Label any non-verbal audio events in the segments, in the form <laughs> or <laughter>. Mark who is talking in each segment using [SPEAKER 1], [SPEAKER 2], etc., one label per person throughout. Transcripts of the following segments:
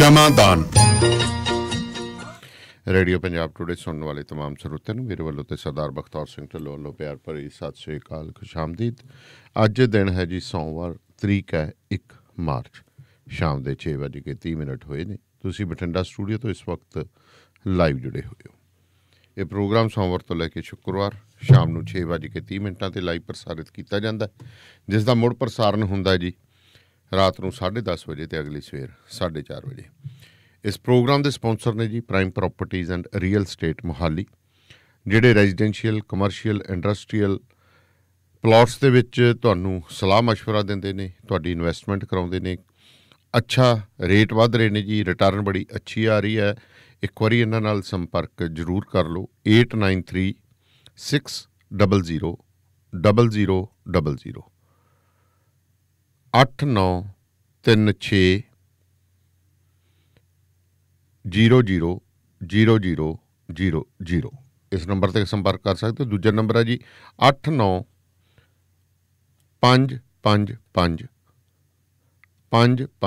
[SPEAKER 1] ਸ਼ਮਾਦਾਨ radio Punjab today ਸੁਣਨ ਵਾਲੇ तमाम ਸਰੋਤਿਆਂ ਨੂੰ ਮੇਰੇ ਵੱਲੋਂ ਤੇ ਸਰਦਾਰ ਬਖਤੌਰ ਸਿੰਘ ਢਿੱਲੋਂ ਵੱਲੋਂ ਪਿਆਰ ਭਰੀ ਸਤਿ ਸ੍ਰੀ ਅਕਾਲ ਖੁਸ਼ਾਮਦੀਦ ਅੱਜ ਦਿਨ ਹੈ ਜੀ ਸੋਮਵਾਰ ਤਰੀਕ ਹੈ 1 ਮਾਰਚ ਸ਼ਾਮ ਦੇ 6 ਵਜੇ ਕੇ 30 ਮਿੰਟ ਹੋਏ ਨੇ ਤੁਸੀਂ ਬਠਿੰਡਾ ਸਟੂਡੀਓ ਤੋਂ ਇਸ ਵਕਤ ਲਾਈਵ ਜੁੜੇ ਹੋਏ ਹੋ ਇਹ ਪ੍ਰੋਗਰਾਮ ਸੋਮਵਾਰ ਤੋਂ ਲੈ ਕੇ ਸ਼ੁੱਕਰਵਾਰ ਸ਼ਾਮ ਨੂੰ 6 ਵਜੇ ਕੇ 30 ਮਿੰਟਾਂ ਤੇ ਲਾਈਵ ਪ੍ਰਸਾਰਿਤ ਕੀਤਾ ਜਾਂਦਾ ਜਿਸ ਦਾ ਮੁੜ ਪ੍ਰਸਾਰਣ ਹੁੰਦਾ ਜੀ ਰਾਤ ਨੂੰ 10:30 ਵਜੇ ਤੇ ਅਗਲੀ ਸਵੇਰ 4:30 ਵਜੇ ਇਸ ਪ੍ਰੋਗਰਾਮ ਦੇ ਸਪான்ਸਰ ਨੇ ਜੀ ਪ੍ਰਾਈਮ ਪ੍ਰਾਪਰਟੀਆਂ ਐਂਡ ਰੀਅਲ ਏਸਟੇਟ ਮੁਹਾਲੀ ਜਿਹੜੇ ਰੈਜ਼ੀਡੈਂਸ਼ੀਅਲ ਕਮਰਸ਼ੀਅਲ ਇੰਡਸਟਰੀਅਲ ਪਲਾਟਸ ਦੇ ਵਿੱਚ ਤੁਹਾਨੂੰ ਸਲਾਹ مشورہ ਦਿੰਦੇ ਨੇ ਤੁਹਾਡੀ ਇਨਵੈਸਟਮੈਂਟ ਕਰਾਉਂਦੇ ਨੇ ਅੱਛਾ ਰੇਟ ਵਧ ਰਹੇ ਨੇ ਜੀ ਰਿਟਰਨ ਬੜੀ ਅੱਛੀ ਆ ਰਹੀ ਹੈ ਇੱਕ ਵਾਰੀ ਇਹਨਾਂ ਨਾਲ ਸੰਪਰਕ ਜ਼ਰੂਰ ਕਰ ਲਓ 8936000000 8936 000000 ਇਸ ਨੰਬਰ ਤੇ ਸੰਪਰਕ ਕਰ ਸਕਦੇ ਹੋ ਦੂਜਾ ਨੰਬਰ ਹੈ ਜੀ 89 555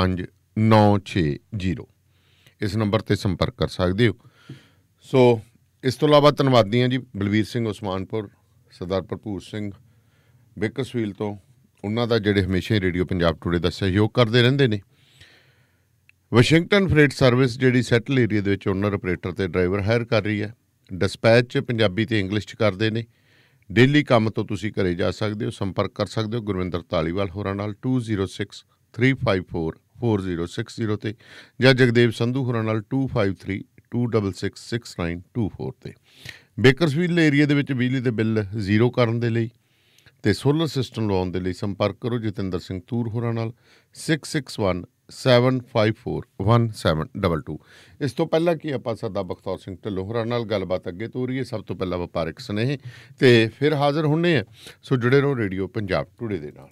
[SPEAKER 1] 5 ਇਸ ਨੰਬਰ ਤੇ ਸੰਪਰਕ ਕਰ ਸਕਦੇ ਹੋ ਸੋ ਇਸ ਤੋਂ ਇਲਾਵਾ ਧੰਨਵਾਦੀਆਂ ਜੀ ਬਲਵੀਰ ਸਿੰਘ ਉਸਮਾਨਪੁਰ ਸਰਦਾਰ ਭਰਪੂਰ ਸਿੰਘ ਬਿਕਸਵੀਲ ਤੋਂ ਉਹਨਾਂ ਦਾ ਜਿਹੜੇ ਹਮੇਸ਼ਾ ਹੀ ਰੇਡੀਓ ਪੰਜਾਬ ਟੂਡੇ ਦਾ ਸਹਿਯੋਗ ਕਰਦੇ ਰਹਿੰਦੇ ਨੇ ਵਾਸ਼ਿੰਗਟਨ ਫਰੇਟ ਸਰਵਿਸ ਜਿਹੜੀ ਸੈਟਲ ਏਰੀਆ ਦੇ ਵਿੱਚ ਓਨਰ ਆਪਰੇਟਰ ਤੇ ਡਰਾਈਵਰ ਹਾਇਰ ਕਰ ਰਹੀ ਹੈ ਡਿਸਪੈਚ ਚ ਪੰਜਾਬੀ ਤੇ ਇੰਗਲਿਸ਼ ਚ ਕਰਦੇ ਨੇ ਡੇਲੀ ਕੰਮ ਤੋਂ ਤੁਸੀਂ ਘਰੇ ਜਾ ਸਕਦੇ ਹੋ ਸੰਪਰਕ ਕਰ ਸਕਦੇ ਹੋ ਗੁਰਵਿੰਦਰ ਤਾਲੀਵਾਲ ਹੋਰਾਂ ਨਾਲ 2063544060 ਤੇ ਜਾਂ ਜਗਦੇਵ ਸੰਧੂ ਹੋਰਾਂ ਨਾਲ 2532666924 ਤੇ ਬੇਕਰਸਵੀਲ ਏਰੀਆ ਦੇ ਵਿੱਚ ਬਿਜਲੀ ਦੇ ਬਿੱਲ ਜ਼ੀਰੋ ਕਰਨ ਦੇ ਲਈ ਤੇ ਸੋਲਰ ਸਿਸਟਮ ਲਵਾਉਣ ਦੇ ਲਈ ਸੰਪਰਕ ਕਰੋ ਜਤਿੰਦਰ ਸਿੰਘ ਤੂਰ ਹੋਰਾਂ ਨਾਲ 6617541722 ਇਸ ਤੋਂ ਪਹਿਲਾਂ ਕਿ ਆਪਾਂ ਸਰਦਾ ਬਖਤੌਰ ਸਿੰਘ ਢਿੱਲੋਂ ਹੋਰਾਂ ਨਾਲ ਗੱਲਬਾਤ ਅੱਗੇ ਤੋਰੀਏ ਸਭ ਤੋਂ ਪਹਿਲਾਂ ਵਪਾਰਕ ਸਨੇਹ ਤੇ ਫਿਰ ਹਾਜ਼ਰ ਹੁੰਨੇ ਆ ਸੋ ਜੁੜੇ ਰਹੋ ਰੇਡੀਓ ਪੰਜਾਬ ਟੁਡੇ ਦੇ ਨਾਲ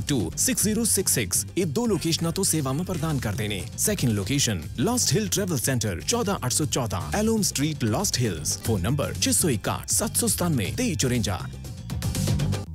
[SPEAKER 2] 9726066 ये दो लोकेशन तो सेवा में प्रदान कर देने second location Lost Hill travel center चौदह आठ सौ चौदह एलोम street Lost Hills phone number छह सौ इकाठ सात सौ सतानवे तेई चुरेंजा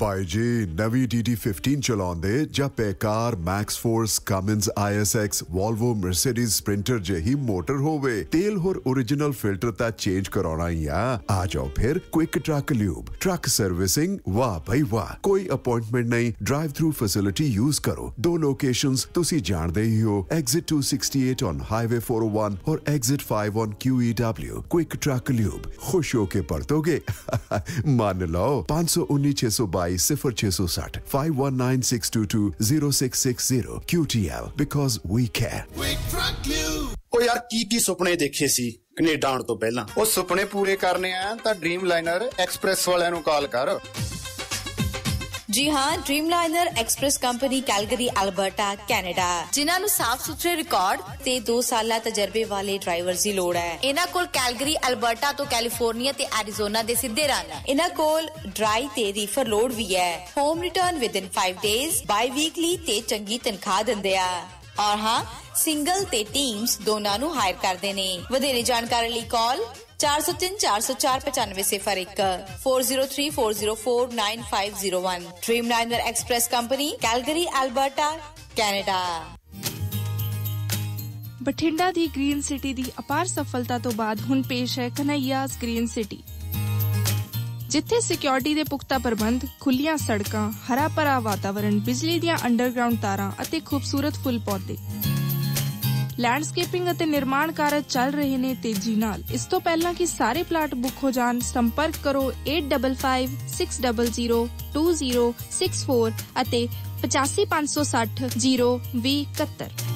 [SPEAKER 2] Byju's नवी DT15 ਚਲਾਉਂਦੇ ਜਾਂ Paccar Max Force Cummins ISX Volvo Mercedes Sprinter ਜਹੀ ਮੋਟਰ ਹੋਵੇ ਤੇਲ ਹੋਰ origignal ਫਿਲਟਰ ਤਾਂ ਚੇਂਜ ਕਰਾਉਣਾ ਹੀ ਆ ਆ ਜਾਓ ਫਿਰ Quick Truck Lube truck servicing ਵਾਹ ਭਾਈ ਵਾਹ ਕੋਈ ਅਪਾਇੰਟਮੈਂਟ ਨਹੀਂ ਡਰਾਈਵ ਥਰੂ ਫੈਸਿਲਿਟੀ ਯੂਜ਼ ਕਰੋ ਦੋ ਲੋਕੇਸ਼ਨਸ ਤੁਸੀਂ ਜਾਣਦੇ ਹੀ ਹੋ exit 268 on highway 401 or exit 5 on QEW Quick Truck Lube ਖੁਸ਼ ਹੋ ਕੇ ਪਰਤੋਗੇ मान लो 519622 0660 5196220660 QTL because we care we track
[SPEAKER 3] you ਉਹ ਯਾਰ ਕੀ ਕੀ ਸੁਪਨੇ ਦੇਖੇ ਸੀ ਕੈਨੇਡਾ ਆਉਣ ਤੋਂ ਪਹਿਲਾਂ ਉਹ ਸੁਪਨੇ ਪੂਰੇ ਕਰਨੇ ਆ ਤਾਂ
[SPEAKER 1] ਡ੍ਰੀਮ ਲਾਈਨਰ ਐਕਸਪ੍ਰੈਸ ਵਾਲਿਆਂ ਨੂੰ ਕਾਲ ਕਰ
[SPEAKER 2] ਜੀ ਹਾਂ Dreamliner Express company Calgary Alberta Canada ਜਿਨ੍ਹਾਂ ਨੂੰ ਸਾਫ਼ ਸੁਥਰੇ ਰਿਕਾਰਡ ਤੇ 2 ਸਾਲਾ ਤਜਰਬੇ ਵਾਲੇ ਡਰਾਈਵਰਸ ਦੀ ਲੋੜ ਹੈ ਇਹਨਾਂ ਕੋਲ ਕੈਲਗਰੀ ਅਲਬਰਟਾ ਤੋਂ ਕੈਲੀਫੋਰਨੀਆ ਤੇ ਐਰੀਜ਼ੋਨਾ ਦੇ ਸਿੱਧੇ ਰਾਹ ਰਨ ਇਹਨਾਂ ਕੋਲ ਡਰਾਈ ਤੇ ਰੀਫਰ ਲੋਡ ਵੀ ਹੈ home return in 5 days biweekly ਤੇ ਚੰਗੀ ਤਨਖਾਹ ਦਿੰਦੇ ਆ ਔਰ ਹਾਂ ਸਿੰਗਲ ਤੇ ਟੀਮਸ ਦੋਨਾਂ ਨੂੰ ਹਾਇਰ ਕਰਦੇ ਨੇ ਵਧੇਰੇ ਜਾਣਕਾਰੀ ਲਈ call 403 404 9501 4034049501 Dreamliner Express company Calgary Alberta Bathinda ਦੀ ਗ੍ਰੀਨ ਸਿਟੀ ਦੀ ਅਪਾਰ ਸਫਲਤਾ ਤੋਂ ਬਾਅਦ ਹੁਣ ਪੇਸ਼ ਹੈ ਕਨਈਆਸ ਗ੍ਰੀਨ ਸਿਟੀ ਜਿੱਥੇ ਸਿਕਿਉਰਿਟੀ ਦੇ ਪੁਖਤਾ ਪ੍ਰਬੰਧ, ਖੁੱਲੀਆਂ ਸੜਕਾਂ, ਹਰਾ ਭਰਾ ਵਾਤਾਵਰਣ, ਬਿਜਲੀ ਦੀਆਂ ਅੰਡਰਗਰਾਉਂਡ ਤਾਰਾਂ ਅਤੇ ਖੂਬਸੂਰਤ ਫੁੱਲ ਪੌਦੇ ਲੈਂਡਸਕੇਪਿੰਗ ਅਤੇ ਨਿਰਮਾਣ ਕਾਰਜ ਚੱਲ ਰਹੇ ਨੇ ਤੇਜ਼ੀ ਨਾਲ ਇਸ ਤੋਂ ਪਹਿਲਾਂ ਕਿ ਸਾਰੇ ਪਲਾਟ ਬੁੱਕ ਹੋ ਜਾਣ ਸੰਪਰਕ ਕਰੋ 8556002064 ਅਤੇ 8556002071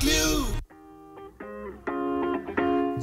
[SPEAKER 2] you.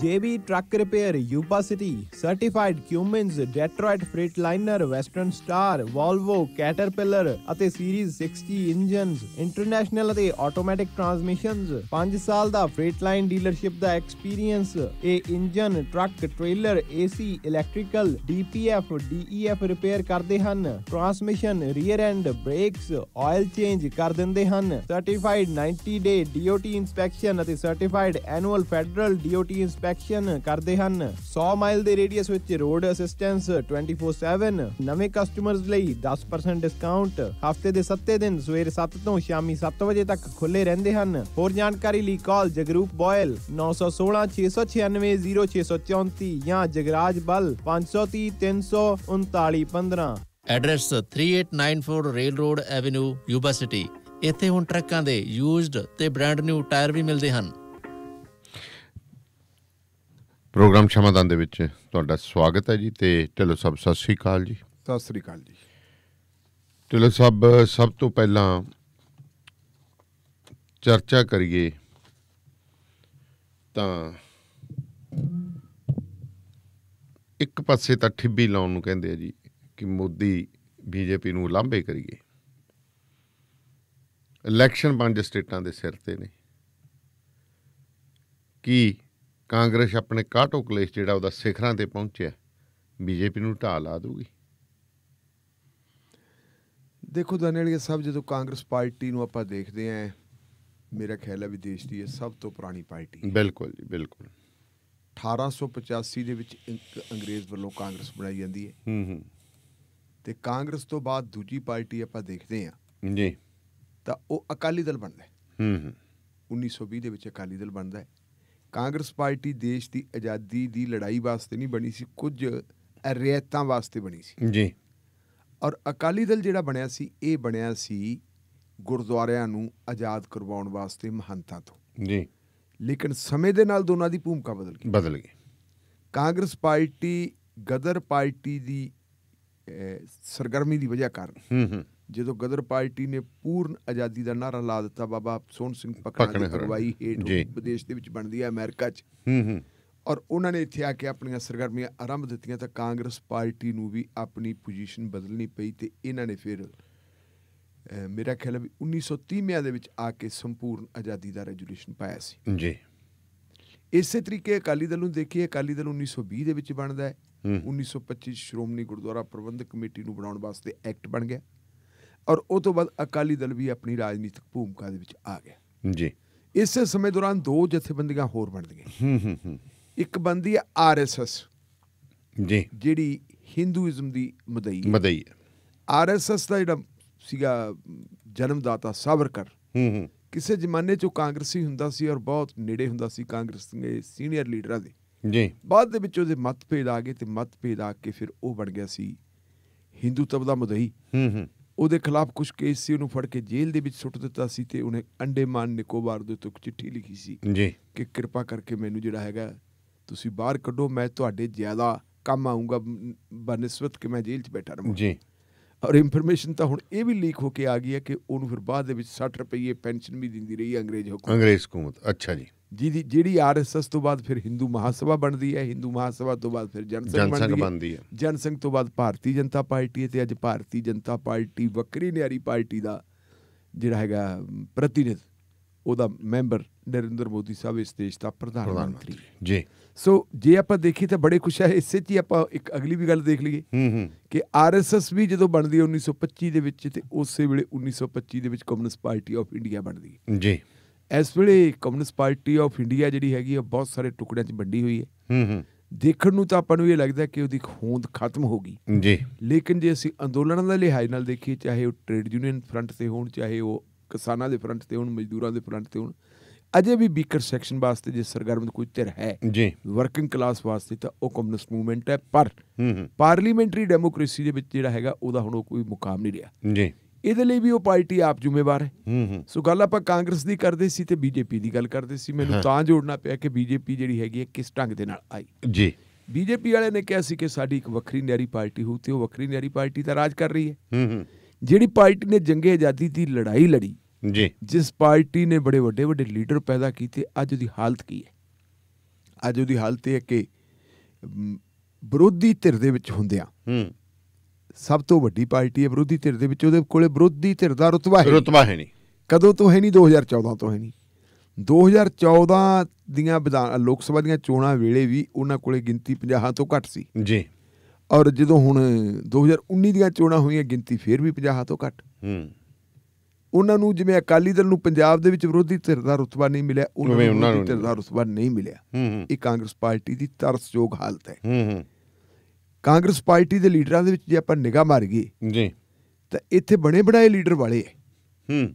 [SPEAKER 2] JB Truck Repair, Yuba City,
[SPEAKER 3] Certified Cummins, Detroit Freightliner, Western Star, Volvo, Caterpillar ਅਤੇ ਸੀਰੀਜ਼ 60 ਇੰਜਨਸ, ਇੰਟਰਨੈਸ਼ਨਲ ਅਤੇ ਆਟੋਮੈਟਿਕ ਟਰਾਂਸਮਿਸ਼ਨਸ, 5 ਸਾਲ ਦਾ ਫ੍ਰੇਟਲਾਈਨ ਡੀਲਰਸ਼ਿਪ ਦਾ ਐਕਸਪੀਰੀਅੰਸ, ਇਹ engine, truck, trailer, AC, electrical, DPF, DEF repair ਕਰਦੇ ਹਨ। Transmission, rear end, brakes, oil change ਕਰ ਦਿੰਦੇ ਹਨ। ਸਰਟੀਫਾਈਡ 90 ਡੇ DOT ਇਨਸਪੈਕਸ਼ਨ ਅਤੇ certified annual federal DOT inspection inspection ਕਰਦੇ ਹਨ 100 ਮਾਈਲ ਦੇ ਰੇਡੀਅਸ ਵਿੱਚ ਰੋਡ ਅਸਿਸਟੈਂਸ 24/7 ਨਵੇਂ ਕਸਟਮਰਸ ਲਈ 10% ਡਿਸਕਾਊਂਟ ਹਫਤੇ ਦੇ 7 ਦਿਨ ਸਵੇਰ 7 ਤੋਂ ਸ਼ਾਮੀ 7 ਵਜੇ ਤੱਕ ਖੁੱਲੇ ਰਹਿੰਦੇ ਹਨ ਹੋਰ ਜਾਣਕਾਰੀ ਲਈ ਕਾਲ ਜਗਰੂਪ ਬੋਇਲ 916-696-0634 ਜਾਂ
[SPEAKER 2] Jagraj Bal 530339
[SPEAKER 1] address 3894 Railroad Avenue Yuba City ਇੱਥੇ ਹੁਣ ਟਰੱਕਾਂ ਦੇ ਯੂਜ਼ਡ ਤੇ ਬ੍ਰਾਂਡ ਨਿਊ ਟਾਇਰ ਵੀ ਮਿਲਦੇ ਹਨ ਪ੍ਰੋਗਰਾਮ ਸ਼ਮਾਦਾਨ ਦੇ ਵਿੱਚ ਤੁਹਾਡਾ ਸਵਾਗਤ ਹੈ ਜੀ ਤੇ ਢਿੱਲੋ ਸਭ ਸਤਿ ਸ੍ਰੀ ਅਕਾਲ ਜੀ
[SPEAKER 2] ਸਤਿ ਸ੍ਰੀ ਅਕਾਲ ਜੀ
[SPEAKER 1] ਢਿੱਲੋ ਸਭ ਸਭ ਤੋਂ ਪਹਿਲਾਂ ਚਰਚਾ ਕਰੀਏ ਤਾਂ ਇੱਕ ਪਾਸੇ ਤਾਂ ਠਿੱਬੀ ਲਾਉਣ ਨੂੰ ਕਹਿੰਦੇ ਆ ਜੀ ਕਿ ਮੋਦੀ ਬੀਜੇਪੀ ਨੂੰ ਲਾਂਭੇ ਕਰੀਏ ਇਲੈਕਸ਼ਨ ਪੰਜ ਸਟੇਟਾਂ ਦੇ ਸਿਰ ਤੇ ਨੇ ਕੀ ਕਾਂਗਰਸ ਆਪਣੇ ਕਾਟੋ ਕਲੇਸ਼ ਜਿਹੜਾ ਉਹਦਾ ਸਿਖਰਾਂ ਤੇ ਪਹੁੰਚਿਆ ਬੀਜੇਪੀ ਨੂੰ ਢਾਹ ਲਾ ਦੂਗੀ
[SPEAKER 3] ਦੇਖੋ ਦਾਨੇਲੀਆ ਸਾਹਿਬ ਜਦੋਂ ਕਾਂਗਰਸ ਪਾਰਟੀ ਨੂੰ ਆਪਾਂ ਦੇਖਦੇ ਆਂ ਮੇਰਾ ਖਿਆਲ ਹੈ ਵੀ ਦੇਸ਼ ਦੀ ਇਹ ਸਭ ਤੋਂ ਪੁਰਾਣੀ ਪਾਰਟੀ
[SPEAKER 1] ਹੈ ਬਿਲਕੁਲ ਜੀ ਬਿਲਕੁਲ
[SPEAKER 3] 1885 ਦੇ ਵਿੱਚ ਇੱਕ ਅੰਗਰੇਜ਼ ਵੱਲੋਂ ਕਾਂਗਰਸ ਬਣਾਈ ਜਾਂਦੀ ਹੈ ਹੂੰ ਹੂੰ ਤੇ ਕਾਂਗਰਸ ਤੋਂ ਬਾਅਦ ਦੂਜੀ ਪਾਰਟੀ ਆਪਾਂ ਦੇਖਦੇ
[SPEAKER 1] ਆਂ ਜੀ
[SPEAKER 3] ਤਾਂ ਉਹ ਅਕਾਲੀ ਦਲ ਬਣਦਾ ਹੈ ਹੂੰ ਹੂੰ 1920 ਦੇ ਵਿੱਚ ਅਕਾਲੀ ਦਲ ਬਣਦਾ ਹੈ ਕਾਂਗਰਸ ਪਾਰਟੀ ਦੇਸ਼ ਦੀ ਆਜ਼ਾਦੀ ਦੀ ਲੜਾਈ ਵਾਸਤੇ ਨਹੀਂ ਬਣੀ ਸੀ ਕੁਝ ਰਿਆਇਤਾਂ ਵਾਸਤੇ ਬਣੀ ਸੀ ਜੀ ਔਰ ਅਕਾਲੀ ਦਲ ਜਿਹੜਾ ਬਣਿਆ ਸੀ ਇਹ ਬਣਿਆ ਸੀ ਗੁਰਦੁਆਰਿਆਂ ਨੂੰ ਆਜ਼ਾਦ ਕਰਵਾਉਣ ਵਾਸਤੇ ਮਹੰਤਾਂ ਤੋਂ ਜੀ ਲੇਕਿਨ ਸਮੇਂ ਦੇ ਨਾਲ ਦੋਨਾਂ ਦੀ ਭੂਮਿਕਾ ਬਦਲ ਗਈ ਬਦਲ ਗਈ ਕਾਂਗਰਸ ਪਾਰਟੀ ਗਦਰ ਪਾਰਟੀ ਦੀ ਸਰਗਰਮੀ ਦੀ ਵਜ੍ਹਾ ਕਾਰਨ ਹੂੰ ਹੂੰ ਜਦੋਂ ਗਦਰ ਪਾਰਟੀ ਨੇ ਪੂਰਨ ਆਜ਼ਾਦੀ ਦਾ ਨਾਰਾ ਲਾ ਦਿੱਤਾ ਬਾਬਾ ਸੋਹਣ ਸਿੰਘ ਪਕੜਾ ਦੀ ਹੈ ਹੇਠ ਵਿਦੇਸ਼ ਦੇ ਵਿੱਚ ਬਣਦੀ ਹੈ ਅਮਰੀਕਾ 'ਚ ਹੂੰ ਹੂੰ ਔਰ ਉਹਨਾਂ ਨੇ ਇੱਥੇ ਆ ਕੇ ਆਪਣੀਆਂ ਸਰਗਰਮੀਆਂ ਆਰੰਭ ਦਿੱਤੀਆਂ ਤਾਂ ਕਾਂਗਰਸ ਪਾਰਟੀ ਨੂੰ ਵੀ ਆਪਣੀ ਪੋਜੀਸ਼ਨ ਬਦਲਣੀ ਪਈ ਤੇ ਇਹਨਾਂ ਨੇ ਫਿਰ ਮੇਰਾ ਖਿਆਲ ਹੈ 1930 ਮਿਆਂ ਦੇ ਵਿੱਚ ਆ ਕੇ ਸੰਪੂਰਨ ਆਜ਼ਾਦੀ ਦਾ ਰੈਜੂਲੇਸ਼ਨ ਪਾਇਆ ਸੀ ਜੀ ਇਸੇ ਤਰੀਕੇ ਅਕਾਲੀ ਦਲ ਨੂੰ ਦੇਖੀਏ ਅਕਾਲੀ ਦਲ 1920 ਦੇ ਵਿੱਚ ਬਣਦਾ ਹੈ 1925 ਸ਼੍ਰੋਮਣੀ ਗੁਰਦੁਆਰਾ ਪ੍ਰਬੰਧਕ ਕਮੇਟੀ ਨੂੰ ਬਣਾਉਣ ਵਾਸਤੇ ਐਕਟ ਬਣ ਗਿਆ ਔਰ ਉਹ ਤੋਂ ਬਾਅਦ ਅਕਾਲੀ ਦਲ ਵੀ ਆਪਣੀ ਰਾਜਨੀਤਿਕ ਭੂਮਿਕਾ ਦੇ ਵਿੱਚ ਆ
[SPEAKER 1] ਗਿਆ ਜੀ
[SPEAKER 3] ਇਸੇ ਸਮੇਂ ਦੌਰਾਨ ਦੋ ਜਥੇਬੰਦੀਆਂ ਹੋਰ ਬਣ
[SPEAKER 1] ਗਈਆਂ
[SPEAKER 3] ਇੱਕ ਬੰਦੀ ਹੈ ਆਰਐਸਐਸ ਜੀ ਜਿਹੜੀ ਹਿੰਦੂਇਜ਼ਮ ਦੀ ਮਦਈ ਮਦਈ ਹੈ ਆਰਐਸਐਸ ਦਾ ਜਿਹੜਾ ਸੀਗਾ ਜਨਮਦਾਤਾ ਸਾਵਰਕਰ ਹੂੰ ਹੂੰ ਕਿਸੇ ਜ਼ਮਾਨੇ 'ਚ ਕਾਂਗਰਸੀ ਹੁੰਦਾ ਸੀ ਔਰ ਬਹੁਤ ਨੇੜੇ ਹੁੰਦਾ ਸੀ ਕਾਂਗਰਸ ਦੇ ਸੀਨੀਅਰ ਲੀਡਰਾਂ ਦੇ ਜੀ ਬਾਅਦ ਦੇ ਵਿੱਚ ਉਹਦੇ ਮਤਭੇਦ ਆ ਗਏ ਤੇ ਮਤਭੇਦ ਆ ਕੇ ਫਿਰ ਉਹ ਬਣ ਗਿਆ ਸੀ ਹਿੰਦੂਤਵ ਦਾ ਮਦਈ ਹੂੰ ਹੂੰ ਉਹਦੇ ਖਿਲਾਫ ਕੁਝ ਕੇਸ ਸੀ ਉਹਨੂੰ ਫੜ ਕੇ ਜੇਲ੍ਹ ਦੇ ਵਿੱਚ ਸੁੱਟ ਦਿੱਤਾ ਸੀ ਤੇ ਉਹਨੇ ਅੰਡੇਮਾਨ ਨਿਕੋਬਾਰ ਦੇ ਤੋਂ ਚਿੱਠੀ ਲਿਖੀ ਸੀ ਜੀ ਕਿ ਕਿਰਪਾ ਕਰਕੇ ਮੈਨੂੰ ਜਿਹੜਾ ਹੈਗਾ ਤੁਸੀਂ ਬਾਹਰ ਕੱਢੋ ਮੈਂ ਤੁਹਾਡੇ ਜ਼ਿਆਦਾ ਕੰਮ ਆਉਂਗਾ ਬਨਿਸਬਤ ਕਿ ਮੈਂ ਜੇਲ੍ਹ 'ਚ ਬੈਠਾ ਰਹਾਂ ਜੀ ਔਰ ਇਨਫੋਰਮੇਸ਼ਨ ਤਾਂ ਹੁਣ ਇਹ ਵੀ ਲੀਕ ਹੋ ਕੇ ਆ ਗਈ ਹੈ ਕਿ ਉਹਨੂੰ ਫਿਰ ਬਾਅਦ ਦੇ ਵਿੱਚ 60 ਰੁਪਏ ਪੈਨਸ਼ਨ ਵੀ ਦਿੰਦੀ ਰਹੀ ਅੰਗਰੇਜ਼ ਹਕੂਮਤ ਅੰਗਰੇਜ਼ ਹਕੂਮਤ ਅੱਛਾ ਜੀ ਜਿਹਦੀ ਜਿਹੜੀ ਆਰਐਸਐਸ ਤੋਂ ਬਾਅਦ ਫਿਰ ਹਿੰਦੂ ਮਹਾਸਭਾ ਬਣਦੀ ਹੈ ਹਿੰਦੂ ਮਹਾਸਭਾ ਤੋਂ ਬਾਅਦ ਫਿਰ ਜਨਸੰਘ ਬਣਦੀ ਹੈ ਜਨਸੰਘ ਤੋਂ ਬਾਅਦ ਭਾਰਤੀ ਜਨਤਾ ਪਾਰਟੀ ਹੈ ਤੇ ਅੱਜ ਭਾਰਤੀ ਜਨਤਾ ਪਾਰਟੀ ਵਕਰੀ ਨਿਆਰੀ ਪਾਰਟੀ ਦਾ ਜਿਹੜਾ ਹੈਗਾ ਪ੍ਰਤੀਨਿਧ ਉਹਦਾ ਮੈਂਬਰ ਨਰਿੰਦਰ ਮੋਦੀ ਸਾਹਿਬ ਇਸ ਦੇਸ਼ ਦਾ ਪ੍ਰਧਾਨ ਮੰਤਰੀ ਜੀ ਸੋ ਜੇ ਆਪਾਂ ਦੇਖੀ ਤਾਂ ਬੜੇ ਖੁਸ਼ ਆ ਇਸੇ 'ਚ ਆਪਾਂ ਇੱਕ ਅਗਲੀ ਵੀ ਗੱਲ ਦੇਖ ਲਈਏ ਹੂੰ ਹੂੰ ਕਿ ਆਰਐਸਐਸ ਵੀ ਜਦੋਂ ਬਣਦੀ 1925 ਦੇ ਵਿੱਚ ਤੇ ਉਸੇ ਵੇਲੇ 1925 ਦੇ ਵਿੱਚ ਕਮਿਊਨਿਸਟ ਪਾਰਟੀ ਆਫ ਇੰਡੀਆ ਬਣਦੀ ਹੈ ਜੀ ਇਸ ਵੇਲੇ ਕਮਿਊਨਿਸਟ ਪਾਰਟੀ ਆਫ ਇੰਡੀਆ ਜਿਹੜੀ ਹੈਗੀ ਆ ਬਹੁਤ ਸਾਰੇ ਟੁਕੜਿਆਂ 'ਚ ਵੰਡੀ ਹੋਈ ਹੈ ਹੂੰ ਹੂੰ ਦੇਖਣ ਨੂੰ ਤਾਂ ਆਪਾਂ ਨੂੰ ਇਹ ਲੱਗਦਾ ਕਿ ਉਹਦੀ ਖੋਂਦ ਖਤਮ ਹੋ ਗਈ ਜੀ ਲੇਕਿਨ ਜੇ ਅਸੀਂ ਅੰਦੋਲਨਾਂ ਦਾ ਲਿਹਾਜ਼ ਨਾਲ ਦੇਖੀਏ ਚਾਹੇ ਉਹ ਟ੍ਰੇਡ ਯੂਨੀਅਨ ਫਰੰਟ ਤੇ ਹੋਣ ਚਾਹੇ ਉਹ ਕਿਸਾਨਾਂ ਦੇ ਫਰੰਟ ਤੇ ਹੋਣ ਮਜ਼ਦੂਰਾਂ ਦੇ ਫਰੰਟ ਤੇ ਹੋਣ ਅਜੇ ਵੀ ਬੀਕਰ ਸੈਕਸ਼ਨ ਵਾਸਤੇ ਜੇ ਸਰਗਰਮ ਕੋਈ ਧਿਰ ਹੈ ਜੀ ਵਰਕਿੰਗ ਕਲਾਸ ਵਾਸਤੇ ਤਾਂ ਉਹ ਕਮਿਊਨਿਸਟ ਮੂਵਮੈਂਟ ਹੈ ਪਰ ਪਾਰਲੀਮੈਂਟਰੀ ਡੈਮੋਕ੍ਰੇਸੀ ਦੇ ਵਿੱਚ ਜਿਹੜਾ ਹੈਗਾ ਉਹਦਾ ਹੁਣ ਕੋਈ ਮੁਕਾਮ ਨਹੀਂ ਰਿਹਾ ਜੀ ਇਹਦੇ ਲਈ ਵੀ ਉਹ ਪਾਰਟੀ ਆਪ ਜ਼ਿੰਮੇਵਾਰ ਹੈ ਸੋ ਗੱਲ ਆਪਾਂ ਕਾਂਗਰਸ ਦੀ ਕਰਦੇ ਸੀ ਤੇ ਬੀਜੇਪੀ ਦੀ ਗੱਲ ਕਰਦੇ ਸੀ ਮੈਨੂੰ ਤਾਂ ਜੋੜਨਾ ਪਿਆ ਕਿ ਬੀਜੇਪੀ ਜਿਹੜੀ ਹੈਗੀ ਹੈ ਕਿਸ ਢੰਗ ਦੇ ਨਾਲ ਆਈ ਜੀ ਬੀਜੇਪੀ ਵਾਲੇ ਨੇ ਕਿਹਾ ਸੀ ਕਿ ਸਾਡੀ ਇੱਕ ਵੱਖਰੀ ਨਿਆਰੀ ਪਾਰਟੀ ਹੋਊ ਤੇ ਉਹ ਵੱਖਰੀ ਨਿਆਰੀ ਪਾਰਟੀ ਤਾਂ ਰਾਜ ਕਰ ਰਹੀ ਹੈ ਜਿਹੜੀ ਪਾਰਟੀ ਨੇ ਜੰਗੇ ਆਜ਼ਾਦੀ ਦੀ ਲੜਾਈ ਲੜੀ ਜੀ ਜਿਸ ਪਾਰਟੀ ਨੇ ਬੜੇ ਵੱਡੇ ਵੱਡੇ ਲੀਡਰ ਪੈਦਾ ਕੀਤੇ ਅੱਜ ਉਹਦੀ ਹਾਲਤ ਕੀ ਹੈ ਅੱਜ ਉਹਦੀ ਹਾਲਤ ਇਹ ਹੈ ਕਿ ਵਿਰੋਧੀ ਧਿਰ ਦੇ ਵਿੱਚ ਹੁੰਦਿਆਂ ਹੂੰ ਸਭ ਤੋਂ ਵੱਡੀ ਪਾਰਟੀ ਹੈ ਵਿਰੋਧੀ ਧਿਰ ਦੇ ਵਿੱਚ ਉਹਦੇ ਕੋਲੇ ਵਿਰੋਧੀ ਧਿਰ ਦਾ ਰਤਬਾ ਹੈ ਰਤਬਾ ਹੈ ਨਹੀਂ ਕਦੋਂ ਤੋਂ ਹੈ ਨਹੀਂ 2014 ਤੋਂ ਹੈ ਨਹੀਂ 2014 ਦੀਆਂ ਵਿਧਾਨ ਲੋਕ ਸਭਾ ਦੀਆਂ ਚੋਣਾਂ ਵੇਲੇ ਵੀ ਉਹਨਾਂ ਕੋਲੇ ਗਿਣਤੀ 50 ਤੋਂ ਘੱਟ ਸੀ ਜੀ ਔਰ ਜਦੋਂ ਹੁਣ 2019 ਦੀਆਂ ਚੋਣਾਂ ਹੋਈਆਂ ਗਿਣਤੀ ਫੇਰ ਵੀ 50 ਤੋਂ ਘੱਟ ਹੂੰ ਉਹਨਾਂ ਨੂੰ ਜਿਵੇਂ ਅਕਾਲੀ ਦਲ ਨੂੰ ਪੰਜਾਬ ਦੇ ਵਿੱਚ ਵਿਰੋਧੀ ਧਿਰ ਦਾ ਰੁਤਬਾ ਨਹੀਂ ਮਿਲਿਆ ਉਹਨਾਂ ਨੂੰ ਵਿਰੋਧੀ ਧਿਰ ਦਾ ਰੁਤਬਾ ਨਹੀਂ ਮਿਲਿਆ ਇਹ ਕਾਂਗਰਸ ਪਾਰਟੀ ਦੀ ਤਰਸਯੋਗ ਹਾਲਤ ਹੈ ਕਾਂਗਰਸ ਪਾਰਟੀ ਦੇ ਲੀਡਰਾਂ ਦੇ ਵਿੱਚ ਜੇ ਆਪਾਂ ਨਿਗਾਹ ਮਾਰੀਏ ਜੀ ਤਾਂ ਇੱਥੇ ਬਣੇ ਬਣਾਏ ਲੀਡਰ ਵਾਲੇ ਹੈ ਹੂੰ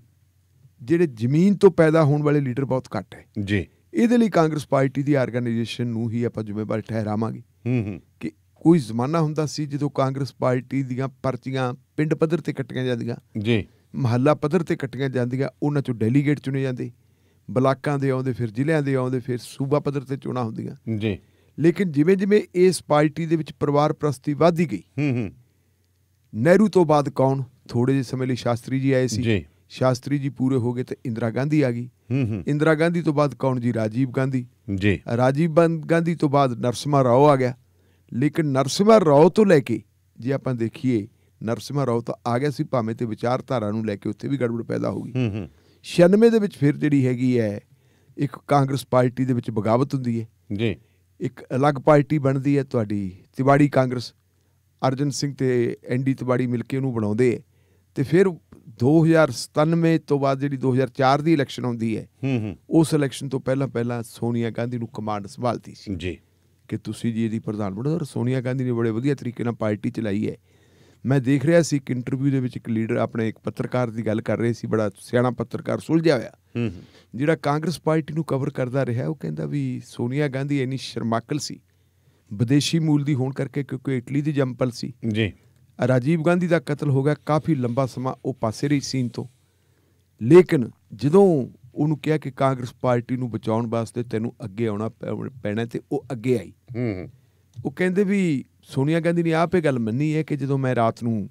[SPEAKER 3] ਜਿਹੜੇ ਜ਼ਮੀਨ ਤੋਂ ਪੈਦਾ ਹੋਣ ਵਾਲੇ ਲੀਡਰ ਬਹੁਤ ਘੱਟ ਹੈ ਜੀ ਇਹਦੇ ਲਈ ਕਾਂਗਰਸ ਪਾਰਟੀ ਦੀ ਆਰਗੇਨਾਈਜੇਸ਼ਨ ਨੂੰ ਹੀ ਆਪਾਂ ਜ਼ਿੰਮੇਵਾਰ ਠਹਿਰਾਵਾਂਗੇ ਹੂੰ ਹੂੰ ਕਿ ਕੋਈ ਜ਼ਮਾਨਾ ਹੁੰਦਾ ਸੀ ਜਦੋਂ ਕਾਂਗਰਸ ਪਾਰਟੀ ਦੀਆਂ ਪਰਚੀਆਂ ਪਿੰਡ ਪੱਧਰ ਤੇ ਕੱਟੀਆਂ ਜਾਂਦੀਆਂ ਜੀ ਮਹੱਲਾ ਪੱਧਰ ਤੇ ਕੱਟੀਆਂ ਜਾਂਦੀਆਂ ਉਹਨਾਂ ਚੋਂ ਡੈਲੀਗੇਟ ਚੁਣੇ ਜਾਂਦੇ ਬਲਾਕਾਂ ਦੇ ਆਉਂਦੇ ਫਿਰ ਜ਼ਿਲ੍ਹਿਆਂ ਦੇ ਆਉਂਦੇ ਫਿਰ ਸੂਬਾ ਪੱਧਰ ਤੇ ਚੋਣਾਂ ਹੁੰਦੀਆਂ ਜੀ ਲੇਕਿਨ ਜਿਵੇਂ ਜਿਵੇਂ ਇਸ ਪਾਰਟੀ ਦੇ ਵਿੱਚ ਪਰਿਵਾਰ ਪ੍ਰਸਤੀ ਵਧਦੀ ਗਈ ਹੂੰ ਹੂੰ ਨਹਿਰੂ ਤੋਂ ਬਾਅਦ ਕੌਣ ਥੋੜੇ ਜਿਹੇ ਸਮੇਂ ਲਈ ਸ਼ਾਸਤਰੀ ਜੀ ਆਏ ਸੀ ਜੀ ਸ਼ਾਸਤਰੀ ਜੀ ਪੂਰੇ ਹੋ ਗਏ ਤੇ ਇੰਦਰਾ ਗਾਂਧੀ ਆ ਗਈ ਹੂੰ ਹੂੰ ਇੰਦਰਾ ਗਾਂਧੀ ਤੋਂ ਬਾਅਦ ਕੌਣ ਜੀ ਰਾਜੀਵ ਗਾਂਧੀ ਜੀ ਰਾਜੀਵ ਗਾਂਧੀ ਤੋਂ ਬਾਅਦ ਨਰਸਮਾ ਰਾਓ ਆ ਗਿਆ ਲੇਕਿਨ ਨਰਸਮਾ ਰਾਓ ਤੋਂ ਲੈ ਕੇ ਜੇ ਆਪਾਂ ਦੇਖੀਏ ਨਰਸਿਮਹਾ ਰਾਓ ਤਾਂ ਆ ਗਿਆ ਸੀ ਭਾਵੇਂ ਤੇ ਵਿਚਾਰਧਾਰਾ ਨੂੰ ਲੈ ਕੇ ਉੱਥੇ ਵੀ ਗੜਬੜ ਪੈਦਾ ਹੋ ਗਈ ਹੂੰ ਹੂੰ 96 ਦੇ ਵਿੱਚ ਫਿਰ ਜਿਹੜੀ ਹੈਗੀ ਹੈ ਇੱਕ ਕਾਂਗਰਸ ਪਾਰਟੀ ਦੇ ਵਿੱਚ ਬਗਾਵਤ ਹੁੰਦੀ ਹੈ ਜੀ ਇੱਕ ਅਲੱਗ ਪਾਰਟੀ ਬਣਦੀ ਹੈ ਤੁਹਾਡੀ ਤਿਵਾੜੀ ਕਾਂਗਰਸ ਅਰਜਨ ਸਿੰਘ ਤੇ ਐਨਡੀ ਤਿਵਾੜੀ ਮਿਲ ਕੇ ਉਹਨੂੰ ਬਣਾਉਂਦੇ ਤੇ ਫਿਰ 2097 ਤੋਂ ਬਾਅਦ ਜਿਹੜੀ 2004 ਦੀ ਇਲੈਕਸ਼ਨ ਹੁੰਦੀ ਹੈ ਹੂੰ ਹੂੰ ਉਸ ਇਲੈਕਸ਼ਨ ਤੋਂ ਪਹਿਲਾਂ ਪਹਿਲਾਂ ਸੋਨੀਆ ਗਾਂਧੀ ਨੂੰ ਕਮਾਂਡ ਸੰਭਾਲਦੀ ਸੀ ਜੀ ਕਿ ਤੁਸੀਂ ਜੀ ਇਹਦੀ ਪ੍ਰਧਾਨ ਬਣੋ ਸੋਨੀਆ ਗਾਂਧੀ ਨੇ ਬੜੇ ਵਧੀਆ ਤਰੀਕੇ ਨਾਲ ਪਾਰਟੀ ਚਲਾਈ ਹੈ ਮੈਂ ਦੇਖ ਰਿਹਾ ਸੀ ਇੱਕ ਇੰਟਰਵਿਊ ਦੇ ਵਿੱਚ ਇੱਕ ਲੀਡਰ ਆਪਣੇ ਇੱਕ ਪੱਤਰਕਾਰ ਦੀ ਗੱਲ ਕਰ ਰਹੇ ਸੀ ਬੜਾ ਸਿਆਣਾ ਪੱਤਰਕਾਰ ਸੁਲਝਿਆ ਹੋਇਆ ਜਿਹੜਾ ਕਾਂਗਰਸ ਪਾਰਟੀ ਨੂੰ ਕਵਰ ਕਰਦਾ ਰਿਹਾ ਉਹ ਕਹਿੰਦਾ ਵੀ ਸੋਨੀਆ ਗਾਂਧੀ ਇੰਨੀ ਸ਼ਰਮਾਕਲ ਸੀ ਵਿਦੇਸ਼ੀ ਮੂਲ ਦੀ ਹੋਣ ਕਰਕੇ ਕਿਉਂਕਿ ਇਟਲੀ ਦੀ ਜੰਪਲ ਸੀ ਜੀ ਰਾਜੀਵ ਗਾਂਧੀ ਦਾ ਕਤਲ ਹੋ ਗਿਆ ਕਾਫੀ ਲੰਬਾ ਸਮਾਂ ਉਹ ਪਾਸੇ ਰਹੀ ਸੀਨ ਤੋਂ ਲੇਕਿਨ ਜਦੋਂ ਉਹਨੂੰ ਕਿਹਾ ਕਿ ਕਾਂਗਰਸ ਪਾਰਟੀ ਨੂੰ ਬਚਾਉਣ ਵਾਸਤੇ ਤੈਨੂੰ ਅੱਗੇ ਆਉਣਾ ਪੈਣਾ ਤੇ ਉਹ ਅੱਗੇ ਆਈ ਹੂੰ ਉਹ ਕਹਿੰਦੇ ਵੀ ਸੋਨੀਆ ਗਾਂਧੀ ਨੇ ਆਪੇ ਗੱਲ ਮੰਨੀ ਹੈ ਕਿ ਜਦੋਂ ਮੈਂ ਰਾਤ ਨੂੰ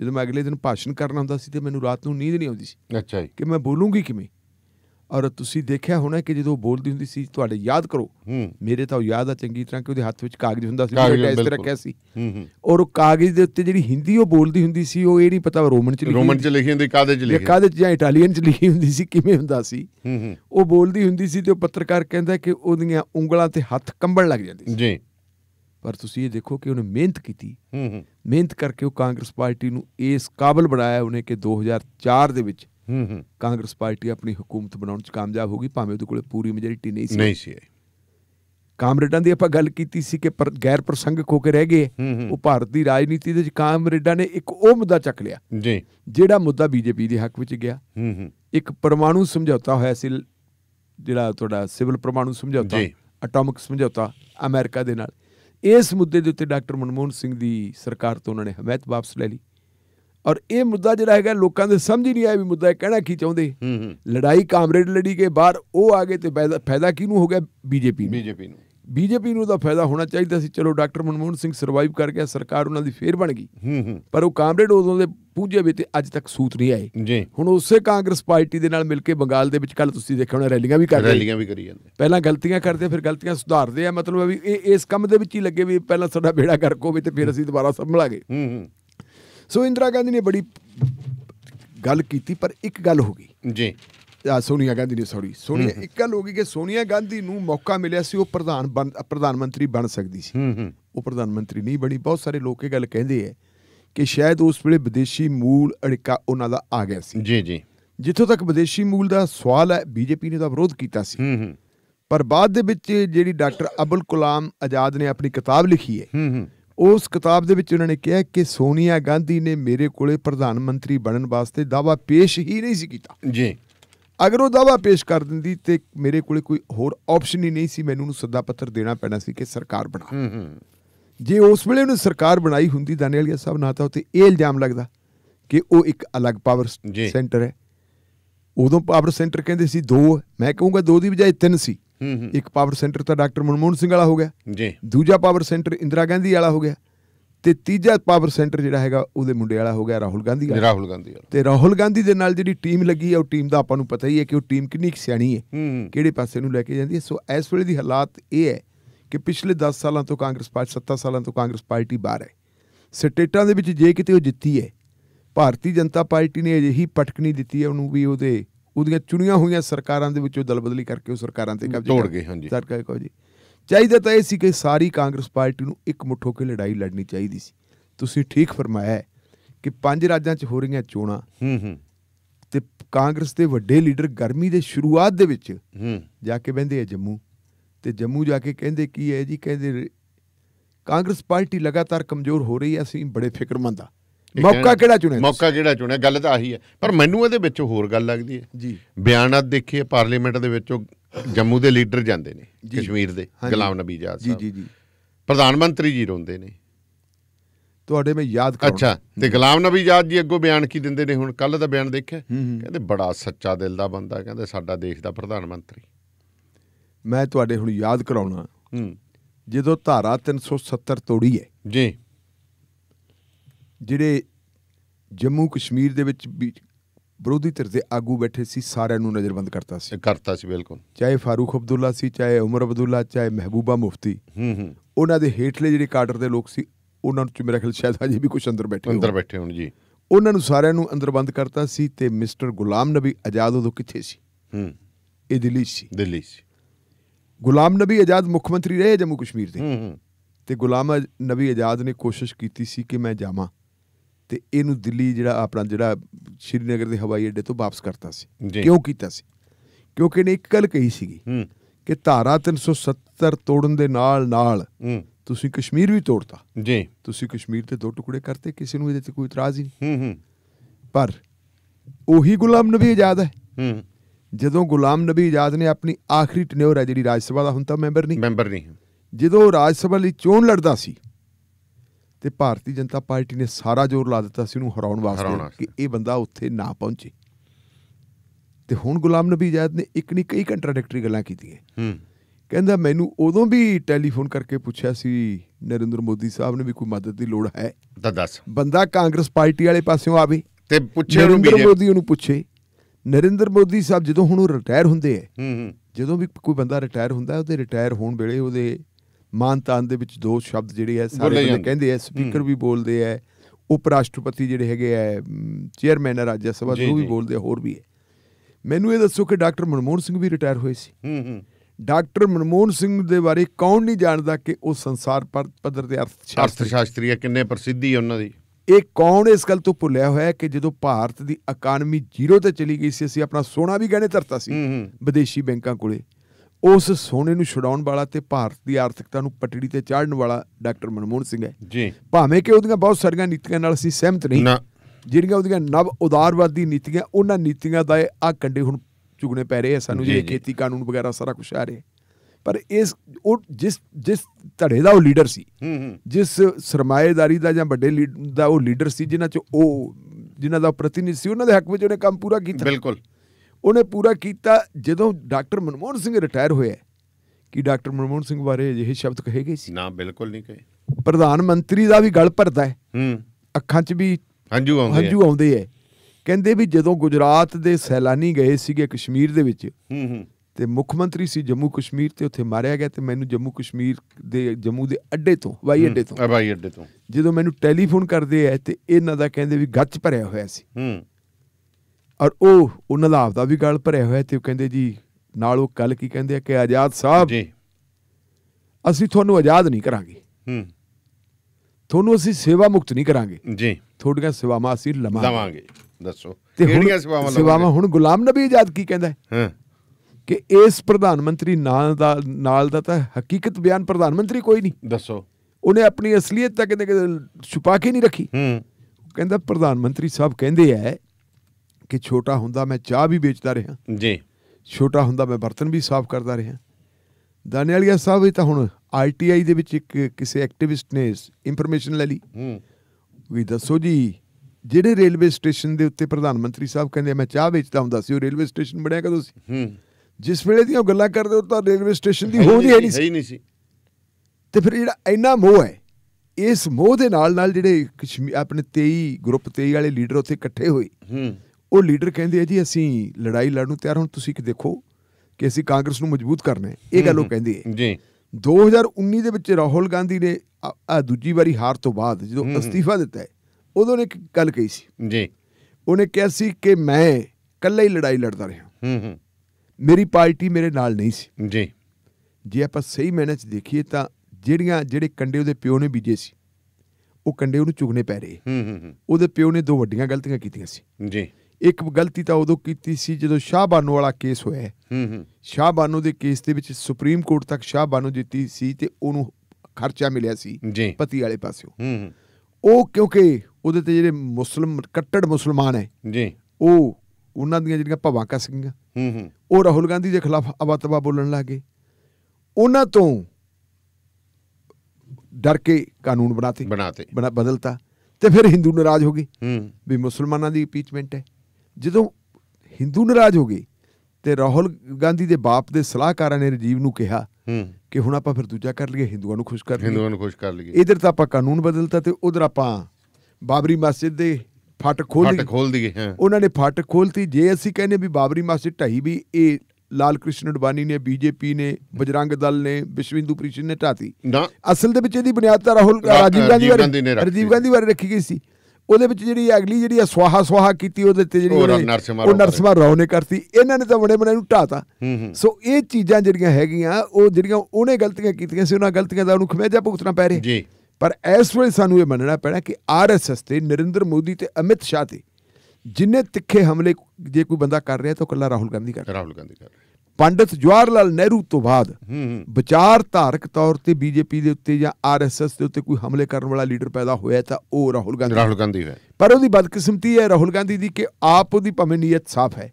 [SPEAKER 3] ਜਦੋਂ ਮੈਂ ਅਗਲੇ ਦਿਨ ਭਾਸ਼ਣ ਕਰਨਾ ਹੁੰਦਾ ਸੀ ਤੇ ਮੈਨੂੰ ਰਾਤ ਨੂੰ ਨੀਂਦ ਨਹੀਂ ਆਉਂਦੀ ਸੀ ਅੱਛਾ ਜੀ ਕਿ ਮੈਂ ਬੋਲੂੰਗੀ ਕਿਵੇਂ ਔਰ ਤੁਸੀਂ ਦੇਖਿਆ ਹੋਣਾ ਕਿ ਜਦੋਂ ਬੋਲਦੀ ਹੁੰਦੀ ਸੀ ਤੁਹਾਡੇ ਯਾਦ ਕਰੋ ਮੇਰੇ ਤਾਂ ਯਾਦ ਆ ਚੰਗੀ ਤਰ੍ਹਾਂ ਕਿ ਉਹਦੇ ਹੱਥ ਵਿੱਚ ਕਾਗਜ਼ ਹੁੰਦਾ ਸੀ ਉਹਨੇ ਇਸ ਤਰ੍ਹਾਂ ਕਿਹਾ ਸੀ ਔਰ ਉਹ ਕਾਗਜ਼ ਦੇ ਉੱਤੇ ਜਿਹੜੀ ਹਿੰਦੀ ਉਹ ਬੋਲਦੀ ਹੁੰਦੀ ਸੀ ਉਹ ਇਹ ਨਹੀਂ ਪਤਾ ਰੋਮਨ ਚ ਲਿਖੀ ਰੋਮਨ ਚ
[SPEAKER 1] ਲਿਖੀ ਹੁੰਦੀ ਕਾਦੇ ਚ ਲਿਖੀ ਕਾਦੇ
[SPEAKER 3] ਚ ਜਾਂ ਇਟਾਲੀਅਨ ਚ ਲਿਖੀ ਹੁੰਦੀ ਸੀ ਕਿਵੇਂ ਹੁੰਦਾ ਸੀ ਉਹ ਬੋਲਦੀ ਹੁੰਦੀ ਸੀ ਤੇ ਉਹ ਪੱਤਰਕਾਰ ਕਹਿੰਦਾ ਕਿ ਉਹਦੀਆਂ ਉਂਗਲਾਂ ਤੇ ਹੱਥ ਕੰਬਣ ਲੱਗ ਜਾਂਦੇ ਸੀ ਜੀ ਪਰ ਤੁਸੀਂ ਇਹ ਦੇਖੋ ਕਿ ਉਹਨੇ ਮਿਹਨਤ ਕੀਤੀ ਹੂੰ ਹੂੰ ਮਿਹਨਤ ਕਰਕੇ ਉਹ ਕਾਂਗਰਸ ਪਾਰਟੀ ਨੂੰ ਇਸ ਕਾਬਲ ਬਣਾਇਆ ਉਹਨੇ ਕਿ 2004 ਦੇ ਵਿੱਚ ਹੂੰ ਹੂੰ ਕਾਂਗਰਸ ਪਾਰਟੀ ਆਪਣੀ ਹਕੂਮਤ ਬਣਾਉਣ 'ਚ ਕਾਮਯਾਬ ਹੋ ਗਈ ਭਾਵੇਂ ਉਹਦੇ ਕੋਲੇ ਪੂਰੀ ਮੈਜੋਰਿਟੀ ਨਹੀਂ ਸੀ ਨਹੀਂ ਸੀ ਕਾਮਰੇਡਾਂ ਦੀ ਆਪਾਂ ਗੱਲ ਕੀਤੀ ਸੀ ਕਿ ਗੈਰ ਪ੍ਰਸੰਗਕ ਹੋ ਕੇ ਰਹਿ ਗਏ ਉਹ ਭਾਰਤ ਦੀ ਰਾਜਨੀਤੀ ਦੇ ਵਿੱਚ ਕਾਮਰੇਡਾਂ ਨੇ ਇੱਕ ਉਹ ਮੁੱਦਾ ਚੱਕ ਲਿਆ ਜੀ ਜਿਹੜਾ ਮੁੱਦਾ ਬੀਜੇਪੀ ਦੇ ਹੱਕ ਵਿੱਚ ਗਿਆ ਹੂੰ ਹੂੰ ਇੱਕ ਪਰਮਾਣੂ ਸਮਝੌਤਾ ਹੋਇਆ ਸੀ ਜਿਹੜਾ ਤੁਹਾਡਾ ਸਿਵਲ ਪਰਮਾਣੂ ਸਮਝੌਤਾ ਐਟੋਮਿਕ ਸਮਝੌਤਾ ਅਮਰੀਕਾ ਦੇ ਨਾਲ ਇਸ ਮੁੱਦੇ ਦੇ ਉੱਤੇ ਡਾਕਟਰ ਮਨਮੋਹਨ ਸਿੰਘ ਦੀ ਸਰਕਾਰ ਤੋਂ ਉਹਨਾਂ ਨੇ ਹਮਾਇਤ ਵਾਪਸ ਲੈ ਲਈ ਔਰ ਇਹ ਮੁੱਦਾ ਜਿਹੜਾ ਹੈਗਾ ਲੋਕਾਂ ਦੇ ਸਮਝ ਹੀ ਨਹੀਂ ਆਇਆ ਵੀ ਮੁੱਦਾ ਕਹਿਣਾ ਕੀ ਚਾਹੁੰਦੇ ਲੜਾਈ ਕਾਮਰੇਡ ਲੜੀ ਕੇ ਬਾਹਰ ਉਹ ਆ ਗਏ ਤੇ ਫਾਇਦਾ ਕਿਹਨੂੰ ਹੋ ਗਿਆ ਬੀਜੇਪੀ ਨੂੰ ਬੀਜੇਪੀ ਨੂੰ ਬੀਜੇਪੀ ਨੂੰ ਤਾਂ ਫਾਇਦਾ ਹੋਣਾ ਚਾਹੀਦਾ ਸੀ ਚਲੋ ਡਾਕਟਰ ਮਨਮੋਹਨ ਸਿੰਘ ਸਰਵਾਈਵ ਕਰ ਗਿਆ ਸਰਕਾਰ ਉਹਨਾਂ ਦੀ ਫੇਰ ਬਣ ਗਈ ਪਰ ਉਹ ਕਾਮਰੇਡ ਉਦੋਂ ਦੇ ਪੂਜੇ ਤੇ ਅੱਜ ਤੱਕ ਸੂਤ ਨਹੀਂ ਆਏ ਹੁਣ ਉਸੇ ਕਾਂਗਰਸ ਪਾਰਟੀ ਦੇ ਨਾਲ ਮਿਲ ਕੇ ਬੰਗਾਲ ਦੇ ਵਿੱਚ ਕੱਲ ਤੁਸੀਂ ਦੇਖਿਆ ਹੋਣਾ ਰੈਲੀਆਂ ਵੀ ਕਰਦੇ ਰੈਲੀਆਂ ਵੀ ਕਰੀ ਜਾਂਦੇ ਪਹਿਲਾਂ ਗਲਤੀਆਂ ਕਰਦੇ ਫਿਰ ਗਲਤੀਆਂ ਸੁਧਾਰਦੇ ਆ ਮਤਲਬ ਵੀ ਇਹ ਇਸ ਕੰਮ ਦੇ ਵਿੱਚ ਹੀ ਲੱਗੇ ਵੀ ਪਹਿਲਾਂ ਸਾਡਾ ਬੇੜਾ ਕਰ ਕੋ ਵੀ ਤੇ ਫਿਰ ਅਸੀਂ ਦੁਬਾਰਾ ਸੰਭਲਾਂਗੇ ਸੋ ਇੰਦਰਾ ਗਾਂਧੀ ਨੇ ਬੜੀ ਗੱਲ ਕੀਤੀ ਪਰ ਇੱਕ ਗੱਲ ਹੋ ਗਈ ਜੀ ਸੋਨੀਆ ਗਾਂਧੀ ਨੇ ਸੌਰੀ ਸੋਨੀਆ ਇੱਕ ਗੱਲ ਹੋ ਗਈ ਕਿ ਸੋਨੀਆ ਗਾਂਧੀ ਨੂੰ ਮੌਕਾ ਮਿਲਿਆ ਸੀ ਉਹ ਪ੍ਰਧਾਨ ਪ੍ਰਧਾਨ ਮੰਤਰੀ ਬਣ ਸਕਦੀ ਸੀ ਉਹ ਪ੍ਰਧਾਨ ਮੰਤਰੀ ਨਹੀਂ ਬਣੀ ਬਹੁਤ ਸਾਰੇ ਲੋਕ ਇਹ ਗੱਲ ਕਹਿੰਦੇ ਐ ਕਿ ਸ਼ਾਇਦ ਉਸ ਵੇਲੇ ਵਿਦੇਸ਼ੀ ਮੂਲ ਅੜਿਕਾ ਉਹਨਾਂ ਦਾ ਆ ਗਿਆ ਸੀ ਜੀ ਜੀ ਜਿੱਥੋਂ ਤੱਕ ਵਿਦੇਸ਼ੀ ਮੂਲ ਦਾ ਸਵਾਲ ਹੈ ਬੀਜੇਪੀ ਨੇ ਤਾਂ ਵਿਰੋਧ ਕੀਤਾ ਸੀ ਪਰ ਬਾਅਦ ਦੇ ਵਿੱਚ ਜਿਹੜੀ ਡਾਕਟਰ ਅਬਦੁਲ ਕਲਾਮ ਆਜ਼ਾਦ ਨੇ ਆਪਣੀ ਕਿਤਾਬ ਲਿਖੀ ਹੈ ਉਸ ਕਿਤਾਬ ਦੇ ਵਿੱਚ ਉਹਨਾਂ ਨੇ ਕਿਹਾ ਕਿ ਸੋਨੀਆ ਗਾਂਧੀ ਨੇ ਮੇਰੇ ਕੋਲੇ ਪ੍ਰਧਾਨ ਮੰਤਰੀ ਬਣਨ ਵਾਸਤੇ ਦਾਵਾ ਪੇਸ਼ ਹੀ ਨਹੀਂ ਸੀ ਕੀਤਾ ਜੀ ਅਗਰ ਉਹ ਦਾਵਾ ਪੇਸ਼ ਕਰ ਦਿੰਦੀ ਤੇ ਮੇਰੇ ਕੋਲੇ ਕੋਈ ਹੋਰ ਆਪਸ਼ਨ ਹੀ ਨਹੀਂ ਸੀ ਮੈਨੂੰ ਉਹ ਸੱਦਾ ਪੱਤਰ ਦੇਣਾ ਪੈਣਾ ਸੀ ਕਿ ਸਰਕਾਰ ਬਣਾ ਹੂੰ ਹੂੰ ਜੇ ਉਸ ਵੇਲੇ ਉਹਨੇ ਸਰਕਾਰ ਬਣਾਈ ਹੁੰਦੀ ਦਾਨੇਲੀਆ ਸਾਹਿਬ ਨਾ ਤਾਂ ਉਹ ਤੇ ਇਹ ਇਲਜ਼ਾਮ ਲੱਗਦਾ ਕਿ ਉਹ ਇੱਕ ਅਲੱਗ ਪਾਵਰ ਸੈਂਟਰ ਹੈ ਉਦੋਂ ਪਾਵਰ ਸੈਂਟਰ ਕਹਿੰਦੇ ਸੀ ਦੋ ਮੈਂ ਕਹੂੰਗਾ ਦੋ ਦੀ ਬਜਾਏ ਤਿੰਨ ਸੀ ਹੂੰ ਹੂੰ ਇੱਕ ਪਾਵਰ ਸੈਂਟਰ ਤਾਂ ਡਾਕਟਰ ਮਨਮੋਹਨ ਸਿੰਘ ਵਾਲਾ ਹੋ ਗਿਆ ਜੀ ਦੂਜਾ ਪਾਵਰ ਸੈਂਟਰ ਇੰਦਰਾ ਗਾਂਧੀ ਵਾਲਾ ਹੋ ਗਿਆ ਤੇ ਤੀਜਾ ਪਾਵਰ ਸੈਂਟਰ ਜਿਹੜਾ ਹੈਗਾ ਉਹਦੇ ਮੁੰਡੇ ਵਾਲਾ ਹੋ ਗਿਆ ਰਾਹੁਲ ਗਾਂਧੀ ਵਾਲਾ ਰਾਹੁਲ ਗਾਂਧੀ ਵਾਲਾ ਤੇ ਰਾਹੁਲ ਗਾਂਧੀ ਦੇ ਨਾਲ ਜਿਹੜੀ ਟੀਮ ਲੱਗੀ ਹੈ ਉਹ ਟੀਮ ਦਾ ਆਪਾਂ ਨੂੰ ਪਤਾ ਹੀ ਹੈ ਕਿ ਉਹ ਟੀਮ ਕਿੰਨੀ ਸਿਆਣੀ ਹੈ ਕਿਹੜੇ ਪਾਸੇ ਨੂੰ ਲੈ ਕੇ ਜਾਂਦੀ ਹੈ ਸੋ ਇਸ ਵੇਲੇ ਦੀ ਹਾਲਾਤ ਇਹ ਹੈ ਕਿ ਪਿਛਲੇ 10 ਸਾਲਾਂ ਤੋਂ ਕਾਂਗਰਸ ਪਾਰਟੀ 7 ਸਾਲਾਂ ਤੋਂ ਕਾਂਗਰਸ ਪਾਰਟੀ ਬਾਹਰ ਹੈ ਸਟੇਟਾਂ ਦੇ ਵਿੱਚ ਜੇ ਕਿਤੇ ਉਹ ਜਿੱਤੀ ਹੈ ਭਾਰਤੀ ਜਨਤਾ ਪਾਰਟੀ ਨੇ ਅਜਿਹੀ ਪਟਕਣੀ ਦਿੱਤੀ ਹੈ ਉਹਨੂੰ ਵੀ ਉਹਦੇ ਉਹਦੀਆਂ ਚੁਣੀਆਂ ਹੋਈਆਂ ਸਰਕਾਰਾਂ ਦੇ ਵਿੱਚੋਂ ਦਲਬਦਲੀ ਕਰਕੇ ਉਹ ਸਰਕਾਰਾਂ ਤੇ ਕਬਜ਼ਾ ਤੋੜ ਗਏ ਹਾਂਜੀ ਸਰਕਾਰ ਕਹੋ ਜੀ ਚਾਹੀਦਾ ਤਾਂ ਇਹ ਸੀ ਕਿ ਸਾਰੀ ਕਾਂਗਰਸ ਪਾਰਟੀ ਨੂੰ ਇੱਕ ਮੁੱਠ ਹੋ ਕੇ ਲੜਾਈ ਲੜਨੀ ਚਾਹੀਦੀ ਸੀ ਤੁਸੀਂ ਠੀਕ ਫਰਮਾਇਆ ਕਿ ਪੰਜ ਰਾਜਾਂ 'ਚ ਹੋ ਰਹੀਆਂ ਚੋਣਾਂ ਹੂੰ ਹੂੰ ਤੇ ਕਾਂਗਰਸ ਦੇ ਵੱਡੇ ਲੀਡਰ ਗਰਮੀ ਦੇ ਸ਼ੁਰੂਆਤ ਦੇ ਵਿੱਚ ਹੂੰ ਜਾ ਕੇ ਬੰਦੇ ਆ ਜੰਮੂ ਤੇ ਜੰਮੂ ਜਾ ਕੇ ਕਹਿੰਦੇ ਕੀ ਹੈ ਜੀ ਕਹਿੰਦੇ ਕਾਂਗਰਸ ਪਾਰਟੀ ਲਗਾਤਾਰ ਕਮਜ਼ੋਰ ਹੋ ਰਹੀ ਹੈ ਅਸੀਂ ਬੜੇ ਫਿਕਰਮੰਦ ਆ ਮੌਕਾ ਕਿਹੜਾ ਚੁਣਿਆ
[SPEAKER 1] ਮੌਕਾ ਕਿਹੜਾ ਚੁਣਿਆ ਗੱਲ ਤਾਂ ਆਹੀ ਹੈ ਪਰ ਮੈਨੂੰ ਇਹਦੇ ਵਿੱਚ ਹੋਰ ਗੱਲ ਲੱਗਦੀ ਹੈ ਜੀ ਬਿਆਨਾਂ ਦੇਖੀਏ ਪਾਰਲੀਮੈਂਟ ਦੇ ਵਿੱਚੋਂ ਜੰਮੂ ਦੇ ਲੀਡਰ ਜਾਂਦੇ ਨੇ ਕਸ਼ਮੀਰ ਦੇ ਗੁਲਾਮ ਨਬੀ ਆਜ਼ਾਦ ਸਾਹਿਬ ਜੀ ਜੀ ਜੀ ਪ੍ਰਧਾਨ ਮੰਤਰੀ ਜੀ ਰਹਿੰਦੇ ਨੇ ਤੁਹਾਡੇ ਮੈਂ ਯਾਦ ਕਰਾਂ ਅੱਛਾ ਤੇ ਗੁਲਾਮ ਨਬੀ ਆਜ਼ਾਦ ਜੀ ਅੱਗੋਂ ਬਿਆਨ ਕੀ ਦਿੰਦੇ ਨੇ ਹੁਣ ਕੱਲ ਦਾ ਬਿਆਨ ਦੇਖਿਆ ਕਹਿੰਦੇ ਬੜਾ ਸੱਚਾ ਦਿਲ ਦਾ ਬੰਦਾ ਕਹਿੰਦੇ ਸਾਡਾ ਦੇਸ਼ ਦਾ ਪ੍ਰਧਾਨ ਮੰਤਰੀ
[SPEAKER 3] ਮੈਂ ਤੁਹਾਡੇ ਹੁਣ ਯਾਦ ਕਰਾਉਣਾ ਜਦੋਂ ਧਾਰਾ 370 ਤੋੜੀ ਹੈ ਜੀ ਜਿਹੜੇ ਜੰਮੂ ਕਸ਼ਮੀਰ ਦੇ ਵਿੱਚ ਵਿਰੋਧੀ ਧਿਰ ਦੇ ਆਗੂ ਬੈਠੇ ਸੀ ਸਾਰਿਆਂ ਨੂੰ ਨਜ਼ਰਬੰਦ ਕਰਤਾ ਸੀ ਕਰਤਾ ਸੀ ਬਿਲਕੁਲ ਚਾਹੇ ਫਾਰੂਖ ਅਬਦੁੱਲਾ ਸੀ ਚਾਹੇ ਉਮਰ ਅਬਦੁੱਲਾ ਚਾਹੇ ਮਹਿਬੂਬਾ ਮੁਫਤੀ ਹੂੰ ਹੂੰ ਉਹਨਾਂ ਦੇ ਹੇਠਲੇ ਜਿਹੜੇ ਕਾਡਰ ਦੇ ਲੋਕ ਸੀ ਉਹਨਾਂ ਨੂੰ ਮੇਰੇ ਖਿਆਲ ਸ਼ਾਇਦ ਅਜੇ ਵੀ ਕੁਝ ਅੰਦਰ ਬੈਠੇ ਅੰਦਰ ਬੈਠੇ ਹੋਣ ਜੀ ਉਹਨਾਂ ਨੂੰ ਸਾਰਿਆਂ ਨੂੰ ਅੰਦਰ ਬੰਦ ਕਰਤਾ ਸੀ ਤੇ ਮਿਸਟਰ ਗੁਲਾਮ ਨਬੀ ਆਜ਼ਾਦ ਉਦੋਂ ਕਿੱਥੇ ਸੀ ਹੂੰ ਇਹ ਦਿੱਲੀ ਸੀ ਦਿੱਲੀ ਸੀ ਗੁਲਾਮ ਨਬੀ ਆਜ਼ਾਦ ਮੁੱਖ ਮੰਤਰੀ ਰਹੇ ਜੰਮੂ ਕਸ਼ਮੀਰ ਦੇ ਹੂੰ ਹੂੰ ਤੇ ਗੁਲਾਮ ਨਬੀ ਆਜ਼ਾਦ ਨੇ ਕੋਸ਼ਿਸ਼ ਕੀਤੀ ਸੀ ਕਿ ਮੈਂ ਜਾਵਾਂ ਤੇ ਇਹਨੂੰ ਦਿੱਲੀ ਜਿਹੜਾ ਆਪਣਾ ਜਿਹੜਾ ਸ਼੍ਰੀਨਗਰ ਦੇ ਹਵਾਈ ਅੱਡੇ ਤੋਂ ਵਾਪਸ ਕਰਤਾ ਸੀ ਕਿਉਂ ਕੀਤਾ ਸੀ ਕਿਉਂਕਿ ਨੇ ਇੱਕ ਗੱਲ ਕਹੀ ਸੀਗੀ ਕਿ ਧਾਰਾ 370 ਤੋੜਨ ਦੇ ਨਾਲ ਨਾਲ ਤੁਸੀਂ ਕਸ਼ਮੀਰ ਵੀ ਤੋੜਤਾ ਜੀ ਤੁਸੀਂ ਕਸ਼ਮੀਰ ਤੇ ਦੋ ਟੁਕੜੇ ਕਰਤੇ ਕਿਸੇ ਨੂੰ ਇਹਦੇ ਤੇ ਕੋਈ ਇਤਰਾਜ਼ ਹੀ ਨਹੀਂ ਹੂੰ ਹੂੰ ਪਰ ਉਹੀ ਗੁਲਾਮ ਨਬੀ ਆਜ਼ਾਦ ਹੈ ਹੂੰ ਜਦੋਂ ਗੁਲਾਮ ਨਬੀ ਆਜ਼ਾਦ ਨੇ ਆਪਣੀ ਆਖਰੀ ਟਨਿਓਰ ਹੈ ਜਿਹੜੀ ਰਾਜ ਸਭਾ ਦਾ ਹੁਣ ਤਾਂ ਮੈਂਬਰ ਨਹੀਂ ਮੈਂਬਰ ਨਹੀਂ ਜਦੋਂ ਰਾਜ ਸਭਾ ਲਈ ਚੋਣ ਲੜਦਾ ਸੀ ਤੇ ਭਾਰਤੀ ਜਨਤਾ ਪਾਰਟੀ ਨੇ ਸਾਰਾ ਜ਼ੋਰ ਲਾ ਦਿੱਤਾ ਸੀ ਉਹਨੂੰ ਹਰਾਉਣ ਵਾਸਤੇ ਕਿ ਇਹ ਬੰਦਾ ਉੱਥੇ ਨਾ ਪਹੁੰਚੇ ਤੇ ਹੁਣ ਗੁਲਾਮ ਨਬੀ ਜ਼ਾਇਦ ਨੇ ਇੱਕ ਨਹੀਂ ਕਈ ਕੰਟਰਡਿਕਟਰੀ ਗੱਲਾਂ ਕੀਤੀਆਂ ਹੂੰ ਕਹਿੰਦਾ ਮੈਨੂੰ ਉਦੋਂ ਵੀ ਟੈਲੀਫੋਨ ਕਰਕੇ ਪੁੱਛਿਆ ਸੀ ਨਰਿੰਦਰ ਮੋਦੀ ਸਾਹਿਬ ਨੇ ਵੀ ਕੋਈ ਮਦਦ ਦੀ ਲੋੜ ਹੈ ਤਾਂ ਦੱਸ ਬੰਦਾ ਕਾਂਗਰਸ ਪਾਰਟੀ ਵਾਲੇ ਪਾਸਿਓਂ ਆਵੇ ਤੇ ਪੁੱਛੇ ਉਹਨੂੰ ਵੀ ਨਰਿੰਦਰ ਮੋਦੀ ਉਹਨੂੰ ਪੁੱਛੇ ਨਰਿੰਦਰ ਮੋਦੀ ਸਾਹਿਬ ਜਦੋਂ ਹੁਣ ਉਹ ਰਿਟਾਇਰ ਹੁੰਦੇ ਹੂੰ ਹੂੰ ਜਦੋਂ ਵੀ ਕੋਈ ਬੰਦਾ ਰਿਟਾਇਰ ਹੁੰਦਾ ਉਹਦੇ ਰਿਟਾਇਰ ਹੋਣ ਵੇਲੇ ਉਹਦੇ ਮਾਨਤਾਨ ਦੇ ਵਿੱਚ ਦੋ ਸ਼ਬਦ ਜਿਹੜੇ ਐ ਸਾਰੇ ਬੰਦੇ ਕਹਿੰਦੇ ਐ ਸਪੀਕਰ ਵੀ ਬੋਲਦੇ ਐ ਉਪ ਰਾਸ਼ਟਰਪਤੀ ਜਿਹੜੇ ਹੈਗੇ ਐ ਚੇਅਰਮੈਨ ਰਾਜ ਸਭਾ ਉਹ ਵੀ ਬੋਲਦੇ ਹੋਰ ਵੀ ਐ ਮੈਨੂੰ ਇਹ ਦੱਸੋ ਕਿ ਡਾਕਟਰ ਮਨਮੋਹਨ ਸਿੰਘ ਵੀ ਰਿਟਾਇਰ ਹੋਏ ਸੀ ਹੂੰ ਹੂੰ ਡਾਕਟਰ ਮਨਮੋਹਨ ਸਿੰਘ ਦੇ ਬਾਰੇ ਕੌਣ ਨਹੀਂ ਜਾਣਦਾ ਕਿ ਉਹ ਸੰਸਾਰ ਪੱਧਰ ਤੇ ਅਰਥ
[SPEAKER 1] ਸ਼ਾਸਤਰੀ ਹੈ ਕਿੰਨੇ ਪ੍ਰਸਿੱਧੀ ਹੈ ਉਹਨਾਂ ਦੀ
[SPEAKER 3] ਇਹ ਕੌਣ ਇਸ ਗੱਲ ਤੋਂ ਭੁੱਲਿਆ ਹੋਇਆ ਹੈ ਕਿ ਜਦੋਂ ਭਾਰਤ ਦੀ ਇਕਨੋਮੀ ਜ਼ੀਰੋ ਤੇ ਚਲੀ ਗਈ ਸੀ ਅਸੀਂ ਆਪਣਾ ਸੋਨਾ ਵੀ ਗਹਿਣੇ ਧਰਤਾ ਸੀ ਵਿਦੇਸ਼ੀ ਬੈਂਕਾਂ ਕੋਲੇ ਉਸ ਸੋਨੇ ਨੂੰ ਛਡਾਉਣ ਵਾਲਾ ਤੇ ਭਾਰਤ ਦੀ ਆਰਥਿਕਤਾ ਨੂੰ ਪਟੜੀ ਤੇ ਚਾੜਨ ਵਾਲਾ ਡਾਕਟਰ ਮਨਮੋਹਨ ਸਿੰਘ ਹੈ ਜੀ ਭਾਵੇਂ ਕਿ ਉਹਦੀਆਂ ਬਹੁਤ ਸਾਰੀਆਂ ਨੀਤੀਆਂ ਨਾਲ ਅਸੀਂ ਸਹਿਮਤ ਨਹੀਂ ਨਾ ਜਿਹੜੀਆਂ ਉਹਦੀਆਂ ਨਵ ਉਦਾਰਵਾਦੀ ਨੀਤੀਆਂ ਉਹਨਾਂ ਨੀਤੀਆਂ ਦਾ ਇਹ ਆ ਕੰਡੇ ਹੁਣ ਚੁਗਣੇ ਪੈ ਰਹੇ ਆ ਸਾਨੂੰ ਜੇ ਖੇਤੀ ਕਾਨੂੰਨ ਵਗੈਰਾ ਸਾਰਾ ਕੁਝ ਆ ਰਿਹਾ ਪਰ ਇਸ ਉਹ ਜਿਸ ਜਿਸ ਧੜੇ ਦਾ ਉਹ ਲੀਡਰ ਸੀ ਜਿਸ ਸਰਮਾਏਦਾਰੀ ਦਾ ਜਾਂ ਵੱਡੇ ਲੀਡਰ ਦਾ ਉਹ ਲੀਡਰ ਸੀ ਜਿਨ੍ਹਾਂ ਚ ਉਹ ਜਿਨ੍ਹਾਂ ਦਾ ਪ੍ਰਤੀਨਿਧ ਸੀ ਉਹਨਾਂ ਦੇ ਹੱਕ ਵਿੱਚ ਉਹਨੇ ਕੰਮ ਪੂਰਾ ਕੀਤਾ ਬਿਲਕੁਲ ਉਹਨੇ ਪੂਰਾ ਕੀਤਾ ਜਦੋਂ ਡਾਕਟਰ ਮਨਮੋਹਨ ਸਿੰਘ ਰਿਟਾਇਰ ਹੋਇਆ ਕਿ ਡਾਕਟਰ ਮਨਮੋਹਨ ਸਿੰਘ ਬਾਰੇ ਅਜਿਹੇ ਸ਼ਬਦ ਕਹੇ ਗਏ ਸੀ ਨਾ ਬਿਲਕੁਲ ਨਹੀਂ ਕਹੇ ਪ੍ਰਧਾਨ ਮੰਤਰੀ ਦਾ ਵੀ ਗਲ ਭਰਦਾ ਹੈ ਹੂੰ ਅੱਖਾਂ 'ਚ ਵੀ ਹੰਝੂ ਆਉਂਦੇ ਹੰਝੂ ਆਉਂਦੇ ਐ ਕਹਿੰਦੇ ਵੀ ਜਦੋਂ ਗੁਜਰਾਤ ਦੇ ਸੈਲਾਨੀ ਗਏ ਸੀਗੇ ਕਸ਼ਮੀਰ ਦੇ ਵਿੱਚ ਹੂੰ ਹੂੰ ਤੇ ਮੁੱਖ ਮੰਤਰੀ ਸੀ ਜੰਮੂ ਕਸ਼ਮੀਰ ਤੇ ਉੱਥੇ ਮਾਰਿਆ ਗਿਆ ਤੇ ਮੈਨੂੰ ਜੰਮੂ ਕਸ਼ਮੀਰ ਦੇ ਜੰਮੂ ਦੇ ਅੱਡੇ ਤੋਂ ਵਾਈ ਅੱਡੇ ਤੋਂ ਵਾਈ ਅੱਡੇ ਤੋਂ ਜਦੋਂ ਮੈਨੂੰ ਟੈਲੀਫੋਨ ਕਰਦੇ ਐ ਤੇ ਇਹਨਾਂ ਦਾ ਕਹਿੰਦੇ ਵੀ ਗੱਚ ਭਰਿਆ ਹੋਇਆ ਸੀ ਹੂੰ ਔਰ ਉਹ ਉਹਨਾਂ ਦਾ ਆਪਦਾ ਵੀ ਗੱਲ ਭਰਿਆ ਹੋਇਆ ਤੇ ਉਹ ਕਹਿੰਦੇ ਜੀ ਨਾਲ ਉਹ ਕੱਲ ਕੀ ਕਹਿੰਦੇ ਆ ਕਿ ਆਜ਼ਾਦ ਸਾਹਿਬ ਜੀ ਅਸੀਂ ਤੁਹਾਨੂੰ ਆਜ਼ਾਦ ਨਹੀਂ ਕਰਾਂਗੇ ਹੂੰ ਤੁਹਾਨੂੰ ਅਸੀਂ ਸੇਵਾ ਮੁਕਤ ਨਹੀਂ ਕਰਾਂਗੇ ਜੀ ਤੁਹਾਡੀਆਂ ਸੇਵਾਵਾਂ ਅਸੀਂ ਲਵਾਂਗੇ ਲਵਾਂਗੇ ਦੱਸੋ ਕਿਹੜੀਆਂ ਸੇਵਾਵਾਂ ਲਵਾਂਗੇ ਸੇਵਾਵਾਂ ਹੁਣ ਗੁਲਾਮ ਨਬੀ ਆਜ਼ਾਦ ਕੀ ਕਹਿੰਦਾ ਹੈ ਹੂੰ ਕਿ ਇਸ ਪ੍ਰਧਾਨ ਮੰਤਰੀ ਨਾਲ ਦਾ ਨਾਲ ਦਾ ਤਾਂ ਹਕੀਕਤ ਬਿਆਨ ਪ੍ਰਧਾਨ ਮੰਤਰੀ ਕੋਈ ਨਹੀਂ ਦੱਸੋ ਉਹਨੇ ਆਪਣੀ ਅਸਲੀਅਤ ਤਾਂ ਕਿਤੇ ਛੁਪਾ ਕੇ ਨਹੀਂ ਰੱਖੀ ਹੂੰ ਕਹਿੰਦਾ ਪ੍ਰਧਾਨ ਮੰਤਰੀ ਸਾਹਿਬ ਕਹਿੰਦੇ ਐ ਕਿ ਛੋਟਾ ਹੁੰਦਾ ਮੈਂ ਚਾਹ ਵੀ ਵੇਚਦਾ ਰਿਹਾ ਜੀ ਛੋਟਾ ਹੁੰਦਾ ਮੈਂ ਬਰਤਨ ਵੀ ਸਾਫ਼ ਕਰਦਾ ਰਿਹਾ ਦਾਨੇਵਾਲੀਆ ਸਾਹਿਬ ਵੀ ਤਾਂ ਹੁਣ ਆਈਟੀਆਈ ਦੇ ਵਿੱਚ ਇੱਕ ਕਿਸੇ ਐਕਟਿਵਿਸਟ ਨੇ ਇਨਫੋਰਮੇਸ਼ਨ ਲੈ ਲਈ ਹੂੰ ਵੀ ਦੱਸੋ ਜੀ ਜਿਹੜੇ ਰੇਲਵੇ ਸਟੇਸ਼ਨ ਦੇ ਉੱਤੇ ਪ੍ਰਧਾਨ ਮੰਤਰੀ ਸਾਹਿਬ ਕਹਿੰਦੇ ਮੈਂ ਚਾਹ ਵੇਚਦਾ ਹੁੰਦਾ ਸੀ ਉਹ ਰੇਲਵੇ ਸਟੇਸ਼ਨ ਬਣਿਆ ਕਦੋਂ ਸੀ ਹੂੰ ਜਿਸ ਵੇਲੇ ਦੀਆਂ ਗੱਲਾਂ ਕਰਦੇ ਹੋ ਤਾਂ ਰੇਲਵੇ ਸਟੇਸ਼ਨ ਦੀ ਹੋਣੀ ਹੀ ਨਹੀਂ ਸੀ ਤੇ ਫਿਰ ਜਿਹੜਾ ਇੰਨਾ ਮੋਹ ਹੈ ਇਸ ਮੋਹ ਦੇ ਨਾਲ ਨਾਲ ਜਿਹੜੇ ਆਪਣੇ 23 ਗਰੁੱਪ 23 ਵਾਲੇ ਲੀਡਰ ਉੱਥੇ ਇਕੱਠੇ ਹੋਏ ਹੂੰ ਉਹ ਲੀਡਰ ਕਹਿੰਦੇ ਆ ਜੀ ਅਸੀਂ ਲੜਾਈ ਲੜਨ ਨੂੰ ਤਿਆਰ ਹਾਂ ਤੁਸੀਂ ਕਿ ਦੇਖੋ ਕਿ ਅਸੀਂ ਕਾਂਗਰਸ ਨੂੰ ਮਜ਼ਬੂਤ ਕਰਨਾ ਹੈ ਇਹ ਗੱਲ ਉਹ ਕਹਿੰਦੇ ਆ ਜੀ 2019 ਦੇ ਵਿੱਚ ਰਾਹੁਲ ਗਾਂਧੀ ਨੇ ਆ ਦੂਜੀ ਵਾਰੀ ਹਾਰ ਤੋਂ ਬਾਅਦ ਜਦੋਂ ਅਸਤੀਫਾ ਦਿੱਤਾ ਹੈ ਉਦੋਂ ਨੇ ਇੱਕ ਗੱਲ ਕਹੀ ਸੀ ਜੀ ਉਹਨੇ ਕਿਹਾ ਸੀ ਕਿ ਮੈਂ ਇਕੱਲਾ ਹੀ ਲੜਾਈ ਲੜਦਾ ਰਿਹਾ ਹੂੰ ਹੂੰ ਮੇਰੀ ਪਾਰਟੀ ਮੇਰੇ ਨਾਲ ਨਹੀਂ ਸੀ ਜੀ ਜੇ ਆਪਾਂ ਸਹੀ ਮੈਨੇਜ ਦੇਖੀਏ ਤਾਂ ਜਿਹੜੀਆਂ ਜਿਹੜੇ ਕੰਡੇ ਉਹਦੇ ਪਿਓ ਨੇ ਬੀਜੇ ਸੀ ਉਹ ਕੰਡੇ ਉਹਨੂੰ ਚੁਗਨੇ ਪੈ ਰਹੇ ਹੂੰ ਹੂੰ ਉਹਦੇ ਪਿਓ ਨੇ ਦੋ ਵੱਡੀਆਂ ਗਲਤੀਆਂ ਕੀਤੀਆਂ ਸੀ ਜੀ ਇੱਕ ਗਲਤੀ ਤਾਂ ਉਦੋਂ ਕੀਤੀ ਸੀ ਜਦੋਂ ਸ਼ਾਹ ਬਾਨੂ ਵਾਲਾ ਕੇਸ ਹੋਇਆ ਹੂੰ ਹੂੰ ਸ਼ਾਹ ਬਾਨੂ ਦੇ ਕੇਸ ਦੇ ਵਿੱਚ ਸੁਪਰੀਮ ਕੋਰਟ ਤੱਕ ਸ਼ਾਹ ਬਾਨੂ ਜਿੱਤੀ ਸੀ ਤੇ ਉਹਨੂੰ ਖਰਚਾ ਮਿਲਿਆ ਸੀ ਪਤੀ ਵਾਲੇ ਪਾਸਿਓ ਹੂੰ ਹੂੰ ਉਹ ਕਿਉਂਕਿ ਉਹਦੇ ਤੇ ਜਿਹੜੇ ਮੁਸਲਮ ਕੱਟੜ ਮੁਸਲਮਾਨ ਹੈ ਜੀ ਉਹ ਉਹਨਾਂ ਦੀਆਂ ਜਿਹੜੀਆਂ ਭਵਾਂ ਕੱਸ ਗਈਆਂ ਹੂੰ ਹੂੰ ਉਹ ਰਾਹੁਲ ਗਾਂਧੀ ਦੇ ਖਿਲਾਫ ਅਵਤਵਾ ਬੋਲਣ ਲੱਗੇ ਉਹਨਾਂ ਤੋਂ ਡਰ ਕੇ ਕਾਨੂੰਨ ਬਣਾਤੇ ਬਣਾਤੇ ਬਦਲਤਾ ਤੇ ਫਿਰ ਹਿੰਦੂ ਨਾਰਾਜ਼ ਹੋ ਗਏ ਹੂੰ ਵੀ ਮੁਸਲਮਾਨਾਂ ਦੀ ਪੀਚਮੈਂਟ ਹੈ ਜਦੋਂ ਹਿੰਦੂ ਨਾਰਾਜ਼ ਹੋ ਗਏ ਤੇ ਰਾਹੁਲ ਗਾਂਧੀ ਦੇ ਬਾਪ ਦੇ ਸਲਾਹਕਾਰਾਂ ਨੇ ਰਜੀਵ ਨੂੰ ਕਿਹਾ ਕਿ ਹੁਣ ਆਪਾਂ ਫਿਰ ਦੂਜਾ ਕਰ ਲਈਏ ਹਿੰਦੂਆਂ ਨੂੰ ਖੁਸ਼ ਕਰ ਲਈਏ ਹਿੰਦੂਆਂ ਨੂੰ ਖੁਸ਼ ਕਰ ਲਈਏ ਇਧਰ ਤਾਂ ਆਪਾਂ ਕਾਨੂੰਨ ਬਦਲਤਾ ਤੇ ਉਧਰ ਆਪਾਂ ਬਾਬਰੀ ਮਸਜਿਦ ਦੇ ਫਾਟਕ ਖੋਲ ਦਿੱਤੇ ਫਾਟਕ
[SPEAKER 1] ਖੋਲ ਦਿੱਤੇ ਹਾਂ
[SPEAKER 3] ਉਹਨਾਂ ਨੇ ਫਾਟਕ ਖੋਲਤੀ ਜੇ ਅਸੀਂ ਕਹਿੰਨੇ ਵੀ ਬਾਬਰੀ ਮਸਜਿਦ ਢਾਈ ਵੀ ਇਹ ਲਾਲ ਕ੍ਰਿਸ਼ਨ ਅਡਵਾਨੀ ਨੇ ਬੀਜੇਪੀ ਨੇ ਬਜਰੰਗ ਦਲ ਨੇ ਵਿਸ਼ਵਿੰਦੂ ਪ੍ਰੀਸ਼ਨ ਨੇ ਢਾਤੀ ਅਸਲ ਦੇ ਵਿੱਚ ਇਹਦੀ ਬੁਨਿਆਦ ਤਾਂ ਰਾਹੁਲ ਰਾਜੀਵ ਗਾਂਧੀ ਬਾਰੇ ਰਾਜੀਵ ਗਾਂਧੀ ਬਾਰੇ ਰੱਖੀ ਗਈ ਸੀ ਉਹਦੇ ਵਿੱਚ ਜਿਹੜੀ ਅਗਲੀ ਜਿਹੜੀ ਸਵਾਹਾ ਸਵਾਹਾ ਕੀਤੀ ਉਹਦੇ ਤੇ ਜਿਹੜੀ ਉਹ ਨਰਸਮਾ ਰਾਓ ਨੇ ਕਰਤੀ ਇਹਨਾਂ ਨੇ ਤਾਂ ਬੜੇ ਬੜੇ ਨੂੰ ਢਾਤਾ ਸੋ ਇਹ ਚੀਜ਼ਾਂ ਜਿਹੜੀਆਂ ਹੈਗੀਆਂ ਉਹ ਜਿਹੜੀਆਂ ਉਹਨੇ ਗਲਤੀਆਂ ਕੀਤੀਆਂ ਸੀ ਉਹਨਾਂ ਗਲਤੀਆਂ ਦਾ ਉਹਨੂੰ ਖਮੇਜਾ ਭੁਗਤਣਾ ਪੈ ਰਿਹਾ ਜੀ ਪਰ ਇਸ ਵੇਲੇ ਸਾਨੂੰ ਇਹ ਮੰਨਣਾ ਪੈਣਾ ਕਿ ਆਰਐਸਐਸ ਤੇ ਨਰਿੰਦਰ ਮੋਦੀ ਤੇ ਅਮਿਤ ਸ਼ਾਹ ਤੇ ਜਿੰਨੇ ਤਿੱਖੇ ਹਮਲੇ ਜੇ ਕੋਈ ਬੰਦਾ ਕਰ ਰਿਹਾ ਤਾਂ ਕੱਲਾ ਰਾਹੁਲ ਗਾਂਧੀ ਕਰ ਰਿਹਾ ਰਾਹੁਲ ਗਾਂਧੀ ਕਰ ਰਿਹਾ ਪੰਡਿਤ ਜਵਾਹਰ ਲਾਲ ਨਹਿਰੂ ਤੋਂ ਬਾਅਦ ਵਿਚਾਰ ਧਾਰਕ ਤੌਰ ਤੇ ਬੀਜੇਪੀ ਦੇ ਉੱਤੇ ਜਾਂ ਆਰਐਸਐਸ ਦੇ ਉੱਤੇ ਕੋਈ ਹਮਲੇ ਕਰਨ ਵਾਲਾ ਲੀਡਰ ਪੈਦਾ ਹੋਇਆ ਤਾਂ ਉਹ ਰਾਹੁਲ ਗਾਂਧੀ ਰਾਹੁਲ ਗਾਂਧੀ ਹੈ ਪਰ ਉਹਦੀ ਬਦਕਿਸਮਤੀ ਹੈ ਰਾਹੁਲ ਗਾਂਧੀ ਦੀ ਕਿ ਆਪ ਉਹਦੀ ਭਾਵੇਂ ਨੀਅਤ ਸਾਫ਼ ਹੈ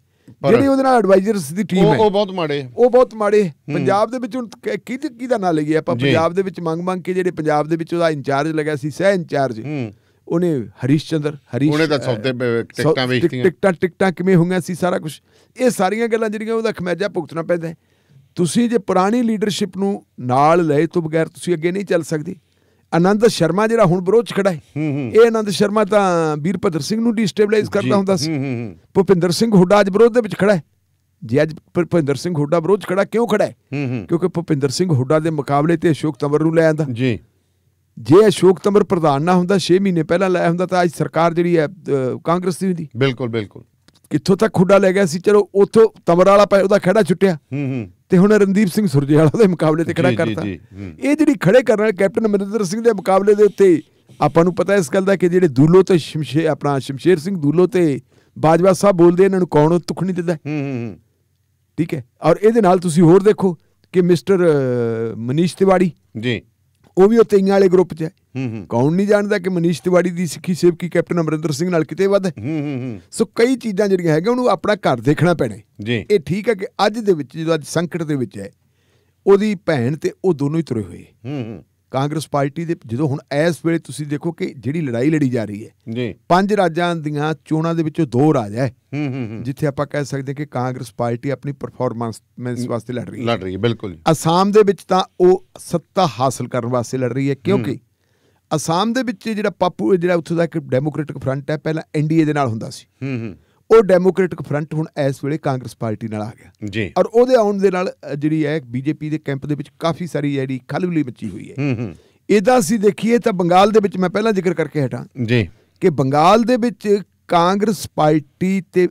[SPEAKER 3] ਜਿਹੜੀ ਉਹਦੇ ਨਾਲ ਐਡਵਾਈਜ਼ਰਸ ਦੀ ਟੀਮ ਹੈ ਉਹ ਬਹੁਤ ਮਾੜੇ ਉਹ ਬਹੁਤ ਮਾੜੇ ਪੰਜਾਬ ਦੇ ਵਿੱਚ ਹੁਣ ਕੀ ਕਿਹਦਾ ਨਾਂ ਲਈਏ ਆਪਾਂ ਪੰਜਾਬ ਦੇ ਵਿੱਚ ਮੰਗ ਮੰਗ ਕੇ ਜਿਹੜੇ ਪੰਜਾਬ ਦੇ ਵਿੱਚ ਉਹਦਾ ਇੰਚਾਰਜ ਲੱਗਾ ਸੀ ਸਹਿ ਇੰਚਾਰਜ ਉਹਨੇ ਹਰੀਸ਼ ਚੰਦਰ ਹਰੀਸ਼ ਉਹਨੇ ਤਾਂ ਸੌਦੇ ਟਿਕਟਾਂ ਵੇਚਤੀਆਂ ਟਿਕਟਾਂ ਟਿਕਟਾਂ ਕਿਵੇਂ ਹੋਈਆਂ ਸੀ ਸਾਰਾ ਕੁਝ ਇਹ ਸਾਰੀਆਂ ਗੱਲਾਂ ਜਿਹੜੀਆਂ ਉਹਦਾ ਖਮੈਜਾ ਭੁਗਤਣਾ ਪੈਂਦਾ ਤੁਸੀਂ ਜੇ ਪੁਰਾਣੀ ਲੀਡਰਸ਼ਿਪ ਨੂੰ ਨਾਲ ਲਏ ਤੋਂ ਬਗੈਰ ਤੁਸੀਂ ਅੱਗੇ ਨਹੀਂ ਚੱਲ ਸਕਦੇ ਆਨੰਦ ਸ਼ਰਮਾ ਜਿਹੜਾ ਹੁਣ ਵਿਰੋਧ ਚ ਖੜਾ ਹੈ ਇਹ ਆਨੰਦ ਸ਼ਰਮਾ ਤਾਂ ਵੀਰਪਦਰ ਸਿੰਘ ਨੂੰ ਡੀਸਟੇਬਲਾਈਜ਼ ਕਰਦਾ ਹੁੰਦਾ ਸੀ ਭੁਪਿੰਦਰ ਸਿੰਘ ਹੁੱਡਾ ਅੱਜ ਵਿਰੋਧ ਦੇ ਵਿੱਚ ਖੜਾ ਹੈ ਜੇ ਅੱਜ ਭੁਪਿੰਦਰ ਸਿੰਘ ਹੁੱਡਾ ਵਿਰੋਧ ਖੜਾ ਕਿਉਂ ਖੜਾ ਹੈ ਕਿਉਂਕਿ ਭੁਪਿੰਦਰ ਸਿੰਘ ਹੁੱਡਾ ਦੇ ਮੁਕਾਬਲੇ ਤੇ ਅਸ਼ੋਕ ਤੰਵਰ ਨੂੰ ਲੈ ਆਂਦਾ ਜੀ ਜੇ ਅਸ਼ੋਕ ਤੰਬਰ ਪ੍ਰਧਾਨ ਨਾ ਹੁੰਦਾ 6 ਮਹੀਨੇ ਪਹਿਲਾਂ ਲਾਇਆ ਹੁੰਦਾ ਤਾਂ ਅੱਜ ਸਰਕਾਰ ਜਿਹੜੀ ਹੈ ਕਾਂਗਰਸ ਦੀ ਹੁੰਦੀ ਬਿਲਕੁਲ ਬਿਲਕੁਲ ਕਿੱਥੋਂ ਤੱਕ ਖੁੱਡਾ ਲੈ ਗਿਆ ਸੀ ਚਲੋ ਉੱਥੋਂ ਤੰਬਰ ਵਾਲਾ ਪੈ ਉਹਦਾ ਖੜਾ ਛੁੱਟਿਆ ਹੂੰ ਹੂੰ ਤੇ ਹੁਣ ਰਣਦੀਪ ਸਿੰਘ ਸੁਰਜੇਵਾਲਾ ਦੇ ਮੁਕਾਬਲੇ ਤੇ ਖੜਾ ਕਰਤਾ
[SPEAKER 2] ਇਹ
[SPEAKER 3] ਜਿਹੜੀ ਖੜੇ ਕਰਨ ਵਾਲੇ ਕੈਪਟਨ ਅਮਰਿੰਦਰ ਸਿੰਘ ਦੇ ਮੁਕਾਬਲੇ ਦੇ ਉੱਤੇ ਆਪਾਂ ਨੂੰ ਪਤਾ ਇਸ ਗੱਲ ਦਾ ਕਿ ਜਿਹੜੇ ਦੂਲੋ ਤੇ ਸ਼ਮਸ਼ੇ ਆਪਣਾ ਸ਼ਮਸ਼ੇਰ ਸਿੰਘ ਦੂਲੋ ਤੇ ਬਾਜਵਾ ਸਾਹਿਬ ਬੋਲਦੇ ਇਹਨਾਂ ਨੂੰ ਕੌਣ ਤੁਖਣੀ ਦਿੰਦਾ ਹੂੰ ਹੂੰ ਠੀਕ ਹੈ ਔਰ ਇਹਦੇ ਨਾਲ ਤੁਸੀਂ ਹੋਰ ਦੇਖੋ ਕਿ ਮਿਸਟਰ ਮਨੀਸ਼ ਤਿਵਾੜੀ ਜੀ ਉਹ ਵੀ ਉਹ ਤਈਆਂ ਵਾਲੇ ਗਰੁੱਪ 'ਚ ਹੈ ਕੌਣ ਨਹੀਂ ਜਾਣਦਾ ਕਿ ਮਨੀਸ਼ ਤਿਵਾੜੀ ਦੀ ਸਿੱਖੀ ਸੇਵਕੀ ਕੈਪਟਨ ਅਮਰਿੰਦਰ ਸਿੰਘ ਨਾਲ ਕਿਤੇ ਵੱਧ ਹੈ ਸੋ ਕਈ ਚੀਜ਼ਾਂ ਜਿਹੜੀਆਂ ਹੈਗੇ ਉਹਨੂੰ ਆਪਣਾ ਘਰ ਦੇਖਣਾ ਪੈਣਾ ਜੀ ਇਹ ਠੀਕ ਹੈ ਕਿ ਅੱਜ ਦੇ ਵਿੱਚ ਜਦੋਂ ਅੱਜ ਸੰਕਟ ਦੇ ਵਿੱਚ ਹੈ ਉਹਦੀ ਭੈਣ ਤੇ ਉਹ ਦੋਨੋਂ ਹੀ ਤੁਰੇ ਹੋਏ ਹੂੰ ਹੂੰ ਕਾਂਗਰਸ ਪਾਰਟੀ ਦੇ ਜਦੋਂ ਹੁਣ ਇਸ ਵੇਲੇ ਤੁਸੀਂ ਦੇਖੋ ਕਿ ਜਿਹੜੀ ਲੜਾਈ ਲੜੀ ਜਾ ਰਹੀ ਹੈ ਜੀ ਪੰਜ ਰਾਜਾਂ ਦੀਆਂ ਚੋਣਾਂ ਦੇ ਵਿੱਚੋਂ ਦੋ ਰਾਜ ਹੈ ਹੂੰ ਹੂੰ ਜਿੱਥੇ ਆਪਾਂ ਕਹਿ ਸਕਦੇ ਕਿ ਕਾਂਗਰਸ ਪਾਰਟੀ ਆਪਣੀ ਪਰਫਾਰਮੈਂਸ ਵਾਸਤੇ ਲੜ ਰਹੀ ਹੈ
[SPEAKER 1] ਲੜ ਰਹੀ ਹੈ ਬਿਲਕੁਲ
[SPEAKER 3] ਅਸਾਮ ਦੇ ਵਿੱਚ ਤਾਂ ਉਹ ਸੱਤਾ ਹਾਸਲ ਕਰਨ ਵਾਸਤੇ ਲੜ ਰਹੀ ਹੈ ਕਿਉਂਕਿ ਅਸਾਮ ਦੇ ਵਿੱਚ ਜਿਹੜਾ ਪਾਪੂ ਜਿਹੜਾ ਉੱਥੋਂ ਦਾ ਇੱਕ ਡੈਮੋਕ੍ਰੈਟਿਕ ਫਰੰਟ ਹੈ ਪਹਿਲਾਂ ਐਨਡੀਏ ਦੇ ਨਾਲ ਹੁੰਦਾ ਸੀ ਹੂੰ ਹੂੰ ਉਹ ਡੈਮੋਕ੍ਰੈਟਿਕ ਫਰੰਟ ਹੁਣ ਇਸ ਵੇਲੇ ਕਾਂਗਰਸ ਪਾਰਟੀ ਨਾਲ ਆ ਗਿਆ ਜੀ ਔਰ ਉਹਦੇ ਆਉਣ ਦੇ ਨਾਲ ਜਿਹੜੀ ਹੈ ਬੀਜੇਪੀ ਦੇ ਕੈਂਪ ਦੇ ਵਿੱਚ ਕਾਫੀ ਸਾਰੀ ਜਿਹੜੀ ਖਲਬਲੀ ਮੱਚੀ ਹੋਈ ਹੈ ਹੂੰ ਹੂੰ ਇਦਾਂ ਸੀ ਦੇਖੀਏ ਤਾਂ ਬੰਗਾਲ ਦੇ ਵਿੱਚ ਮੈਂ ਪਹਿਲਾਂ ਜ਼ਿਕਰ ਕਰਕੇ ਹਟਾਂ ਜੀ ਕਿ ਬੰਗਾਲ ਦੇ ਵਿੱਚ ਕਾਂਗਰਸ ਪਾਰਟੀ ਤੇ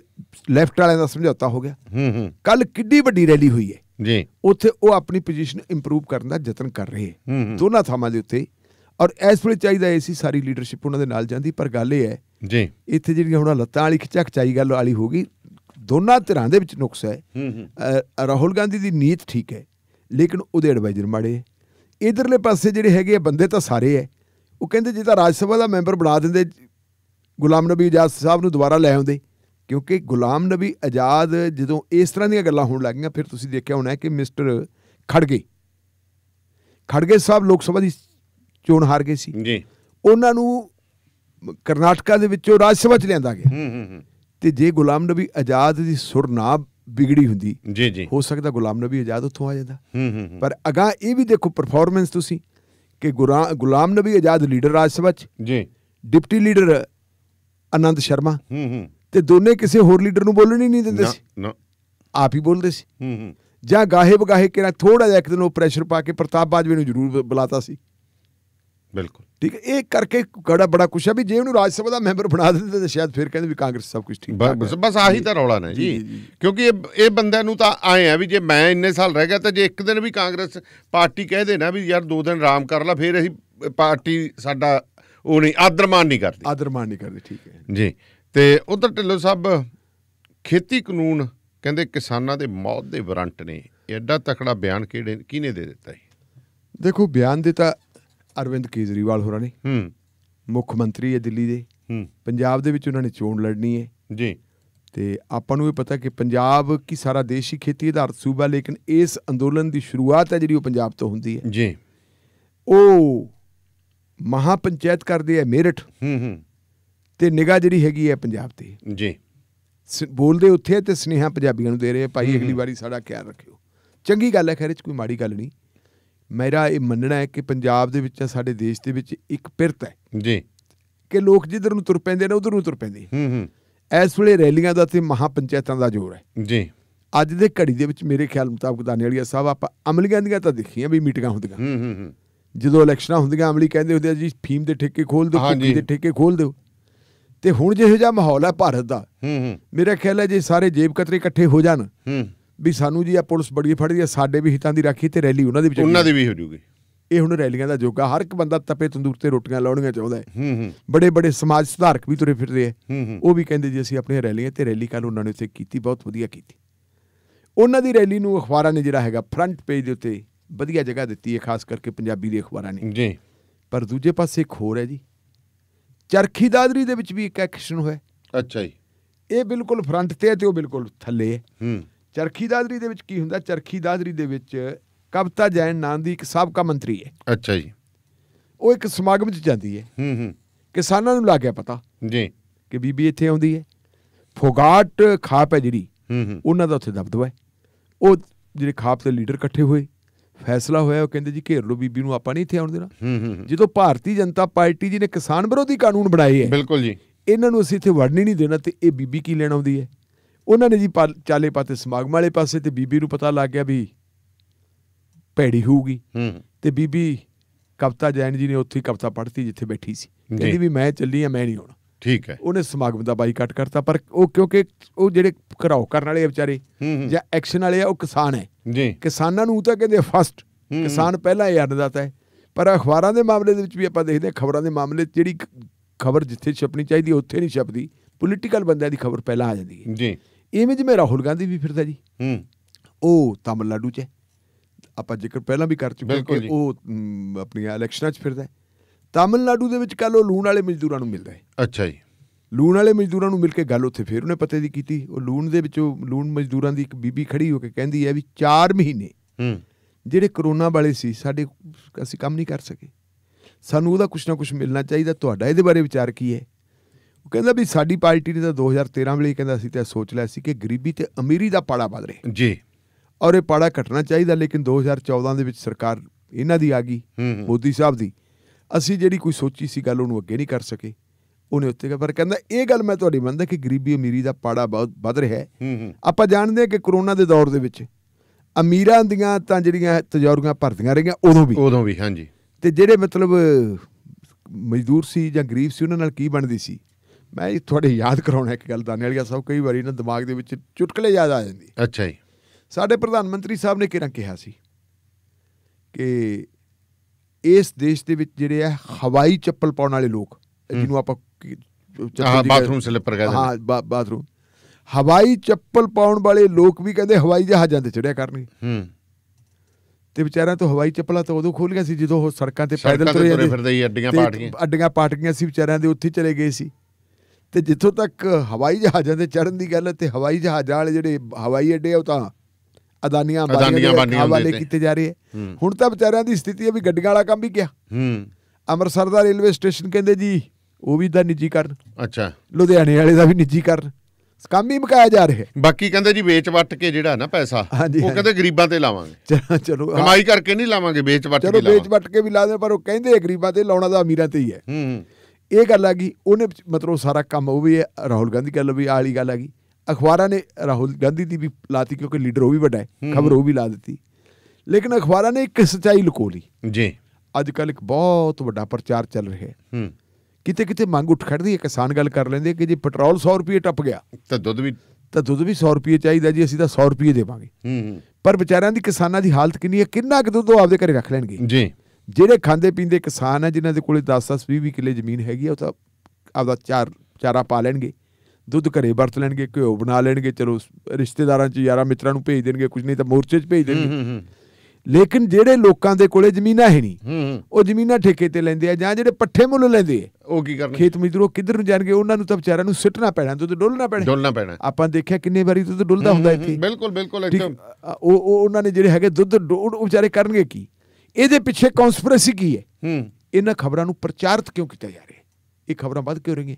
[SPEAKER 3] ਲੈਫਟ ਵਾਲਿਆਂ ਦਾ ਸਮਝੌਤਾ ਹੋ ਗਿਆ ਹੂੰ ਹੂੰ ਕੱਲ ਕਿੱਡੀ ਵੱਡੀ ਰੈਲੀ ਹੋਈ ਹੈ ਜੀ ਉੱਥੇ ਉਹ ਆਪਣੀ ਪੋਜੀਸ਼ਨ ਇੰਪਰੂਵ ਕਰਨ ਦਾ ਯਤਨ ਕਰ ਰਹੇ ਦੋਨਾਂ ਥਾਵਾਂ ਦੇ ਉੱਤੇ ਔਰ ਇਸ ਵੇਲੇ ਚਾਹੀਦਾ ਐਸੀ ਸਾਰੀ ਲੀਡਰਸ਼ਿਪ ਉਹਨਾਂ ਦੇ ਨਾਲ ਜਾਂਦੀ ਪਰ ਗੱਲ ਇਹ ਹੈ ਜੀ ਇੱਥੇ ਜਿਹੜੀ ਹੁਣ ਲੱਤਾਂ ਵਾਲੀ ਚਾਈ ਗੱਲ ਵਾਲੀ ਹੋ ਗਈ ਦੋਨਾਂ ਧਿਰਾਂ ਦੇ ਵਿੱਚ ਨੁਕਸ ਹੈ ਰਾਹੁਲ ਗਾਂਧੀ ਦੀ ਨੀਤ ਠੀਕ ਹੈ ਲੇਕਿਨ ਉਹਦੇ ਐਡਵਾਈਜ਼ਰ ਮਾੜੇ ਇਧਰਲੇ ਪਾਸੇ ਜਿਹੜੇ ਹੈਗੇ ਬੰਦੇ ਤਾਂ ਸਾਰੇ ਐ ਉਹ ਕਹਿੰਦੇ ਜੇ ਤਾਂ ਰਾਜ ਸਭਾ ਦਾ ਮੈਂਬਰ ਬਣਾ ਦਿੰਦੇ ਗੁਲਾਮ ਨਬੀ ਆਜ਼ਾਦ ਸਾਹਿਬ ਨੂੰ ਦੁਬਾਰਾ ਲੈ ਆਉਂਦੇ ਕਿਉਂਕਿ ਗੁਲਾਮ ਨਬੀ ਆਜ਼ਾਦ ਜਦੋਂ ਇਸ ਤਰ੍ਹਾਂ ਦੀਆਂ ਗੱਲਾਂ ਹੋਣ ਲੱਗੀਆਂ ਫਿਰ ਤੁਸੀਂ ਦੇਖਿਆ ਹੋਣਾ ਕਿ ਮਿਸਟਰ ਖੜਗੇ ਖੜਗੇ ਸਾਹਿਬ ਲੋਕ ਸਭਾ ਦੀ ਚੋਣ ਹਾਰ ਗਏ ਸੀ ਜੀ ਉਹਨਾਂ ਨੂੰ ਕਰਨਾਟਕਾ ਦੇ ਵਿੱਚੋਂ ਰਾਜ ਸਭਾ ਚ ਲਿਆਂਦਾ ਗਿਆ ਹੂੰ ਹੂੰ ਤੇ ਜੇ ਗੁਲਾਮ ਨਬੀ ਆਜ਼ਾਦ ਦੀ ਸੁਰ ਨਾ ਹੁੰਦੀ ਜੀ ਜੀ ਹੋ ਸਕਦਾ ਗੁਲਾਮ ਨਬੀ ਆਜ਼ਾਦ ਉੱਥੋਂ ਆ ਜਾਂਦਾ ਹੂੰ ਹੂੰ ਪਰ ਅਗਾ ਇਹ ਵੀ ਦੇਖੋ ਪਰਫਾਰਮੈਂਸ ਤੁਸੀਂ ਕਿ ਗੁਲਾਮ ਨਬੀ ਆਜ਼ਾਦ ਲੀਡਰ ਰਾਜ ਸਭਾ ਚ ਜੀ ਡਿਪਟੀ ਲੀਡਰ ਆਨੰਦ ਸ਼ਰਮਾ ਹੂੰ ਹੂੰ ਤੇ ਦੋਨੇ ਕਿਸੇ ਹੋਰ ਲੀਡਰ ਨੂੰ ਬੋਲਣ ਹੀ ਨਹੀਂ ਦਿੰਦੇ ਸੀ ਨਾ ਆਪ ਹੀ ਬੋਲਦੇ ਸੀ ਹੂੰ ਹੂੰ ਜਾਂ ਗਾਹੇ ਬਗਾਹੇ ਕਿਹੜਾ ਥੋੜਾ ਜਿਹਾ ਇੱਕ ਦਿਨ ਉਹ ਪ੍ਰੈਸ਼ਰ ਪਾ ਕੇ ਪ੍ਰਤਾਪ ਬਾਜਵੇ ਨੂੰ ਜ਼ਰੂਰ ਬੁਲਾਤਾ ਸੀ ਬਿਲਕੁਲ ਠੀਕ ਹੈ ਇਹ ਕਰਕੇ ਕੜਾ ਬੜਾ ਕੁਛ ਹੈ ਵੀ ਜੇ ਉਹਨੂੰ ਰਾਜ ਸਭਾ ਦਾ ਮੈਂਬਰ ਬਣਾ ਦਿੰਦੇ ਤਾਂ ਸ਼ਾਇਦ ਫਿਰ ਕਹਿੰਦੇ ਵੀ ਕਾਂਗਰਸ ਸਭ ਕੁਝ ਠੀਕ ਬਸ ਬਸ ਆਹੀ ਤਾਂ ਰੌਲਾ ਨੇ ਜੀ ਕਿਉਂਕਿ ਇਹ ਇਹ ਬੰਦਿਆਂ ਨੂੰ ਤਾਂ ਆਏ ਆ ਵੀ ਜੇ ਮੈਂ ਇੰਨੇ ਸਾਲ ਰਹਿ ਗਿਆ ਤਾਂ ਜੇ
[SPEAKER 1] ਇੱਕ ਦਿਨ ਵੀ ਕਾਂਗਰਸ ਪਾਰਟੀ ਕਹਿ ਦੇ ਨਾ ਵੀ ਯਾਰ ਦੋ ਦਿਨ ਆਰਾਮ ਕਰ ਲੈ ਫਿਰ ਅਸੀਂ ਪਾਰਟੀ ਸਾਡਾ ਉਹ ਨਹੀਂ ਆਦਰਮਾਨ ਨਹੀਂ ਕਰਦੀ ਆਦਰਮਾਨ ਨਹੀਂ ਕਰਦੀ ਠੀਕ ਹੈ ਜੀ ਤੇ ਉਧਰ ਢਿੱਲੋ ਸਾਹਿਬ ਖੇਤੀ ਕਾਨੂੰਨ ਕਹਿੰਦੇ ਕਿਸਾਨਾਂ ਦੇ ਮੌਤ ਦੇ ਵਾਰੰਟ ਨੇ ਐਡਾ ਤਕੜਾ ਬਿਆਨ ਕਿਹੜੇ ਕਿਹਨੇ ਦੇ ਦਿੱਤਾ ਹੈ
[SPEAKER 3] ਦੇਖੋ ਬਿਆਨ ਦਿੱਤਾ ਅਰਵਿੰਦ ਕੇਜਰੀਵਾਲ ਹੋਰਾਂ ਨੇ ਹੂੰ ਮੁੱਖ ਮੰਤਰੀ ਹੈ ਦਿੱਲੀ ਦੇ ਹੂੰ ਪੰਜਾਬ ਦੇ ਵਿੱਚ ਉਹਨਾਂ ਨੇ ਚੋਣ ਲੜਨੀ ਹੈ ਜੀ ਤੇ ਆਪਾਂ ਨੂੰ ਇਹ ਪਤਾ ਕਿ ਪੰਜਾਬ ਕੀ ਸਾਰਾ ਦੇਸ਼ ਹੀ ਖੇਤੀ ਆਧਾਰਿਤ ਸੂਬਾ ਲੇਕਿਨ ਇਸ ਅੰਦੋਲਨ ਦੀ ਸ਼ੁਰੂਆਤ ਹੈ ਜਿਹੜੀ ਉਹ ਪੰਜਾਬ ਤੋਂ ਹੁੰਦੀ ਹੈ ਜੀ ਉਹ ਮਹਾ ਪੰਚਾਇਤ ਕਰਦੇ ਆ ਮੇਰਠ ਹੂੰ ਹੂੰ ਤੇ ਨਿਗਾ ਜਿਹੜੀ ਹੈਗੀ ਹੈ ਪੰਜਾਬ ਤੇ ਜੀ ਬੋਲਦੇ ਉੱਥੇ ਤੇ ਸਨੇਹਾ ਪੰਜਾਬੀਆਂ ਨੂੰ ਦੇ ਰਹੇ ਭਾਈ ਅਗਲੀ ਵਾਰੀ ਸਾਡਾ ਖਿਆਲ ਰੱਖਿਓ ਚੰਗੀ ਗੱਲ ਹੈ ਖੈਰ ਇਹ ਕੋਈ ਮਾੜੀ ਗੱਲ ਨਹੀਂ ਮੇਰਾ ਇਹ ਮੰਨਣਾ ਹੈ ਕਿ ਪੰਜਾਬ ਦੇ ਵਿੱਚ ਸਾਡੇ ਦੇਸ਼ ਦੇ ਵਿੱਚ ਇੱਕ ਪਿਰਤ ਹੈ ਜੀ ਕਿ ਲੋਕ ਜਿੱਧਰ ਨੂੰ ਤੁਰ ਪੈਂਦੇ ਨੇ ਉਧਰ ਨੂੰ ਤੁਰ ਪੈਂਦੇ ਹੂੰ ਹੂੰ ਇਸ ਵੇਲੇ ਰੈਲੀਆਂ ਦਾ ਤੇ ਮਹਾ ਪੰਚਾਇਤਾਂ ਦਾ ਜ਼ੋਰ ਹੈ ਜੀ ਅੱਜ ਦੇ ਘੜੀ ਦੇ ਵਿੱਚ ਮੇਰੇ ਖਿਆਲ ਮੁਤਾਬਕ ਦਾਨੇਲੀਆ ਸਾਹਿਬ ਆਪਾਂ ਅਮਲੀਆਂ ਦੀਆਂ ਤਾਂ ਦੇਖੀਆਂ ਵੀ ਮੀਟਿੰਗਾਂ ਹੁੰਦੀਆਂ ਹੂੰ ਹੂੰ ਜਦੋਂ ਇਲੈਕਸ਼ਨਾਂ ਹੁੰਦੀਆਂ ਅਮਲੀ ਕਹਿੰਦੇ ਹੁੰਦੇ ਆ ਜੀ ਫੀਮ ਦੇ ਠੇਕੇ ਖੋਲ ਦਿਓ ਕੁੱਕੀ ਦੇ ਠੇਕੇ ਖੋਲ ਦਿਓ ਤੇ ਹੁਣ ਜਿਹੋ ਜਿਹਾ ਮਾਹੌਲ ਹੈ ਭਾਰਤ ਦਾ ਹੂੰ ਹੂੰ ਮੇਰਾ ਖਿਆਲ ਹੈ ਜੇ ਸਾਰੇ ਜੇਬ ਕਤਰੇ ਇਕੱਠੇ ਹੋ ਜਾਣ ਹੂੰ ਵੀ ਸਾਨੂੰ ਜੀ ਆ ਪੁਲਿਸ ਬੜੀ ਫੜਦੀ ਆ ਸਾਡੇ ਵੀ ਹਿੱਤਾਂ ਦੀ ਰਾਖੀ ਤੇ ਰੈਲੀ ਉਹਨਾਂ ਦੇ ਵਿੱਚ ਉਹਨਾਂ ਦੀ ਵੀ ਹੋ ਜੂਗੀ ਇਹ ਹੁਣ ਰੈਲੀਆਂ ਦਾ ਜੋਗਾ ਹਰ ਇੱਕ ਬੰਦਾ ਤਪੇ ਤੰਦੂਰ ਤੇ ਰੋਟੀਆਂ ਲਾਉਣੀਆਂ ਚਾਹੁੰਦਾ ਹੈ ਹੂੰ ਹੂੰ ਬੜੇ ਬੜੇ ਸਮਾਜ ਸੁਧਾਰਕ ਵੀ ਤੁਰੇ ਫਿਰਦੇ ਆ ਉਹ ਵੀ ਕਹਿੰਦੇ ਜੀ ਅਸੀਂ ਆਪਣੀਆਂ ਰੈਲੀਆਂ ਤੇ ਰੈਲੀ ਕੱਲ ਉਹਨਾਂ ਨੇ ਉੱਥੇ ਕੀਤੀ ਬਹੁਤ ਵਧੀਆ ਕੀਤੀ ਉਹਨਾਂ ਦੀ ਰੈਲੀ ਨੂੰ ਅਖਬਾਰਾਂ ਨੇ ਜਿਹੜਾ ਹੈਗਾ ਫਰੰਟ ਪੇਜ ਦੇ ਉੱਤੇ ਵਧੀਆ ਜਗ੍ਹਾ ਦਿੱਤੀ ਹੈ ਖਾਸ ਕਰਕੇ ਪੰਜਾਬੀ ਦੇ ਅਖਬਾਰਾਂ ਨੇ ਜੀ ਪਰ ਦੂਜੇ ਪਾਸੇ ਇੱਕ ਹੋਰ ਹੈ ਜੀ ਚਰਖੀ ਦਾਦਰੀ ਦੇ ਵਿੱਚ ਵੀ ਇੱਕ ਐਕਸ਼ਨ ਹੋਇਆ ਅੱਛਾ ਜੀ ਇਹ ਬਿਲਕੁਲ ਫਰੰਟ ਤੇ ਹੈ ਤੇ ਉਹ ਬਿਲਕੁਲ ਥੱਲੇ ਹੈ ਹੂੰ ਚਰਖੀ ਦਾਦਰੀ ਦੇ ਵਿੱਚ ਕੀ ਹੁੰਦਾ ਚਰਖੀ ਦਾਦਰੀ ਦੇ ਵਿੱਚ ਕਵਤਾ ਜੈਨ ਨਾਂ ਦੀ ਇੱਕ ਸਾਬਕਾ ਮੰਤਰੀ ਹੈ ਅੱਛਾ ਜੀ ਉਹ ਇੱਕ ਸਮਾਗਮ 'ਚ ਜਾਂਦੀ ਹੈ ਹੂੰ ਹੂੰ ਕਿਸਾਨਾਂ ਨੂੰ ਲੱਗਿਆ ਪਤਾ ਜੀ ਕਿ ਬੀਬੀ ਇੱਥੇ ਆਉਂਦੀ ਹੈ ਫੋਗਾਟ ਖਾਪ ਹੈ ਜਿਹੜੀ ਹੂੰ ਹੂੰ ਉਹਨਾਂ ਦਾ ਉੱਥੇ ਦਬਦਬਾ ਹੈ ਉਹ ਜਿਹੜੇ ਖਾਪ ਦੇ ਲੀਡਰ ਇਕੱਠੇ ਹੋਏ ਫੈਸਲਾ ਹੋਇਆ ਉਹ ਕਹਿੰਦੇ ਜੀ ਘੇਰ ਲੋ ਬੀਬੀ ਨੂੰ ਆਪਾਂ ਨਹੀਂ ਇੱਥੇ ਆਉਣ ਦੇਣਾ ਹੂੰ ਹੂੰ ਜਦੋਂ ਭਾਰਤੀ ਜਨਤਾ ਪਾਰਟੀ ਜੀ ਨੇ ਕਿਸਾਨ ਵਿਰੋਧੀ ਕਾਨੂੰਨ ਬਣਾਏ ਹੈ ਬਿਲਕੁਲ ਜੀ ਇਹਨਾਂ ਨੂੰ ਅਸੀਂ ਇੱਥੇ ਵੜਨ ਹੀ ਨਹੀਂ ਦੇਣਾ ਤੇ ਇਹ ਬੀਬੀ ਕੀ ਲੈਣ ਆਉਂਦੀ ਹੈ ਉਹਨਾਂ ਨੇ ਜੀ ਚਾਲੇ ਪਾਤੇ ਸਮਾਗਮ ਵਾਲੇ ਪਾਸੇ ਤੇ ਬੀਬੀ ਨੂੰ ਪਤਾ ਲੱਗ ਗਿਆ ਵੀ ਭੈੜੀ ਹੋਊਗੀ ਤੇ ਬੀਬੀ ਕਵਤਾ ਜੈਨ ਜੀ ਨੇ ਉੱਥੇ ਹੀ ਕਵਤਾ ਪੜ੍ਹਤੀ ਜਿੱਥੇ ਬੈਠੀ ਸੀ ਕਹਿੰਦੀ ਵੀ ਮੈਂ ਚੱਲੀ ਆ ਮੈਂ ਨਹੀਂ ਆਉਣਾ ਠੀਕ ਹੈ ਉਹਨੇ ਸਮਾਗਮ ਦਾ ਬਾਈਕਾਟ ਕਰਤਾ ਪਰ ਉਹ ਕਿਉਂਕਿ ਉਹ ਜਿਹੜੇ ਘਰਾਓ ਕਰਨ ਵਾਲੇ ਵਿਚਾਰੇ ਜਾਂ ਐਕਸ਼ਨ ਵਾਲੇ ਆ ਉਹ ਕਿਸਾਨ ਹੈ ਜੀ ਕਿਸਾਨਾਂ ਨੂੰ ਤਾਂ ਕਹਿੰਦੇ ਫਸਟ ਕਿਸਾਨ ਪਹਿਲਾਂ ਇਹ ਅਨਦਾਤਾ ਹੈ ਪਰ ਅਖਬਾਰਾਂ ਦੇ ਮਾਮਲੇ ਦੇ ਵਿੱਚ ਵੀ ਆਪਾਂ ਦੇਖਦੇ ਖਬਰਾਂ ਦੇ ਮਾਮਲੇ ਜਿਹੜੀ ਖਬਰ ਜਿੱਥੇ ਛਪਣੀ ਚਾਹੀਦੀ ਉੱਥੇ ਨਹੀਂ ਛਪਦੀ ਪੋਲੀਟੀਕਲ ਬੰਦਿਆਂ ਦੀ ਖਬਰ ਪਹਿਲਾਂ ਆ ਜਾਂਦੀ ਹੈ ਜੀ ਇਵੇਂ ਜਿਵੇਂ ਰਾਹੁਲ ਗਾਂਧੀ ਵੀ ਫਿਰਦਾ ਜੀ ਹੂੰ ਉਹ ਤਾਮਿਲਨਾਡੂ 'ਚ ਆਪਾਂ ਜ਼ਿਕਰ ਪਹਿਲਾਂ ਵੀ ਕਰ ਚੁੱਕੇ ਕਿ ਉਹ ਆਪਣੀਆਂ ਇਲੈਕਸ਼ਨਾਂ 'ਚ ਫਿਰਦਾ ਹੈ ਤਾਮਿਲਨਾਡੂ ਦੇ ਵਿੱਚ ਕੱਲ ਉਹ ਲੂਣ ਵਾਲੇ ਮਜ਼ਦੂਰਾਂ ਨੂੰ ਮਿਲਦਾ ਹੈ ਅੱਛਾ ਜੀ ਲੂਣ ਵਾਲੇ ਮਜ਼ਦੂਰਾਂ ਨੂੰ ਮਿਲ ਕੇ ਗੱਲ ਉੱਥੇ ਫੇਰ ਉਹਨੇ ਪਤੇ ਦੀ ਕੀਤੀ ਉਹ ਲੂਣ ਦੇ ਉਹ ਲੂਣ ਮਜ਼ਦੂਰਾਂ ਦੀ ਇੱਕ ਬੀਬੀ ਖੜੀ ਹੋ ਕੇ ਕਹਿੰਦੀ ਹੈ ਵੀ 4 ਮਹੀਨੇ ਹੂੰ ਜਿਹੜੇ ਕਰੋਨਾ ਵਾਲੇ ਸੀ ਸਾਡੇ ਅਸੀਂ ਕੰਮ ਨਹੀਂ ਕਰ ਸਕੇ ਸਾਨੂੰ ਉਹਦਾ ਕੁਛ ਨਾ ਕੁਛ ਮਿਲਣਾ ਚਾਹੀਦਾ ਤੁਹਾਡਾ ਇਹਦੇ ਬਾਰੇ ਵਿਚਾਰ ਕੀ ਹੈ ਉਹ ਕਹਿੰਦਾ ਵੀ ਸਾਡੀ ਪਾਰਟੀ ਨੇ ਤਾਂ 2013 ਵੇਲੇ ਕਹਿੰਦਾ ਸੀ ਤੇ ਸੋਚ ਲਿਆ ਸੀ ਕਿ ਗਰੀਬੀ ਤੇ ਅਮੀਰੀ ਦਾ ਪਾੜਾ ਵਧ ਰਿਹਾ ਜੀ ਔਰ ਇਹ ਪਾੜਾ ਘਟਣਾ ਚਾਹੀਦਾ ਲੇਕਿਨ 2014 ਦੇ ਵਿੱਚ ਸਰਕਾਰ ਇਹਨਾਂ ਦੀ ਆ ਗਈ ਮੋਦੀ ਸਾਹਿਬ ਦੀ ਅਸੀਂ ਜਿਹੜੀ ਕੋਈ ਸੋਚੀ ਸੀ ਗੱਲ ਉਹਨੂੰ ਅੱਗੇ ਨਹੀਂ ਕਰ ਸਕੇ ਉਹਨੇ ਉੱਤੇ ਪਰ ਕਹਿੰਦਾ ਇਹ ਗੱਲ ਮੈਂ ਤੁਹਾਡੀ ਮੰਨਦਾ ਕਿ ਗਰੀਬੀ ਅਮੀਰੀ ਦਾ ਪਾੜਾ ਬਹੁਤ ਵਧ ਰਿਹਾ ਹੈ ਆਪਾਂ ਜਾਣਦੇ ਹਾਂ ਕਿ ਕਰੋਨਾ ਦੇ ਦੌਰ ਦੇ ਵਿੱਚ ਅਮੀਰਾਂ ਦੀਆਂ ਤਾਂ ਜਿਹੜੀਆਂ ਤਜੌਰੀਆਂ ਭਰਦੀਆਂ ਰਹੀਆਂ ਉਦੋਂ ਵੀ ਉਦੋਂ ਵੀ ਹਾਂਜੀ ਤੇ ਜਿਹੜੇ ਮਤਲਬ ਮਜ਼ਦੂਰ ਸੀ ਜਾਂ ਗਰੀਬ ਸੀ ਉਹਨਾਂ ਨਾਲ ਕੀ ਬਣਦੀ ਸੀ ਮੈਂ ਤੁਹਾਡੇ ਯਾਦ ਕਰਾਉਣਾ ਇੱਕ ਗੱਲ ਦਾਨੇ ਵਾਲੀਆ ਸਾਹਿਬ ਕਈ ਵਾਰੀ ਨਾ ਦਿਮਾਗ ਦੇ ਵਿੱਚ ਚੁਟਕਲੇ ਯਾਦ ਆ ਜਾਂਦੀ ਅੱਛਾ ਜੀ ਸਾਡੇ ਪ੍ਰਧਾਨ ਮੰਤਰੀ ਸਾਹਿਬ ਨੇ ਕਿਹੜਾ ਕਿਹਾ ਸੀ ਕਿ ਇਸ ਦੇਸ਼ ਦੇ ਵਿੱਚ ਜਿਹੜੇ ਆ ਹਵਾਈ ਚੱਪਲ ਪਾਉਣ ਵਾਲੇ ਲੋਕ ਜਿਹਨੂੰ ਆਪਾਂ ਹਾਂ ਬਾਥਰੂਮ ਸਲਿੱਪਰ ਕਹਿੰਦੇ ਹਾਂ ਬਾਥਰੂਮ ਹਵਾਈ ਚੱਪਲ ਪਾਉਣ ਵਾਲੇ ਲੋਕ ਵੀ ਕਹਿੰਦੇ ਹਵਾਈ ਜਹਾਜ਼ਾਂ ਤੇ ਚੜਿਆ ਕਰਨੀ ਹੂੰ ਤੇ ਵਿਚਾਰਿਆਂ ਤੋਂ ਹਵਾਈ ਚੱਪਲਾਂ ਤਾਂ ਉਦੋਂ ਖੋਲ ਗਿਆ ਸੀ ਜਦੋਂ ਉਹ ਸੜਕਾਂ ਤੇ ਪੈਦਲ ਤੁਰੇ ਜਾਂਦੇ ਫਿਰਦੇ ਹੀ ਅੱਡੀਆਂ ਪਾਟ ਗਈਆਂ ਅੱਡੀਆਂ ਪਾਟ ਗਈਆਂ ਸੀ ਵਿਚਾਰਿਆਂ ਦੇ ਉੱਥੇ ਚਲੇ ਗਏ ਸੀ ਤੇ ਜਿੱਥੋਂ ਤੱਕ ਹਵਾਈ ਜਹਾਜ਼ਾਂ ਦੇ ਚੜਨ ਦੀ ਗੱਲ ਹੈ ਤੇ ਹਵਾਈ ਜਹਾਜ਼ਾਂ ਵਾਲੇ ਜਿਹੜੇ ਹਵਾਈ ਅੱਡੇ ਉਹ ਤਾਂ ਅਦਾਨੀਆਂ ਬਾਨੀਆਂ ਹਵਾਲੇ ਕੀਤੇ ਜਾ ਰਹੇ ਹੁਣ ਤਾਂ ਵਿਚਾਰਿਆਂ ਦੀ ਸਥਿਤੀ ਹੈ ਵੀ ਗੱਡੀਆਂ ਵਾਲਾ ਕੰਮ ਵੀ ਗਿਆ ਹੂੰ ਅੰਮ੍ਰਿਤਸਰ ਦਾ ਰੇਲਵੇ ਸਟੇਸ਼ਨ ਕਹਿੰਦੇ ਜੀ ਉਹ ਵੀ ਤਾਂ ਨਿੱਜੀਕਰਨ ਅੱਛਾ ਲੁਧਿਆਣੇ ਵਾਲੇ ਦਾ ਵੀ ਨਿੱਜੀਕਰਨ ਕੰਮ ਹੀ ਮਕਾਇਆ ਜਾ ਰਿਹਾ
[SPEAKER 1] ਬਾਕੀ ਕਹਿੰਦੇ ਜੀ ਵੇਚ ਵੱਟ ਕੇ ਜਿਹੜਾ ਨਾ ਪੈਸਾ ਉਹ ਕਹਿੰਦੇ ਗਰੀਬਾਂ ਤੇ ਲਾਵਾਂਗੇ ਚਲੋ ਕਮਾਈ ਕਰਕੇ ਨਹੀਂ ਲਾਵਾਂਗੇ ਵੇਚ ਵੱਟ ਕੇ ਚਲੋ ਵੇਚ
[SPEAKER 3] ਵੱਟ ਕੇ ਵੀ ਲਾ ਦੇ ਪਰ ਉਹ ਕਹਿੰਦੇ ਗਰੀਬਾਂ ਤੇ ਲਾਉਣਾ ਦਾ ਅਮੀਰਾਂ ਤੇ ਹੀ ਹੈ ਹੂੰ ਇਹ ਗੱਲ ਆ ਗਈ ਉਹਨੇ ਮਤਲਬ ਸਾਰਾ ਕੰਮ ਉਹ ਵੀ ਰਾਹੁਲ ਗਾਂਧੀ ਗੱਲ ਵੀ ਆਲੀ ਗੱਲ ਆ ਗਈ ਅਖਬਾਰਾਂ ਨੇ ਰਾਹੁਲ ਗਾਂਧੀ ਦੀ ਵੀ ਲਾਤੀ ਕਿਉਂਕਿ ਲੀਡਰ ਉਹ ਵੀ ਵੱਡਾ ਹੈ ਖਬਰ ਉਹ ਵੀ ਲਾ ਦਿੱਤੀ ਲੇਕਿਨ ਅਖਬਾਰਾਂ ਨੇ ਇੱਕ ਸਚਾਈ ਲੁਕੋ ਲਈ ਜੀ ਅੱਜ ਕੱਲ ਇੱਕ ਬਹੁਤ ਵੱਡਾ ਪ੍ਰਚਾਰ ਚੱਲ ਰਿਹਾ ਹੈ ਹੂੰ ਕਿਤੇ ਕਿਤੇ ਮੰਗ ਉੱਠ ਖੜਦੀ ਹੈ ਕਿਸਾਨ ਗੱਲ ਕਰ ਲੈਂਦੇ ਕਿ ਜੇ ਪੈਟਰੋਲ 100 ਰੁਪਏ ਟੱਪ ਗਿਆ ਤਾਂ ਦੁੱਧ ਵੀ ਤਾਂ ਦੁੱਧ ਵੀ 100 ਰੁਪਏ ਚਾਹੀਦਾ ਜੀ ਅਸੀਂ ਤਾਂ 100 ਰੁਪਏ ਦੇਵਾਂਗੇ ਹੂੰ ਪਰ ਵਿਚਾਰਿਆਂ ਦੀ ਕਿਸਾਨਾਂ ਦੀ ਹਾਲਤ ਕਿੰਨੀ ਹੈ ਕਿੰਨਾ ਕਿ ਦੁੱਧ ਉਹ ਆਪਦੇ ਘਰੇ ਰੱਖ ਲੈਣਗੇ ਜੀ ਜਿਹੜੇ ਖਾਂਦੇ ਪੀਂਦੇ ਕਿਸਾਨ ਆ ਜਿਨ੍ਹਾਂ ਦੇ ਕੋਲੇ 10-10 20-20 ਕਿੱਲੇ ਜ਼ਮੀਨ ਹੈਗੀ ਆ ਉਹ ਤਾਂ ਆਪਦਾ ਚਾਰ ਚਾਰਾ ਪਾ ਲੈਣਗੇ ਦੁੱਧ ਘਰੇ ਵਰਤ ਲੈਣਗੇ ਘਿਓ ਬਣਾ ਲੈਣਗੇ ਚਲੋ ਰਿਸ਼ਤੇਦਾਰਾਂ 'ਚ ਯਾਰਾਂ ਮਿੱਤਰਾਂ ਨੂੰ ਭੇਜ ਦੇਣਗੇ ਕੁਝ ਨਹੀਂ ਤਾਂ ਮੋਰਚੇ 'ਚ ਭੇਜ ਦੇਣਗੇ ਲੇਕਿਨ ਜਿਹੜੇ ਲੋਕਾਂ ਦੇ ਕੋਲੇ ਜ਼ਮੀਨਾਂ ਹੈ ਨਹੀਂ ਉਹ ਜ਼ਮੀਨਾਂ ਠੇਕੇ ਤੇ ਲੈਂਦੇ ਆ ਜਾਂ ਜਿਹੜੇ ਪੱਠੇ ਮੁੱਲ ਲੈਂਦੇ ਆ ਉਹ ਕੀ ਕਰਨਗੇ ਖੇਤ ਮਜ਼ਦੂਰ ਉਹ ਕਿੱਧਰ ਨੂੰ ਜਾਣਗੇ ਉਹਨਾਂ ਨੂੰ ਤਾਂ ਵਿਚਾਰਿਆਂ ਨੂੰ ਸਿੱਟਣਾ ਪੈਣਾ ਦੁੱਧ ਡੋਲਣਾ ਪੈਣਾ ਡੋਲਣਾ ਪੈਣਾ ਆਪਾਂ ਦੇਖਿਆ ਕਿੰਨੇ ਵਾਰੀ ਦੁੱਧ ਡੋਲਦਾ ਹੁੰਦਾ ਇੱਥੇ ਬਿਲਕੁਲ ਬਿਲਕੁਲ ਇੱਥੇ ਉਹ ਉਹਨਾਂ ਨੇ ਜਿਹੜੇ ਹੈਗੇ ਦੁੱਧ ਉਹ ਵਿਚਾਰੇ ਕਰਨਗੇ ਕੀ ਇਹਦੇ ਪਿੱਛੇ ਕਨਸਪੀਰੇਸੀ ਕੀ ਹੈ ਹੂੰ ਇਹਨਾਂ ਖਬਰਾਂ ਨੂੰ ਪ੍ਰਚਾਰਿਤ ਕਿਉਂ ਕੀਤਾ ਜਾ ਰਿਹਾ ਇਹ ਖਬਰਾਂ ਵੱਧ ਕਿਉਂ ਰਹੀਆਂ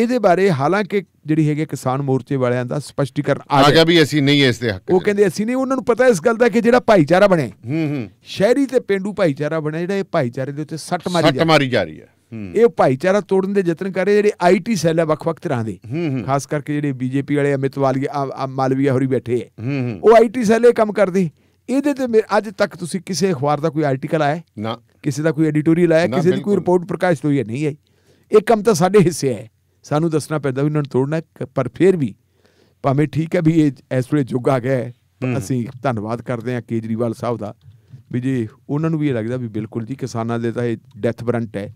[SPEAKER 3] ਇਹਦੇ ਬਾਰੇ ਹਾਲਾਂਕਿ ਜਿਹੜੀ ਹੈਗੇ ਕਿਸਾਨ ਮੋਰਚੇ ਵਾਲਿਆਂ ਦਾ ਸਪਸ਼ਟੀਕਰਨ ਆ ਗਿਆ ਵੀ ਅਸੀਂ ਨਹੀਂ ਇਸ ਦੇ ਹੱਕ ਉਹ ਕਹਿੰਦੇ ਅਸੀਂ ਨਹੀਂ ਉਹਨਾਂ ਨੂੰ ਪਤਾ ਇਸ ਗੱਲ ਦਾ ਕਿ ਜਿਹੜਾ ਭਾਈਚਾਰਾ ਬਣਿਆ ਹੂੰ ਹੂੰ ਸ਼ਹਿਰੀ ਤੇ ਪਿੰਡੂ ਭਾਈਚਾਰਾ ਬਣਿਆ ਜਿਹੜਾ ਇਹ ਭਾਈਚਾਰੇ ਦੇ ਉੱਤੇ ਸੱਟ ਮਾਰੀ ਜਾ ਸੱਟ ਮਾਰੀ ਜਾ ਰਹੀ ਹੈ ਇਹ ਭਾਈਚਾਰਾ ਤੋੜਨ ਦੇ ਯਤਨ ਕਰ ਰਹੇ ਜਿਹੜੇ ਆਈਟੀ ਸੈੱਲ ਹੈ ਵੱਖ-ਵੱਖ ਤਰ੍ਹਾਂ ਦੇ ਖਾਸ ਕਰਕੇ ਜਿਹੜੇ ਬੀਜੇਪੀ ਵਾਲੇ ਅਮਿਤ ਵਾਲੀਆ ਮਾਲਵੀਆ ਹੋਰੀ ਬੈਠੇ ਆ ਉਹ ਆਈਟੀ ਸੈੱਲ ਇਹ ਕੰਮ ਕਰਦੇ ਇਹਦੇ ਤੇ ਅੱਜ ਤੱਕ ਤੁਸੀਂ ਕਿਸੇ ਅਖਬਾਰ ਦਾ ਕੋਈ ਆਰਟੀਕਲ ਆਇਆ ਨਾ ਕਿਸੇ ਦਾ ਕੋਈ ਐਡੀਟੋਰੀਅਲ ਆਇਆ ਕਿਸੇ ਦੀ ਕੋਈ ਰਿਪੋਰਟ ਪ੍ਰਕਾਸ਼ਿਤ ਹੋਈ ਹੈ ਨਹੀਂ ਆਈ ਇਹ ਕੰਮ ਤਾਂ ਸਾਡੇ ਹਿੱਸੇ ਹੈ ਸਾਨੂੰ ਦੱਸਣਾ ਪੈਂਦਾ ਵੀ ਉਹਨਾਂ ਨੂੰ ਤੋੜਨਾ ਪਰ ਫਿਰ ਵੀ ਭਾਵੇਂ ਠੀਕ ਹੈ ਵੀ ਇਹ ਇਸ ਵੇਲੇ ਜੁਗ ਆ ਗਿਆ ਹੈ ਅਸੀਂ ਧੰਨਵਾਦ ਕਰਦੇ ਹਾਂ ਕੇਜਰੀਵਾਲ ਸਾਹਿਬ ਦਾ ਵੀ ਜੀ ਉਹਨਾਂ ਨੂੰ ਵੀ ਇਹ ਲੱਗਦਾ ਵੀ ਬਿਲਕੁਲ ਜੀ ਕਿਸਾਨਾਂ ਦੇ ਤਾਂ ਇਹ ਡੈਥ ਬਰੰਟ ਹੈ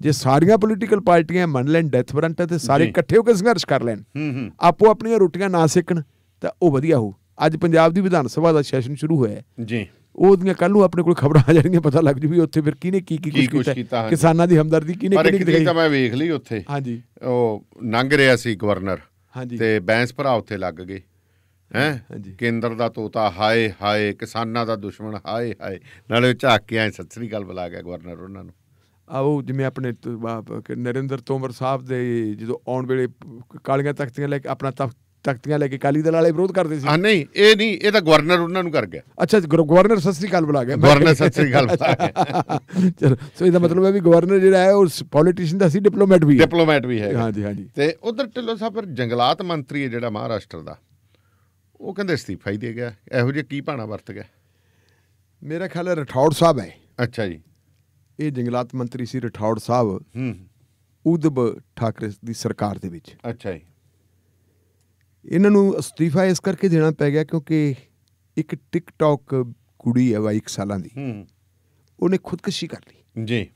[SPEAKER 3] ਜੇ ਸਾਰੀਆਂ ਪੋਲੀਟੀਕਲ ਪਾਰਟੀਆਂ ਮੰਨ ਲੈਣ ਡੈਥ ਬਰੰਟ ਤੇ ਸਾਰੇ ਇਕੱਠੇ ਹੋ ਕੇ ਸੰਘਰਸ਼ ਕਰ ਲੈਣ ਆਪੋ ਆਪਣੀਆਂ ਰੋਟੀਆਂ ਨਾ ਸੇਕਣ ਤਾਂ ਉਹ ਵਧੀਆ ਹੋ ਅੱਜ ਪੰਜਾਬ ਦੀ ਵਿਧਾਨ ਸਭਾ ਦਾ ਸੈਸ਼ਨ ਸ਼ੁਰੂ ਹੋਇਆ ਹੈ ਜੀ ਉਹਦੀਆਂ ਕੱਲ ਨੂੰ ਆਪਣੇ ਕੋਲ ਖਬਰਾਂ ਆ ਜਾਣਗੀਆਂ ਪਤਾ ਲੱਗ ਜੂ ਵੀ ਉੱਥੇ ਫਿਰ ਕਿਹਨੇ ਕੀ ਕੀ ਕੁਝ ਕੀਤਾ ਕਿਸਾਨਾਂ ਦੀ ਹਮਦਰਦੀ ਕਿਹਨੇ ਕਿਹਨੇ ਕੀਤੀ ਪਰ ਇੱਕ ਤਾਂ
[SPEAKER 1] ਮੈਂ ਵੇਖ ਲਈ ਉੱਥੇ ਹਾਂਜੀ ਉਹ ਨੰਗ ਰਿਆ ਸੀ ਗਵਰਨਰ ਹਾਂਜੀ ਤੇ ਬੈਂਸ ਭਰਾ ਉੱਥੇ ਲੱਗ ਗਏ ਹੈ ਕੇਂਦਰ ਦਾ ਤੋਤਾ ਹਾਏ ਹਾਏ ਕਿਸਾਨਾਂ ਦਾ ਦੁਸ਼ਮਣ ਹਾਏ ਹਾਏ ਨਾਲੇ ਝਾਕ ਕੇ ਆਏ ਸਤਿ ਗੱਲ ਬੁਲਾ ਗਿਆ ਗਵਰਨਰ ਉਹਨਾਂ ਨੂੰ
[SPEAKER 3] ਆ ਉਹ ਜਿਵੇਂ ਆਪਣੇ ਨਰਿੰਦਰ ਤੋਮਰ ਸਾਹਿਬ ਦੇ ਜਦੋਂ ਆਉਣ ਵੇਲੇ ਕਾਲੀਆਂ ਤਖਤੀਆਂ ਲੈ ਕੇ ਆਪਣਾ ਤਖਤ ਤਖਤੀਆਂ ਲੈ ਕੇ ਕਾਲੀ ਦਲ ਵਾਲੇ ਵਿਰੋਧ ਕਰਦੇ ਸੀ ਹਾਂ ਨਹੀਂ ਇਹ ਨਹੀਂ ਇਹ ਤਾਂ ਗਵਰਨਰ ਉਹਨਾਂ ਨੂੰ ਕਰ ਗਿਆ ਅੱਛਾ ਗਵਰਨਰ ਸਤਿ ਸ੍ਰੀ ਅਕਾਲ ਬੁਲਾ ਗਿਆ ਗਵਰਨਰ ਸਤਿ ਸ੍ਰੀ ਅਕਾਲ ਬੁਲਾ ਗਿਆ <laughs> ਚਲੋ ਸੋ ਇਹਦਾ ਮਤਲਬ ਹੈ ਵੀ ਗਵਰਨਰ ਜਿਹੜਾ ਹੈ ਉਹ ਪੋਲੀਟੀਸ਼ੀਅਨ ਦਾ ਸੀ ਡਿਪਲੋਮੈਟ ਵੀ ਹੈ ਡਿਪਲੋਮੈਟ ਵੀ ਹੈ ਹਾਂਜੀ ਹਾਂਜੀ
[SPEAKER 1] ਤੇ ਉਧਰ ਢਿੱਲੋ ਸਾਹਿਬ ਫਿਰ ਜੰਗਲਾਤ ਮੰਤਰੀ ਹੈ ਜਿਹੜਾ ਮਹਾਰਾਸ਼ਟਰ ਦਾ ਉਹ ਕਹਿੰਦੇ ਅਸਤੀਫਾ ਹੀ ਦੇ ਗਿਆ ਇਹੋ ਜਿਹਾ ਕੀ ਭਾਣਾ ਵਰਤ ਗਿਆ
[SPEAKER 3] ਮੇਰਾ ਖਿਆਲ ਹੈ ਰਠੌੜ ਸਾਹਿਬ ਹੈ ਅੱਛਾ ਜੀ ਇਹ ਜੰਗਲਾਤ ਮੰਤਰੀ ਸੀ ਰਠੌੜ ਸਾਹਿਬ ਹੂੰ ਉਦਬ ਠਾਕਰੇ ਦੀ ਸਰਕਾਰ ਦੇ ਵਿੱਚ ਅੱਛਾ ਜੀ ਇਹਨਾਂ ਨੂੰ ਅਸਤੀਫਾ ਇਸ ਕਰਕੇ ਦੇਣਾ ਪੈ ਗਿਆ ਕਿਉਂਕਿ ਇੱਕ ਟਿਕਟੌਕ ਕੁੜੀ ਹੈ ਵਾ 1 ਸਾਲਾਂ ਦੀ ਹੂੰ ਉਹਨੇ ਖੁਦਕਸ਼ੀ ਕਰ ਲਈ ਜੀ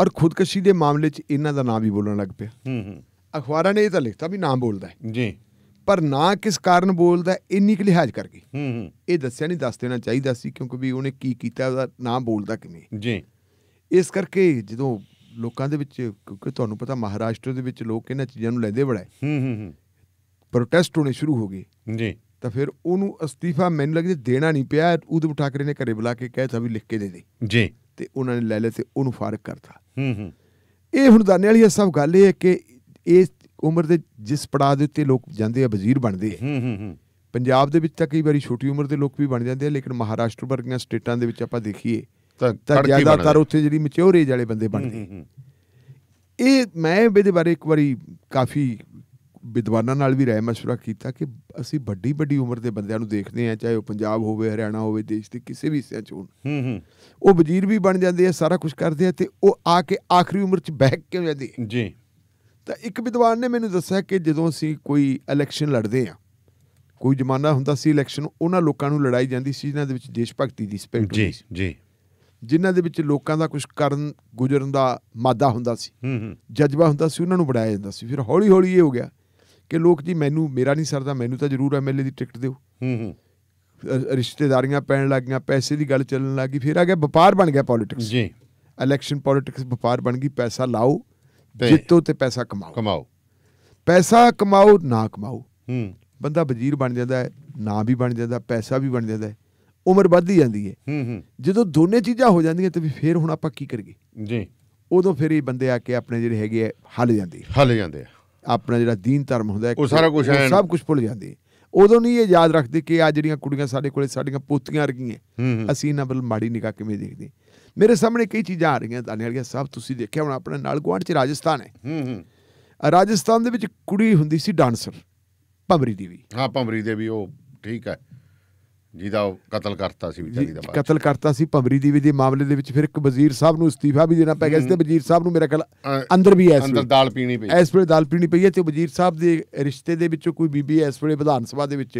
[SPEAKER 3] ਔਰ ਖੁਦਕਸ਼ੀ ਦੇ ਮਾਮਲੇ 'ਚ ਇਹਨਾਂ ਦਾ ਨਾਮ ਵੀ ਬੋਲਣ ਲੱਗ ਪਿਆ ਹੂੰ ਹੂੰ ਅਖਬਾਰਾਂ ਨੇ ਇਹ ਤਾਂ ਲਿਖਤਾ ਵੀ ਨਾਮ ਬੋਲਦਾ ਹੈ ਜੀ ਪਰ ਨਾ ਕਿਸ ਕਾਰਨ ਬੋਲਦਾ ਇੰਨੀ ਕਿ ਲਿਹਾਜ਼ ਕਰ ਗਈ ਹੂੰ ਹੂੰ ਇਹ ਦੱਸਿਆ ਨਹੀਂ ਦੱਸ ਦੇਣਾ ਚਾਹੀਦਾ ਸੀ ਕਿਉਂਕਿ ਵੀ ਉਹਨੇ ਕੀ ਕੀਤਾ ਉਹਦਾ ਨਾਮ ਬੋਲਦਾ ਕਿਵੇਂ ਜੀ ਇਸ ਕਰਕੇ ਜਦੋਂ ਲੋਕਾਂ ਦੇ ਵਿੱਚ ਕਿਉਂਕਿ ਤੁਹਾਨੂੰ ਪਤਾ ਮਹਾਰਾਸ਼ਟਰ ਦੇ ਵਿੱਚ ਲੋਕ ਇਹਨਾਂ ਚੀਜ਼ਾਂ ਨੂੰ ਲੈਂਦੇ ਬੜਾ ਹੂੰ ਹੂੰ ਪ੍ਰੋਟੈਸਟ ਹੋਣੇ ਸ਼ੁਰੂ ਹੋ ਗਏ ਜੀ ਤਾਂ ਫਿਰ ਉਹਨੂੰ ਅਸਤੀਫਾ ਮੈਨੂੰ ਲੱਗਦਾ ਦੇਣਾ ਨਹੀਂ ਪਿਆ ਉਦਮ ਠਾਕਰੇ ਨੇ ਘਰੇ ਬੁਲਾ ਕੇ ਕਹਿਤਾ ਵੀ ਲਿਖ ਕੇ ਦੇ ਦੇ ਜੀ ਤੇ ਉਹਨਾਂ ਨੇ ਲੈ ਲਿਆ ਤੇ ਉਹਨੂੰ ਫਾਰਗ ਕਰਤਾ ਹੂੰ ਹੂੰ ਇਹ ਹੁਣ ਦਾਨੇ ਵਾਲੀ ਸਭ ਗੱਲ ਇਹ ਹੈ ਕਿ ਇਸ ਉਮਰ ਦੇ ਜਿਸ ਪੜਾਅ ਦੇ ਉੱਤੇ ਲੋਕ ਜਾਂਦੇ ਆ ਵਜ਼ੀਰ ਬਣਦੇ ਹੂੰ ਹੂੰ ਹੂੰ ਪੰਜਾਬ ਦੇ ਵਿੱਚ ਤਾਂ ਕਈ ਵਾਰੀ ਛੋਟੀ ਉਮਰ ਦੇ ਲੋਕ ਵੀ ਬਣ ਜਾਂਦੇ ਆ ਲੇਕਿਨ ਮਹਾਰਾਸ਼ਟਰ ਵਰਗੀਆਂ ਸਟੇਟਾਂ ਦੇ ਵਿੱਚ ਆਪਾਂ ਦੇਖੀਏ ਤਾਂ ਜ਼ਿਆਦਾਤਰ ਉੱਥੇ ਜਿਹੜੀ ਮਚਿਓਰ ਏਜ ਵਾਲੇ ਬੰਦੇ ਬਣਦੇ ਇਹ ਮੈਂ ਇਹਦੇ ਬਾਰੇ ਇੱਕ ਵਾਰੀ ਕਾਫੀ ਵਿਦਵਾਨਾਂ ਨਾਲ ਵੀ ਰਾਏ مشورہ ਕੀਤਾ ਕਿ ਅਸੀਂ ਵੱਡੀ ਵੱਡੀ ਉਮਰ ਦੇ ਬੰਦਿਆਂ ਨੂੰ ਦੇਖਦੇ ਆ ਚਾਹੇ ਉਹ ਪੰਜਾਬ ਹੋਵੇ ਹਰਿਆਣਾ ਹੋਵੇ ਦੇਸ਼ ਦੇ ਕਿਸੇ ਵੀ ਹਿੱਸੇ 'ਚ ਹੋਣ ਹੂੰ ਹੂੰ ਉਹ ਵਜ਼ੀਰ ਵੀ ਬਣ ਜਾਂਦੇ ਆ ਸਾਰਾ ਕੁਝ ਕਰਦੇ ਆ ਤੇ ਉਹ ਆ ਕੇ ਆਖਰੀ ਉਮਰ 'ਚ ਬਹਿ ਕੇ ਜਾਂਦੇ ਜੀ ਤਾਂ ਇੱਕ ਵਿਦਵਾਨ ਨੇ ਮੈਨੂੰ ਦੱਸਿਆ ਕਿ ਜਦੋਂ ਅਸੀਂ ਕੋਈ ਇਲੈਕਸ਼ਨ ਲੜਦੇ ਆ ਕੋਈ ਜਮਾਨਾ ਹੁੰਦਾ ਸੀ ਇਲੈਕਸ਼ਨ ਉਹਨਾਂ ਲੋਕਾਂ ਨੂੰ ਲੜਾਈ ਜਾਂਦੀ ਸੀ ਜਿਨ੍ਹਾਂ ਦੇ ਵਿੱਚ ਦੇਸ਼ ਭਗਤੀ ਦੀ ਸਪਿਰਟ ਹੁੰਦੀ ਸੀ ਜੀ ਜੀ ਜਿਨ੍ਹਾਂ ਦੇ ਵਿੱਚ ਲੋਕਾਂ ਦਾ ਕੁਝ ਕਰਨ ਗੁਜ਼ਰਨ ਦਾ ਮਾਦਾ ਹੁੰਦਾ ਸੀ ਹੂੰ ਹੂੰ ਜਜ਼ਬਾ ਹੁੰਦਾ ਸੀ ਉਹਨਾਂ ਨੂੰ ਬੜਾਇਆ ਜਾਂਦਾ ਸੀ ਫਿਰ ਹੌਲੀ ਹੌਲੀ ਇਹ ਹੋ ਗਿਆ ਕਿ ਲੋਕ ਜੀ ਮੈਨੂੰ ਮੇਰਾ ਨਹੀਂ ਸਰਦਾ ਮੈਨੂੰ ਤਾਂ ਜ਼ਰੂਰ ਐਮਐਲਏ ਦੀ ਟਿਕਟ ਦਿਓ ਹੂੰ ਹੂੰ ਰਿਸ਼ਤੇਦਾਰੀਆਂ ਪੈਣ ਲੱਗ ਗਈਆਂ ਪੈਸੇ ਦੀ ਗੱਲ ਚੱਲਣ ਲੱਗੀ ਫਿਰ ਆ ਗਿਆ ਵਪਾਰ ਬਣ ਗਿਆ ਪੋਲਿਟਿਕਸ ਜੀ ਇਲੈਕਸ਼ਨ ਪੋਲਿਟਿਕਸ ਵਪਾਰ ਬਣ ਗਈ ਪੈਸਾ ਲਾਓ ਜਿੱਤੋ ਤੇ ਪੈਸਾ ਕਮਾਓ ਕਮਾਓ ਪੈਸਾ ਕਮਾਓ ਨਾ ਕਮਾਓ ਹੂੰ ਬੰਦਾ ਵਜ਼ੀਰ ਬਣ ਜਾਂਦਾ ਹੈ ਨਾ ਵੀ ਬਣ ਜਾਂਦਾ ਪੈਸਾ ਵੀ ਬਣ ਜਾਂਦਾ ਹੈ ਉਮਰ ਵੱਧਦੀ ਜਾਂਦੀ ਹੈ ਹੂੰ ਹੂੰ ਜਦੋਂ ਦੋਨੇ ਚੀਜ਼ਾਂ ਹੋ ਜਾਂਦੀਆਂ ਤੇ ਫਿਰ ਹੁਣ ਆਪਾਂ ਕੀ ਕਰੀਏ ਜੀ ਉਦੋਂ ਫਿਰ ਇਹ ਬੰਦੇ ਆ ਕੇ ਆਪਣੇ ਜਿਹੜੇ ਹੈਗੇ ਹੱਲ ਜਾਂਦੇ ਹੱਲ ਜਾਂਦੇ ਆ ਆਪਣਾ ਜਿਹੜਾ دین ਧਰਮ ਹੁੰਦਾ ਉਹ ਸਾਰਾ ਕੁਝ ਹੈ ਸਭ ਕੁਝ ਭੁੱਲ ਜਾਂਦੀ ਉਦੋਂ ਨਹੀਂ ਇਹ ਯਾਦ ਰੱਖਦੀ ਕਿ ਆ ਜਿਹੜੀਆਂ ਕੁੜੀਆਂ ਸਾਡੇ ਕੋਲੇ ਸਾਡੀਆਂ ਪੋਤੀਆਂ ਰਗੀਆਂ ਅਸੀਂ ਇਹਨਾਂ ਵੱਲ ਮਾੜੀ ਨਿਗਾਹ ਕਿਵੇਂ ਦੇਖਦੇ ਮੇਰੇ ਸਾਹਮਣੇ ਕਈ ਚੀਜ਼ਾਂ ਆ ਰਹੀਆਂ ਦਾਨੇ ਵਾਲੀਆਂ ਸਭ ਤੁਸੀਂ ਦੇਖਿਆ ਹੁਣ ਆਪਣੇ ਨਾਲ ਗੁਆਂਢ ਚ ਰਾਜਸਥਾਨ ਹੈ ਹੂੰ ਹੂੰ ਰਾਜਸਥਾਨ ਦੇ ਵਿੱਚ ਕੁੜੀ ਹੁੰਦੀ ਸੀ ਡਾਂਸਰ ਭੰਬਰੀ ਦੀ ਵੀ
[SPEAKER 1] ਹਾਂ ਭੰਬਰੀ ਦੇ ਵੀ ਉਹ ਠੀਕ ਹੈ ਜਿਹਦਾ ਕਤਲ ਕਰਤਾ ਸੀ ਵਿਚਾਰੀ ਦਾ ਕਤਲ
[SPEAKER 3] ਕਰਤਾ ਸੀ ਭਵਰੀ ਦੀ ਵੀ ਦੇ ਮਾਮਲੇ ਦੇ ਵਿੱਚ ਫਿਰ ਇੱਕ ਵਜ਼ੀਰ ਸਾਹਿਬ ਨੂੰ ਅਸਤੀਫਾ ਵੀ ਦੇਣਾ ਪੈ ਗਿਆ ਸੀ ਤੇ ਵਜ਼ੀਰ ਸਾਹਿਬ ਨੂੰ ਮੇਰਾ ਖਿਆਲ ਅੰਦਰ ਵੀ ਐ ਅੰਦਰ ਦਾਲ ਪੀਣੀ ਪਈ ਐਸ ਵੇਲੇ ਦਾਲ ਪੀਣੀ ਪਈ ਹੈ ਤੇ ਵਜ਼ੀਰ ਸਾਹਿਬ ਦੇ ਰਿਸ਼ਤੇ ਦੇ ਵਿੱਚੋਂ ਕੋਈ ਬੀਬੀ ਐਸ ਵੇਲੇ ਵਿਧਾਨ ਸਭਾ ਦੇ ਵਿੱਚ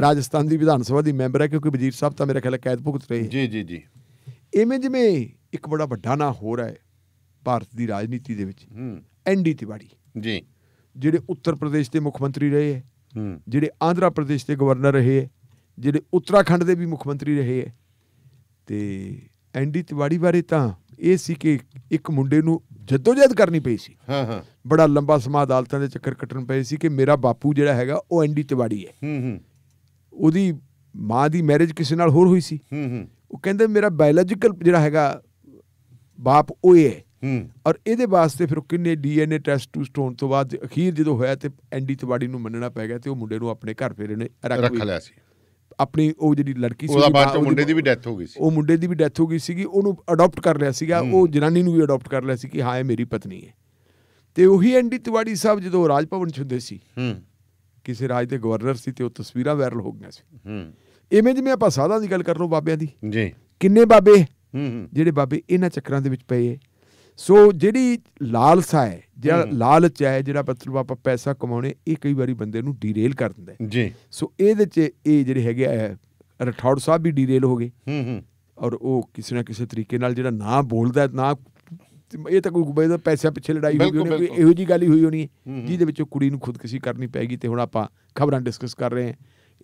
[SPEAKER 3] ਰਾਜਸਥਾਨ ਦੀ ਵਿਧਾਨ ਸਭਾ ਦੀ ਮੈਂਬਰ ਹੈ ਕਿਉਂਕਿ ਵਜ਼ੀਰ ਸਾਹਿਬ ਤਾਂ ਮੇਰੇ ਖਿਆਲ ਕੈਦ ਭੁਗਤ ਰਹੇ ਜੀ ਜੀ ਜੀ ਇਵੇਂ ਜਿਵੇਂ ਇੱਕ ਬੜਾ ਵੱਡਾ ਨਾਂ ਹੋ ਰਿਹਾ ਹੈ ਭਾਰਤ ਦੀ ਰਾਜਨੀਤੀ ਦੇ ਵਿੱਚ ਐਨਡੀ ਤਿਵਾੜੀ ਜੀ ਜਿਹੜੇ ਉੱਤਰ ਪ੍ਰਦੇਸ਼ ਦੇ ਮੁੱਖ ਮੰਤਰੀ ਰਹੇ ਹੈ ਜਿਹੜੇ ਆਂਧਰਾ ਪ੍ਰਦੇਸ਼ ਦੇ ਗਵਰਨਰ ਰਹੇ ਹੈ ਜਿਹੜੇ ਉੱਤਰਾਖੰਡ ਦੇ ਵੀ ਮੁੱਖ ਮੰਤਰੀ ਰਹੇ ਐ ਤੇ ਐਂਡੀ ਤਿਵਾੜੀ ਬਾਰੇ ਤਾਂ ਇਹ ਸੀ ਕਿ ਇੱਕ ਮੁੰਡੇ ਨੂੰ ਜਦੋਜਹਿਦ ਕਰਨੀ ਪਈ ਸੀ ਹਾਂ ਹਾਂ ਬੜਾ ਲੰਬਾ ਸਮਾਂ ਅਦਾਲਤਾਂ ਦੇ ਚੱਕਰ ਕੱਟਣ ਪਏ ਸੀ ਕਿ ਮੇਰਾ ਬਾਪੂ ਜਿਹੜਾ ਹੈਗਾ ਉਹ ਐਂਡੀ ਤਿਵਾੜੀ ਹੈ ਹੂੰ ਹੂੰ ਉਹਦੀ ਮਾਂ ਦੀ ਮੈਰਿਜ ਕਿਸੇ ਨਾਲ ਹੋਰ ਹੋਈ ਸੀ ਹੂੰ ਹੂੰ ਉਹ ਕਹਿੰਦੇ ਮੇਰਾ ਬਾਇਓਲੋਜੀਕਲ ਜਿਹੜਾ ਹੈਗਾ ਬਾਪ ਉਹ ਹੈ ਹੂੰ ਔਰ ਇਹਦੇ ਵਾਸਤੇ ਫਿਰ ਕਿੰਨੇ ਡੀਐਨਏ ਟੈਸਟ ਟੂ ਸਟੋਨ ਤੋਂ ਬਾਅਦ ਅਖੀਰ ਜਦੋਂ ਹੋਇਆ ਤੇ ਐਂਡੀ ਤਿਵਾੜੀ ਨੂੰ ਮੰਨਣਾ ਪੈ ਗਿਆ ਤੇ ਉਹ ਮੁੰਡੇ ਨੂੰ ਆਪਣੇ ਘਰ ਫੇਰੇ ਨੇ ਰੱਖ ਲਿਆ ਸੀ ਆਪਣੀ ਉਹ ਜਿਹੜੀ ਲੜਕੀ ਸੀ ਉਹਦਾ ਬਾਅਦ ਚ ਮੁੰਡੇ ਦੀ ਵੀ ਡੈਥ ਹੋ ਗਈ ਸੀ ਉਹ ਮੁੰਡੇ ਦੀ ਵੀ ਡੈਥ ਹੋ ਗਈ ਸੀਗੀ ਉਹਨੂੰ ਅਡਾਪਟ ਕਰ ਲਿਆ ਸੀਗਾ ਉਹ ਜਨਾਨੀ ਨੂੰ ਵੀ ਅਡਾਪਟ ਕਰ ਲਿਆ ਸੀ ਕਿ ਹਾਂ ਇਹ ਮੇਰੀ ਪਤਨੀ ਹੈ ਤੇ ਉਹੀ ਐਂਡੀ ਤਿਵਾੜੀ ਸਾਹਿਬ ਜਦੋਂ ਰਾਜ ਭਵਨ ਚ ਹੁੰਦੇ ਸੀ ਹੂੰ ਕਿਸੇ ਰਾਜ ਦੇ ਗਵਰਨਰ ਸੀ ਤੇ ਉਹ ਤਸਵੀਰਾਂ ਵਾਇਰਲ ਹੋ ਗਈਆਂ ਸੀ ਹੂੰ ਇਵੇਂ ਜਿਵੇਂ ਆਪਾਂ ਸਾਧਾਂ ਦੀ ਗੱਲ ਕਰ ਲਓ ਬਾਬਿਆਂ ਦੀ ਜੀ ਕਿੰਨੇ ਬਾਬੇ ਹੂੰ ਜਿਹੜੇ ਬਾਬੇ ਇਹਨਾਂ ਚੱਕਰਾਂ ਦੇ ਵਿੱਚ ਪਏ ਸੋ ਜਿਹੜੀ ਲਾਲਸਾ ਹੈ ਜਿਹੜਾ ਲਾਲਚ ਹੈ ਜਿਹੜਾ ਮਤਲਬ ਆਪਾਂ ਪੈਸਾ ਕਮਾਉਣੇ ਇਹ ਕਈ ਵਾਰੀ ਬੰਦੇ ਨੂੰ ਡੀਰੇਲ ਕਰ ਦਿੰਦਾ ਜੀ ਸੋ ਇਹਦੇ ਚ ਇਹ ਜਿਹੜੇ ਹੈਗੇ ਰਠੌੜ ਸਾਹਿਬ ਵੀ ਡੀਰੇਲ ਹੋ ਗਏ ਹੂੰ ਹੂੰ ਔਰ ਉਹ ਕਿਸੇ ਨਾ ਕਿਸੇ ਤਰੀਕੇ ਨਾਲ ਜਿਹੜਾ ਨਾ ਬੋਲਦਾ ਨਾ ਇਹ ਤਾਂ ਕੋਈ ਪੈਸੇ ਪਿੱਛੇ ਲੜਾਈ ਹੋ ਗਈ ਹੋਣੀ ਕੋਈ ਇਹੋ ਜੀ ਗੱਲ ਹੀ ਹੋਈ ਹੋਣੀ ਹੈ ਜਿਹਦੇ ਵਿੱਚ ਕੁੜੀ ਨੂੰ ਖੁਦਕਿਸ਼ੀ ਕਰਨੀ ਪੈਗੀ ਤੇ ਹੁਣ ਆਪਾਂ ਖਬਰਾਂ ਡਿਸਕਸ ਕਰ ਰਹੇ ਹਾਂ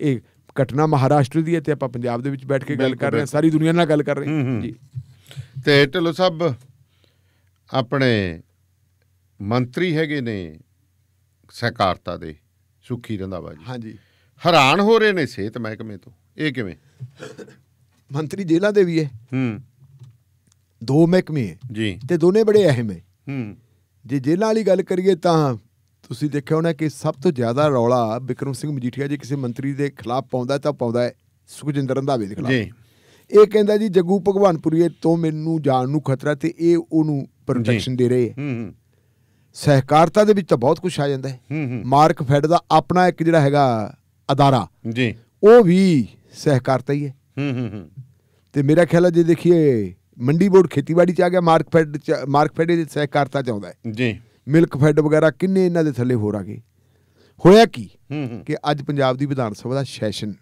[SPEAKER 3] ਇਹ ਘਟਨਾ ਮਹਾਰਾਸ਼ਟਰ ਦੀ ਹੈ ਤੇ ਆਪਾਂ ਪੰਜਾਬ ਦੇ ਵਿੱਚ ਬੈਠ ਕੇ ਗੱਲ ਕਰ ਰਹੇ ਹਾਂ ਸਾਰੀ ਦੁਨੀਆ ਨਾਲ ਗੱਲ ਕਰ ਰਹੇ ਹਾਂ ਜੀ ਤੇ ਢਿੱਲੋ ਸਾਹਿਬ
[SPEAKER 1] ਆਪਣੇ ਮੰਤਰੀ ਹੈਗੇ ਨੇ ਸਹਿਕਾਰਤਾ ਦੇ ਸੁਖੀ ਰੰਦਾਵਾ ਜੀ ਹਾਂਜੀ ਹੈਰਾਨ ਹੋ ਰਹੇ ਨੇ ਸਿਹਤ ਮਹਿਕਮੇ ਤੋਂ ਇਹ ਕਿਵੇਂ
[SPEAKER 3] ਮੰਤਰੀ ਜੇਲਾ ਦੇ ਵੀ ਹੈ ਹੂੰ ਦੋ ਮਹਿਕਮੇ ਹੈ ਜੀ ਤੇ ਦੋਨੇ ਬੜੇ ਅਹਿਮ ਹੈ ਹੂੰ ਜੇ ਜੇਲਾ ਵਾਲੀ ਗੱਲ ਕਰੀਏ ਤਾਂ ਤੁਸੀਂ ਦੇਖਿਆ ਹੋਣਾ ਕਿ ਸਭ ਤੋਂ ਜ਼ਿਆਦਾ ਰੌਲਾ ਬਿਕਰਮ ਸਿੰਘ ਮਜੀਠੀਆ ਜੀ ਕਿਸੇ ਮੰਤਰੀ ਦੇ ਖਿਲਾਫ ਪਾਉਂਦਾ ਤਾਂ ਪਾਉਂਦਾ ਹੈ ਸੁਖਜਿੰਦਰ ਰੰਦਾਵੇ ਦੇ ਖਿਲਾਫ ਜੀ ਇਹ ਕਹਿੰਦਾ ਜੀ ਜੱਗੂ ਭਗਵਾਨਪੁਰੀਏ ਤੋਂ ਮੈਨੂੰ ਜਾਨ ਨੂੰ ਖਤਰਾ ਤੇ ਇਹ ਉਹਨੂੰ ਪ੍ਰੋਟੈਕਸ਼ਨ ਦੇ ਰਹੇ ਹੈ ਸਹਿਕਾਰਤਾ ਦੇ ਵਿੱਚ ਤਾਂ ਬਹੁਤ ਕੁਝ ਆ ਜਾਂਦਾ ਹੈ ਮਾਰਕ ਫੈਡ ਦਾ ਆਪਣਾ ਇੱਕ ਜਿਹੜਾ ਹੈਗਾ ਅਦਾਰਾ ਜੀ ਉਹ ਵੀ ਸਹਿਕਾਰਤਾ ਹੀ ਹੈ ਹੂੰ ਹੂੰ ਤੇ ਮੇਰਾ ਖਿਆਲ ਹੈ ਜੇ ਦੇਖੀਏ ਮੰਡੀ ਬੋਰਡ ਖੇਤੀਬਾੜੀ ਚ ਆ ਗਿਆ ਮਾਰਕ ਫੈਡ ਮਾਰਕ ਫੈਡ ਦੇ ਸਹਿਕਾਰਤਾ ਚ ਆਉਂਦਾ ਹੈ ਜੀ ਮਿਲਕ ਫੈਡ ਵਗੈਰਾ ਕਿੰਨੇ ਇਹਨਾਂ ਦੇ ਥੱਲੇ ਹੋਰ ਆ ਗਏ ਹੋਇਆ ਕੀ ਕਿ ਅੱਜ ਪੰਜਾਬ ਦੀ ਵਿਧਾਨ ਸਭਾ ਦਾ ਸੈਸ਼ਨ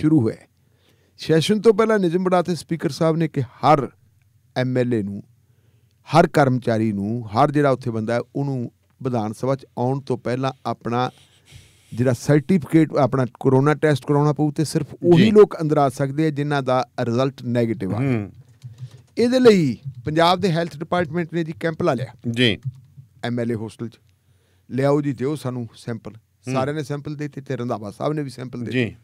[SPEAKER 3] ਸ਼ੁਰੂ ਹੋਇਆ ਸੈਸ਼ਨ ਤੋਂ ਪਹਿਲਾਂ ਨਿਜਮ ਬੜਾ ਤੇ ਸਪੀਕਰ ਸਾਹਿਬ ਨੇ ਕਿ ਹਰ ਐਮਐਲਏ ਨੂੰ ਹਰ ਕਰਮਚਾਰੀ ਨੂੰ ਹਰ ਜਿਹੜਾ ਉੱਥੇ ਬੰਦਾ ਹੈ ਉਹਨੂੰ ਵਿਧਾਨ ਸਭਾ 'ਚ ਆਉਣ ਤੋਂ ਪਹਿਲਾਂ ਆਪਣਾ ਜਿਹੜਾ ਸਰਟੀਫਿਕੇਟ ਆਪਣਾ ਕੋਰੋਨਾ ਟੈਸਟ ਕਰਾਉਣਾ ਪਊ ਤੇ ਸਿਰਫ ਉਹੀ ਲੋਕ ਅੰਦਰ ਆ ਸਕਦੇ ਆ ਜਿਨ੍ਹਾਂ ਦਾ ਰਿਜ਼ਲਟ 네ਗੇਟਿਵ ਆ ਇਹਦੇ ਲਈ ਪੰਜਾਬ ਦੇ ਹੈਲਥ ਡਿਪਾਰਟਮੈਂਟ ਨੇ ਜੀ ਕੈਂਪ ਲਾ ਲਿਆ ਜੀ ਐਮਐਲਏ ਹੋਸਟਲ 'ਚ ਲਿਆਓ ਜੀ ਦਿਓ ਸਾਨੂੰ ਸੈਂਪਲ ਸਾਰਿਆਂ ਨੇ ਸੈਂਪਲ ਦਿੱਤੇ ਤੇ ਰੰਧਾਵਾ ਸਾਹਿਬ ਨੇ ਵੀ ਸੈਂਪਲ ਦਿੱਤੇ ਜੀ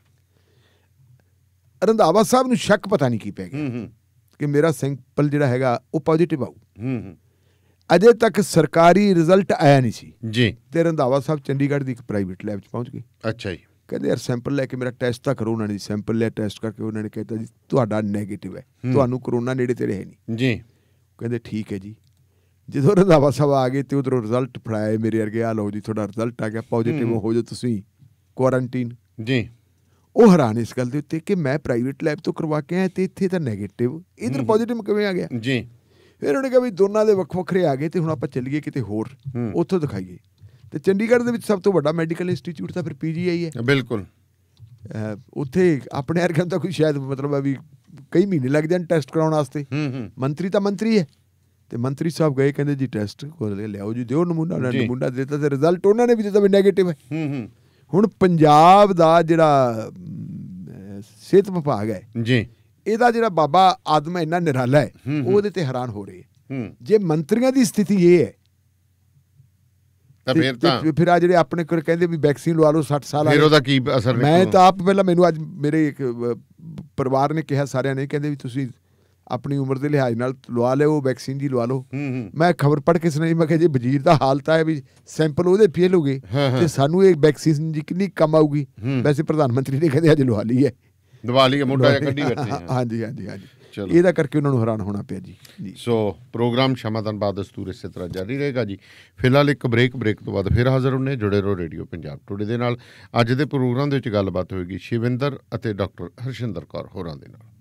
[SPEAKER 3] ਰੰਧਾਵਾ ਸਾਹਿਬ ਨੂੰ ਸ਼ੱਕ ਪਤਾ ਨਹੀਂ ਕੀ ਪੈ ਗਿਆ ਹੂੰ ਹੂੰ ਕਿ ਮੇਰਾ ਸੈਂਪਲ ਜਿਹੜਾ ਹੈਗਾ ਉਹ ਪੋਜ਼ਿਟਿਵ ਆਊ ਹੂੰ ਹੂੰ ਅਜੇ ਤੱਕ ਸਰਕਾਰੀ ਰਿਜ਼ਲਟ ਆਇਆ ਨਹੀਂ ਸੀ ਜੀ ਤੇ ਰੰਧਾਵਾ ਸਾਹਿਬ ਚੰਡੀਗੜ੍ਹ ਦੀ ਇੱਕ ਪ੍ਰਾਈਵੇਟ ਲੈਬ 'ਚ ਪਹੁੰਚ ਗਏ ਅੱਛਾ ਜੀ ਕਹਿੰਦੇ ਯਾਰ ਸੈਂਪਲ ਲੈ ਕੇ ਮੇਰਾ ਟੈਸਟ ਤਾਂ ਕਰੋ ਉਹਨਾਂ ਨੇ ਸੈਂਪਲ ਲੈ ਟੈਸਟ ਕਰਕੇ ਉਹਨਾਂ ਨੇ ਕਹਿੰਦਾ ਜੀ ਤੁਹਾਡਾ ਨੈਗੇਟਿਵ ਹੈ ਤੁਹਾਨੂੰ ਕਰੋਨਾ ਨੇੜੇ ਤੇ ਰਹੇ ਨਹੀਂ ਜੀ ਕਹਿੰਦੇ ਠੀਕ ਹੈ ਜੀ ਜਦੋਂ ਰੰਧਾਵਾ ਸਾਹਿਬ ਆ ਗਏ ਤੇ ਉਧਰੋਂ ਰਿਜ਼ਲਟ ਫੜਾਏ ਮੇਰੇ ਵਰਗੇ ਆ ਲਓ ਜੀ ਤੁਹਾਡਾ ਰਿਜ਼ਲਟ ਆ ਗਿਆ ਪੋਜ਼ਿਟਿਵ ਹੋ ਜੋ ਤੁਸੀਂ ਕੁਆਰੰਟਾਈਨ ਜੀ ਉਹ ਹੈਰਾਨ ਇਸ ਗੱਲ ਦੇ ਉੱਤੇ ਕਿ ਮੈਂ ਪ੍ਰਾਈਵੇਟ ਲੈਬ ਤੋਂ ਕਰਵਾ ਕੇ ਆਇਆ ਤੇ ਇੱਥੇ ਤਾਂ 네ਗੇਟਿਵ ਇਧਰ ਪੋਜ਼ਿਟਿਵ ਕਿਵੇਂ ਆ ਗਿਆ ਜੀ ਫਿਰ ਉਹਨੇ ਕਿਹਾ ਵੀ ਦੋਨਾਂ ਦੇ ਵੱਖ ਵੱਖਰੇ ਆ ਗਏ ਤੇ ਹੁਣ ਆਪਾਂ ਚੱਲੀਏ ਕਿਤੇ ਹੋਰ ਉੱਥੋਂ ਦਿਖਾਈਏ ਤੇ ਚੰਡੀਗੜ੍ਹ ਦੇ ਵਿੱਚ ਸਭ ਤੋਂ ਵੱਡਾ ਮੈਡੀਕਲ ਇੰਸਟੀਚਿਊਟ ਤਾਂ ਫਿਰ ਪੀਜੀਆਈ ਹੈ ਬਿਲਕੁਲ ਉੱਥੇ ਆਪਣੇ ਅਰਗਨ ਤਾਂ ਕੋਈ ਸ਼ਾਇਦ ਮਤਲਬ ਆ ਵੀ ਕਈ ਮਹੀਨੇ ਲੱਗ ਜਾਣ ਟੈਸਟ ਕਰਾਉਣ ਵਾਸਤੇ ਹੂੰ ਹੂੰ ਮੰਤਰੀ ਤਾਂ ਮੰਤਰੀ ਹੈ ਤੇ ਮੰਤਰੀ ਸਾਹਿਬ ਗਏ ਕਹਿੰਦੇ ਜੀ ਟੈਸਟ ਕੋਲ ਲਿਆਓ ਜੀ ਦਿਓ ਨਮੂਨਾ ਨਮੂਨਾ ਦਿੱਤਾ ਤੇ ਰਿਜ਼ਲਟ ਉਹਨਾਂ ਨੇ ਵੀ ਦਿੱਤਾ ਵੀ 네ਗੇਟਿਵ ਹੈ ਹੂੰ ਹੂੰ ਹੁਣ ਪੰਜਾਬ ਦਾ ਜਿਹੜਾ ਸਿਹਤ ਵਿਭਾਗ ਹੈ ਜੀ ਇਹਦਾ ਜਿਹੜਾ ਬਾਬਾ ਆਦਮ ਇੰਨਾ ਨਿਰਾਲਾ ਹੈ ਉਹਦੇ ਤੇ ਹੈਰਾਨ ਹੋ ਰਹੇ ਜੇ ਮੰਤਰੀਆਂ ਦੀ ਸਥਿਤੀ ਇਹ ਹੈ ਤਾਂ ਫਿਰ ਤਾਂ ਫਿਰ ਆ ਜਿਹੜੇ ਆਪਣੇ ਕੋਲ ਕਹਿੰਦੇ ਵੀ ਵੈਕਸੀਨ ਲਵਾ ਲਓ 60 ਸਾਲ ਫਿਰ ਉਹਦਾ ਕੀ ਅਸਰ ਮੈਂ ਤਾਂ ਆਪ ਪਹਿਲਾਂ ਮੈਨੂੰ ਅੱਜ ਮੇਰੇ ਇੱਕ ਪਰਿਵਾਰ ਨੇ ਕਿਹਾ ਸਾਰਿਆਂ ਨੇ ਕਹਿੰਦੇ ਵੀ ਤੁਸੀਂ ਆਪਣੀ ਉਮਰ ਦੇ ਲਿਹਾਜ਼ ਨਾਲ ਲਵਾ ਲਿਓ ਵੈਕਸੀਨ ਜੀ ਲਵਾ ਲਓ ਮੈਂ ਖਬਰ ਪੜ੍ਹ ਕੇ ਸੁਣਾਈ ਮੈਂ ਕਿਹਾ ਜੀ ਵਜ਼ੀਰ ਦਾ ਤਾਂ ਹੈ ਵੀ ਸੈਂਪਲ ਉਹਦੇ ਫੇਲ ਹੋ ਗਏ ਤੇ ਸਾਨੂੰ ਇਹ ਵੈਕਸੀਨ ਜੀ ਕਿੰਨੀ ਕੰਮ ਆਊਗੀ ਵੈਸੇ ਪ੍ਰਧਾਨ ਮੰਤਰੀ ਨੇ ਕਹਿੰਦੇ ਅੱਜ ਲਵਾ ਲਈ ਹੈ ਲਵਾ ਲਈ ਮੋਟਾ ਜਿਹਾ ਕੱਢੀ ਬੈਠੇ ਹਾਂ ਹਾਂਜੀ ਹਾਂਜੀ ਹਾਂਜੀ ਚਲੋ ਇਹਦਾ ਕਰਕੇ ਉਹਨਾਂ ਨੂੰ ਹੈਰਾਨ ਹੋਣਾ ਪਿਆ
[SPEAKER 1] ਜੀ ਸੋ ਪ੍ਰੋਗਰਾਮ ਸ਼ਮਾਦਨ ਬਾਦ ਦਸਤੂਰ ਇਸੇ ਤਰ੍ਹਾਂ ਜਾਰੀ ਰਹੇਗਾ ਜੀ ਫਿਲਹਾਲ ਇੱਕ ਬ੍ਰੇਕ ਬ੍ਰੇਕ ਤੋਂ ਬਾਅਦ ਫਿਰ ਹਾਜ਼ਰ ਹੁੰਨੇ ਜੁੜੇ ਰਹੋ ਰੇਡੀਓ ਪੰਜਾਬ ਟੁਡੇ ਦੇ ਨਾਲ ਅੱਜ ਦੇ ਪ੍ਰੋਗਰਾਮ ਦੇ ਵਿੱਚ ਗੱਲਬਾਤ ਹੋਏਗੀ ਸ਼ਿਵਿੰਦਰ ਅਤੇ ਡਾਕਟਰ ਹਰਸ਼ਿੰਦਰ ਕੌਰ ਹੋਰਾਂ ਦੇ ਨਾਲ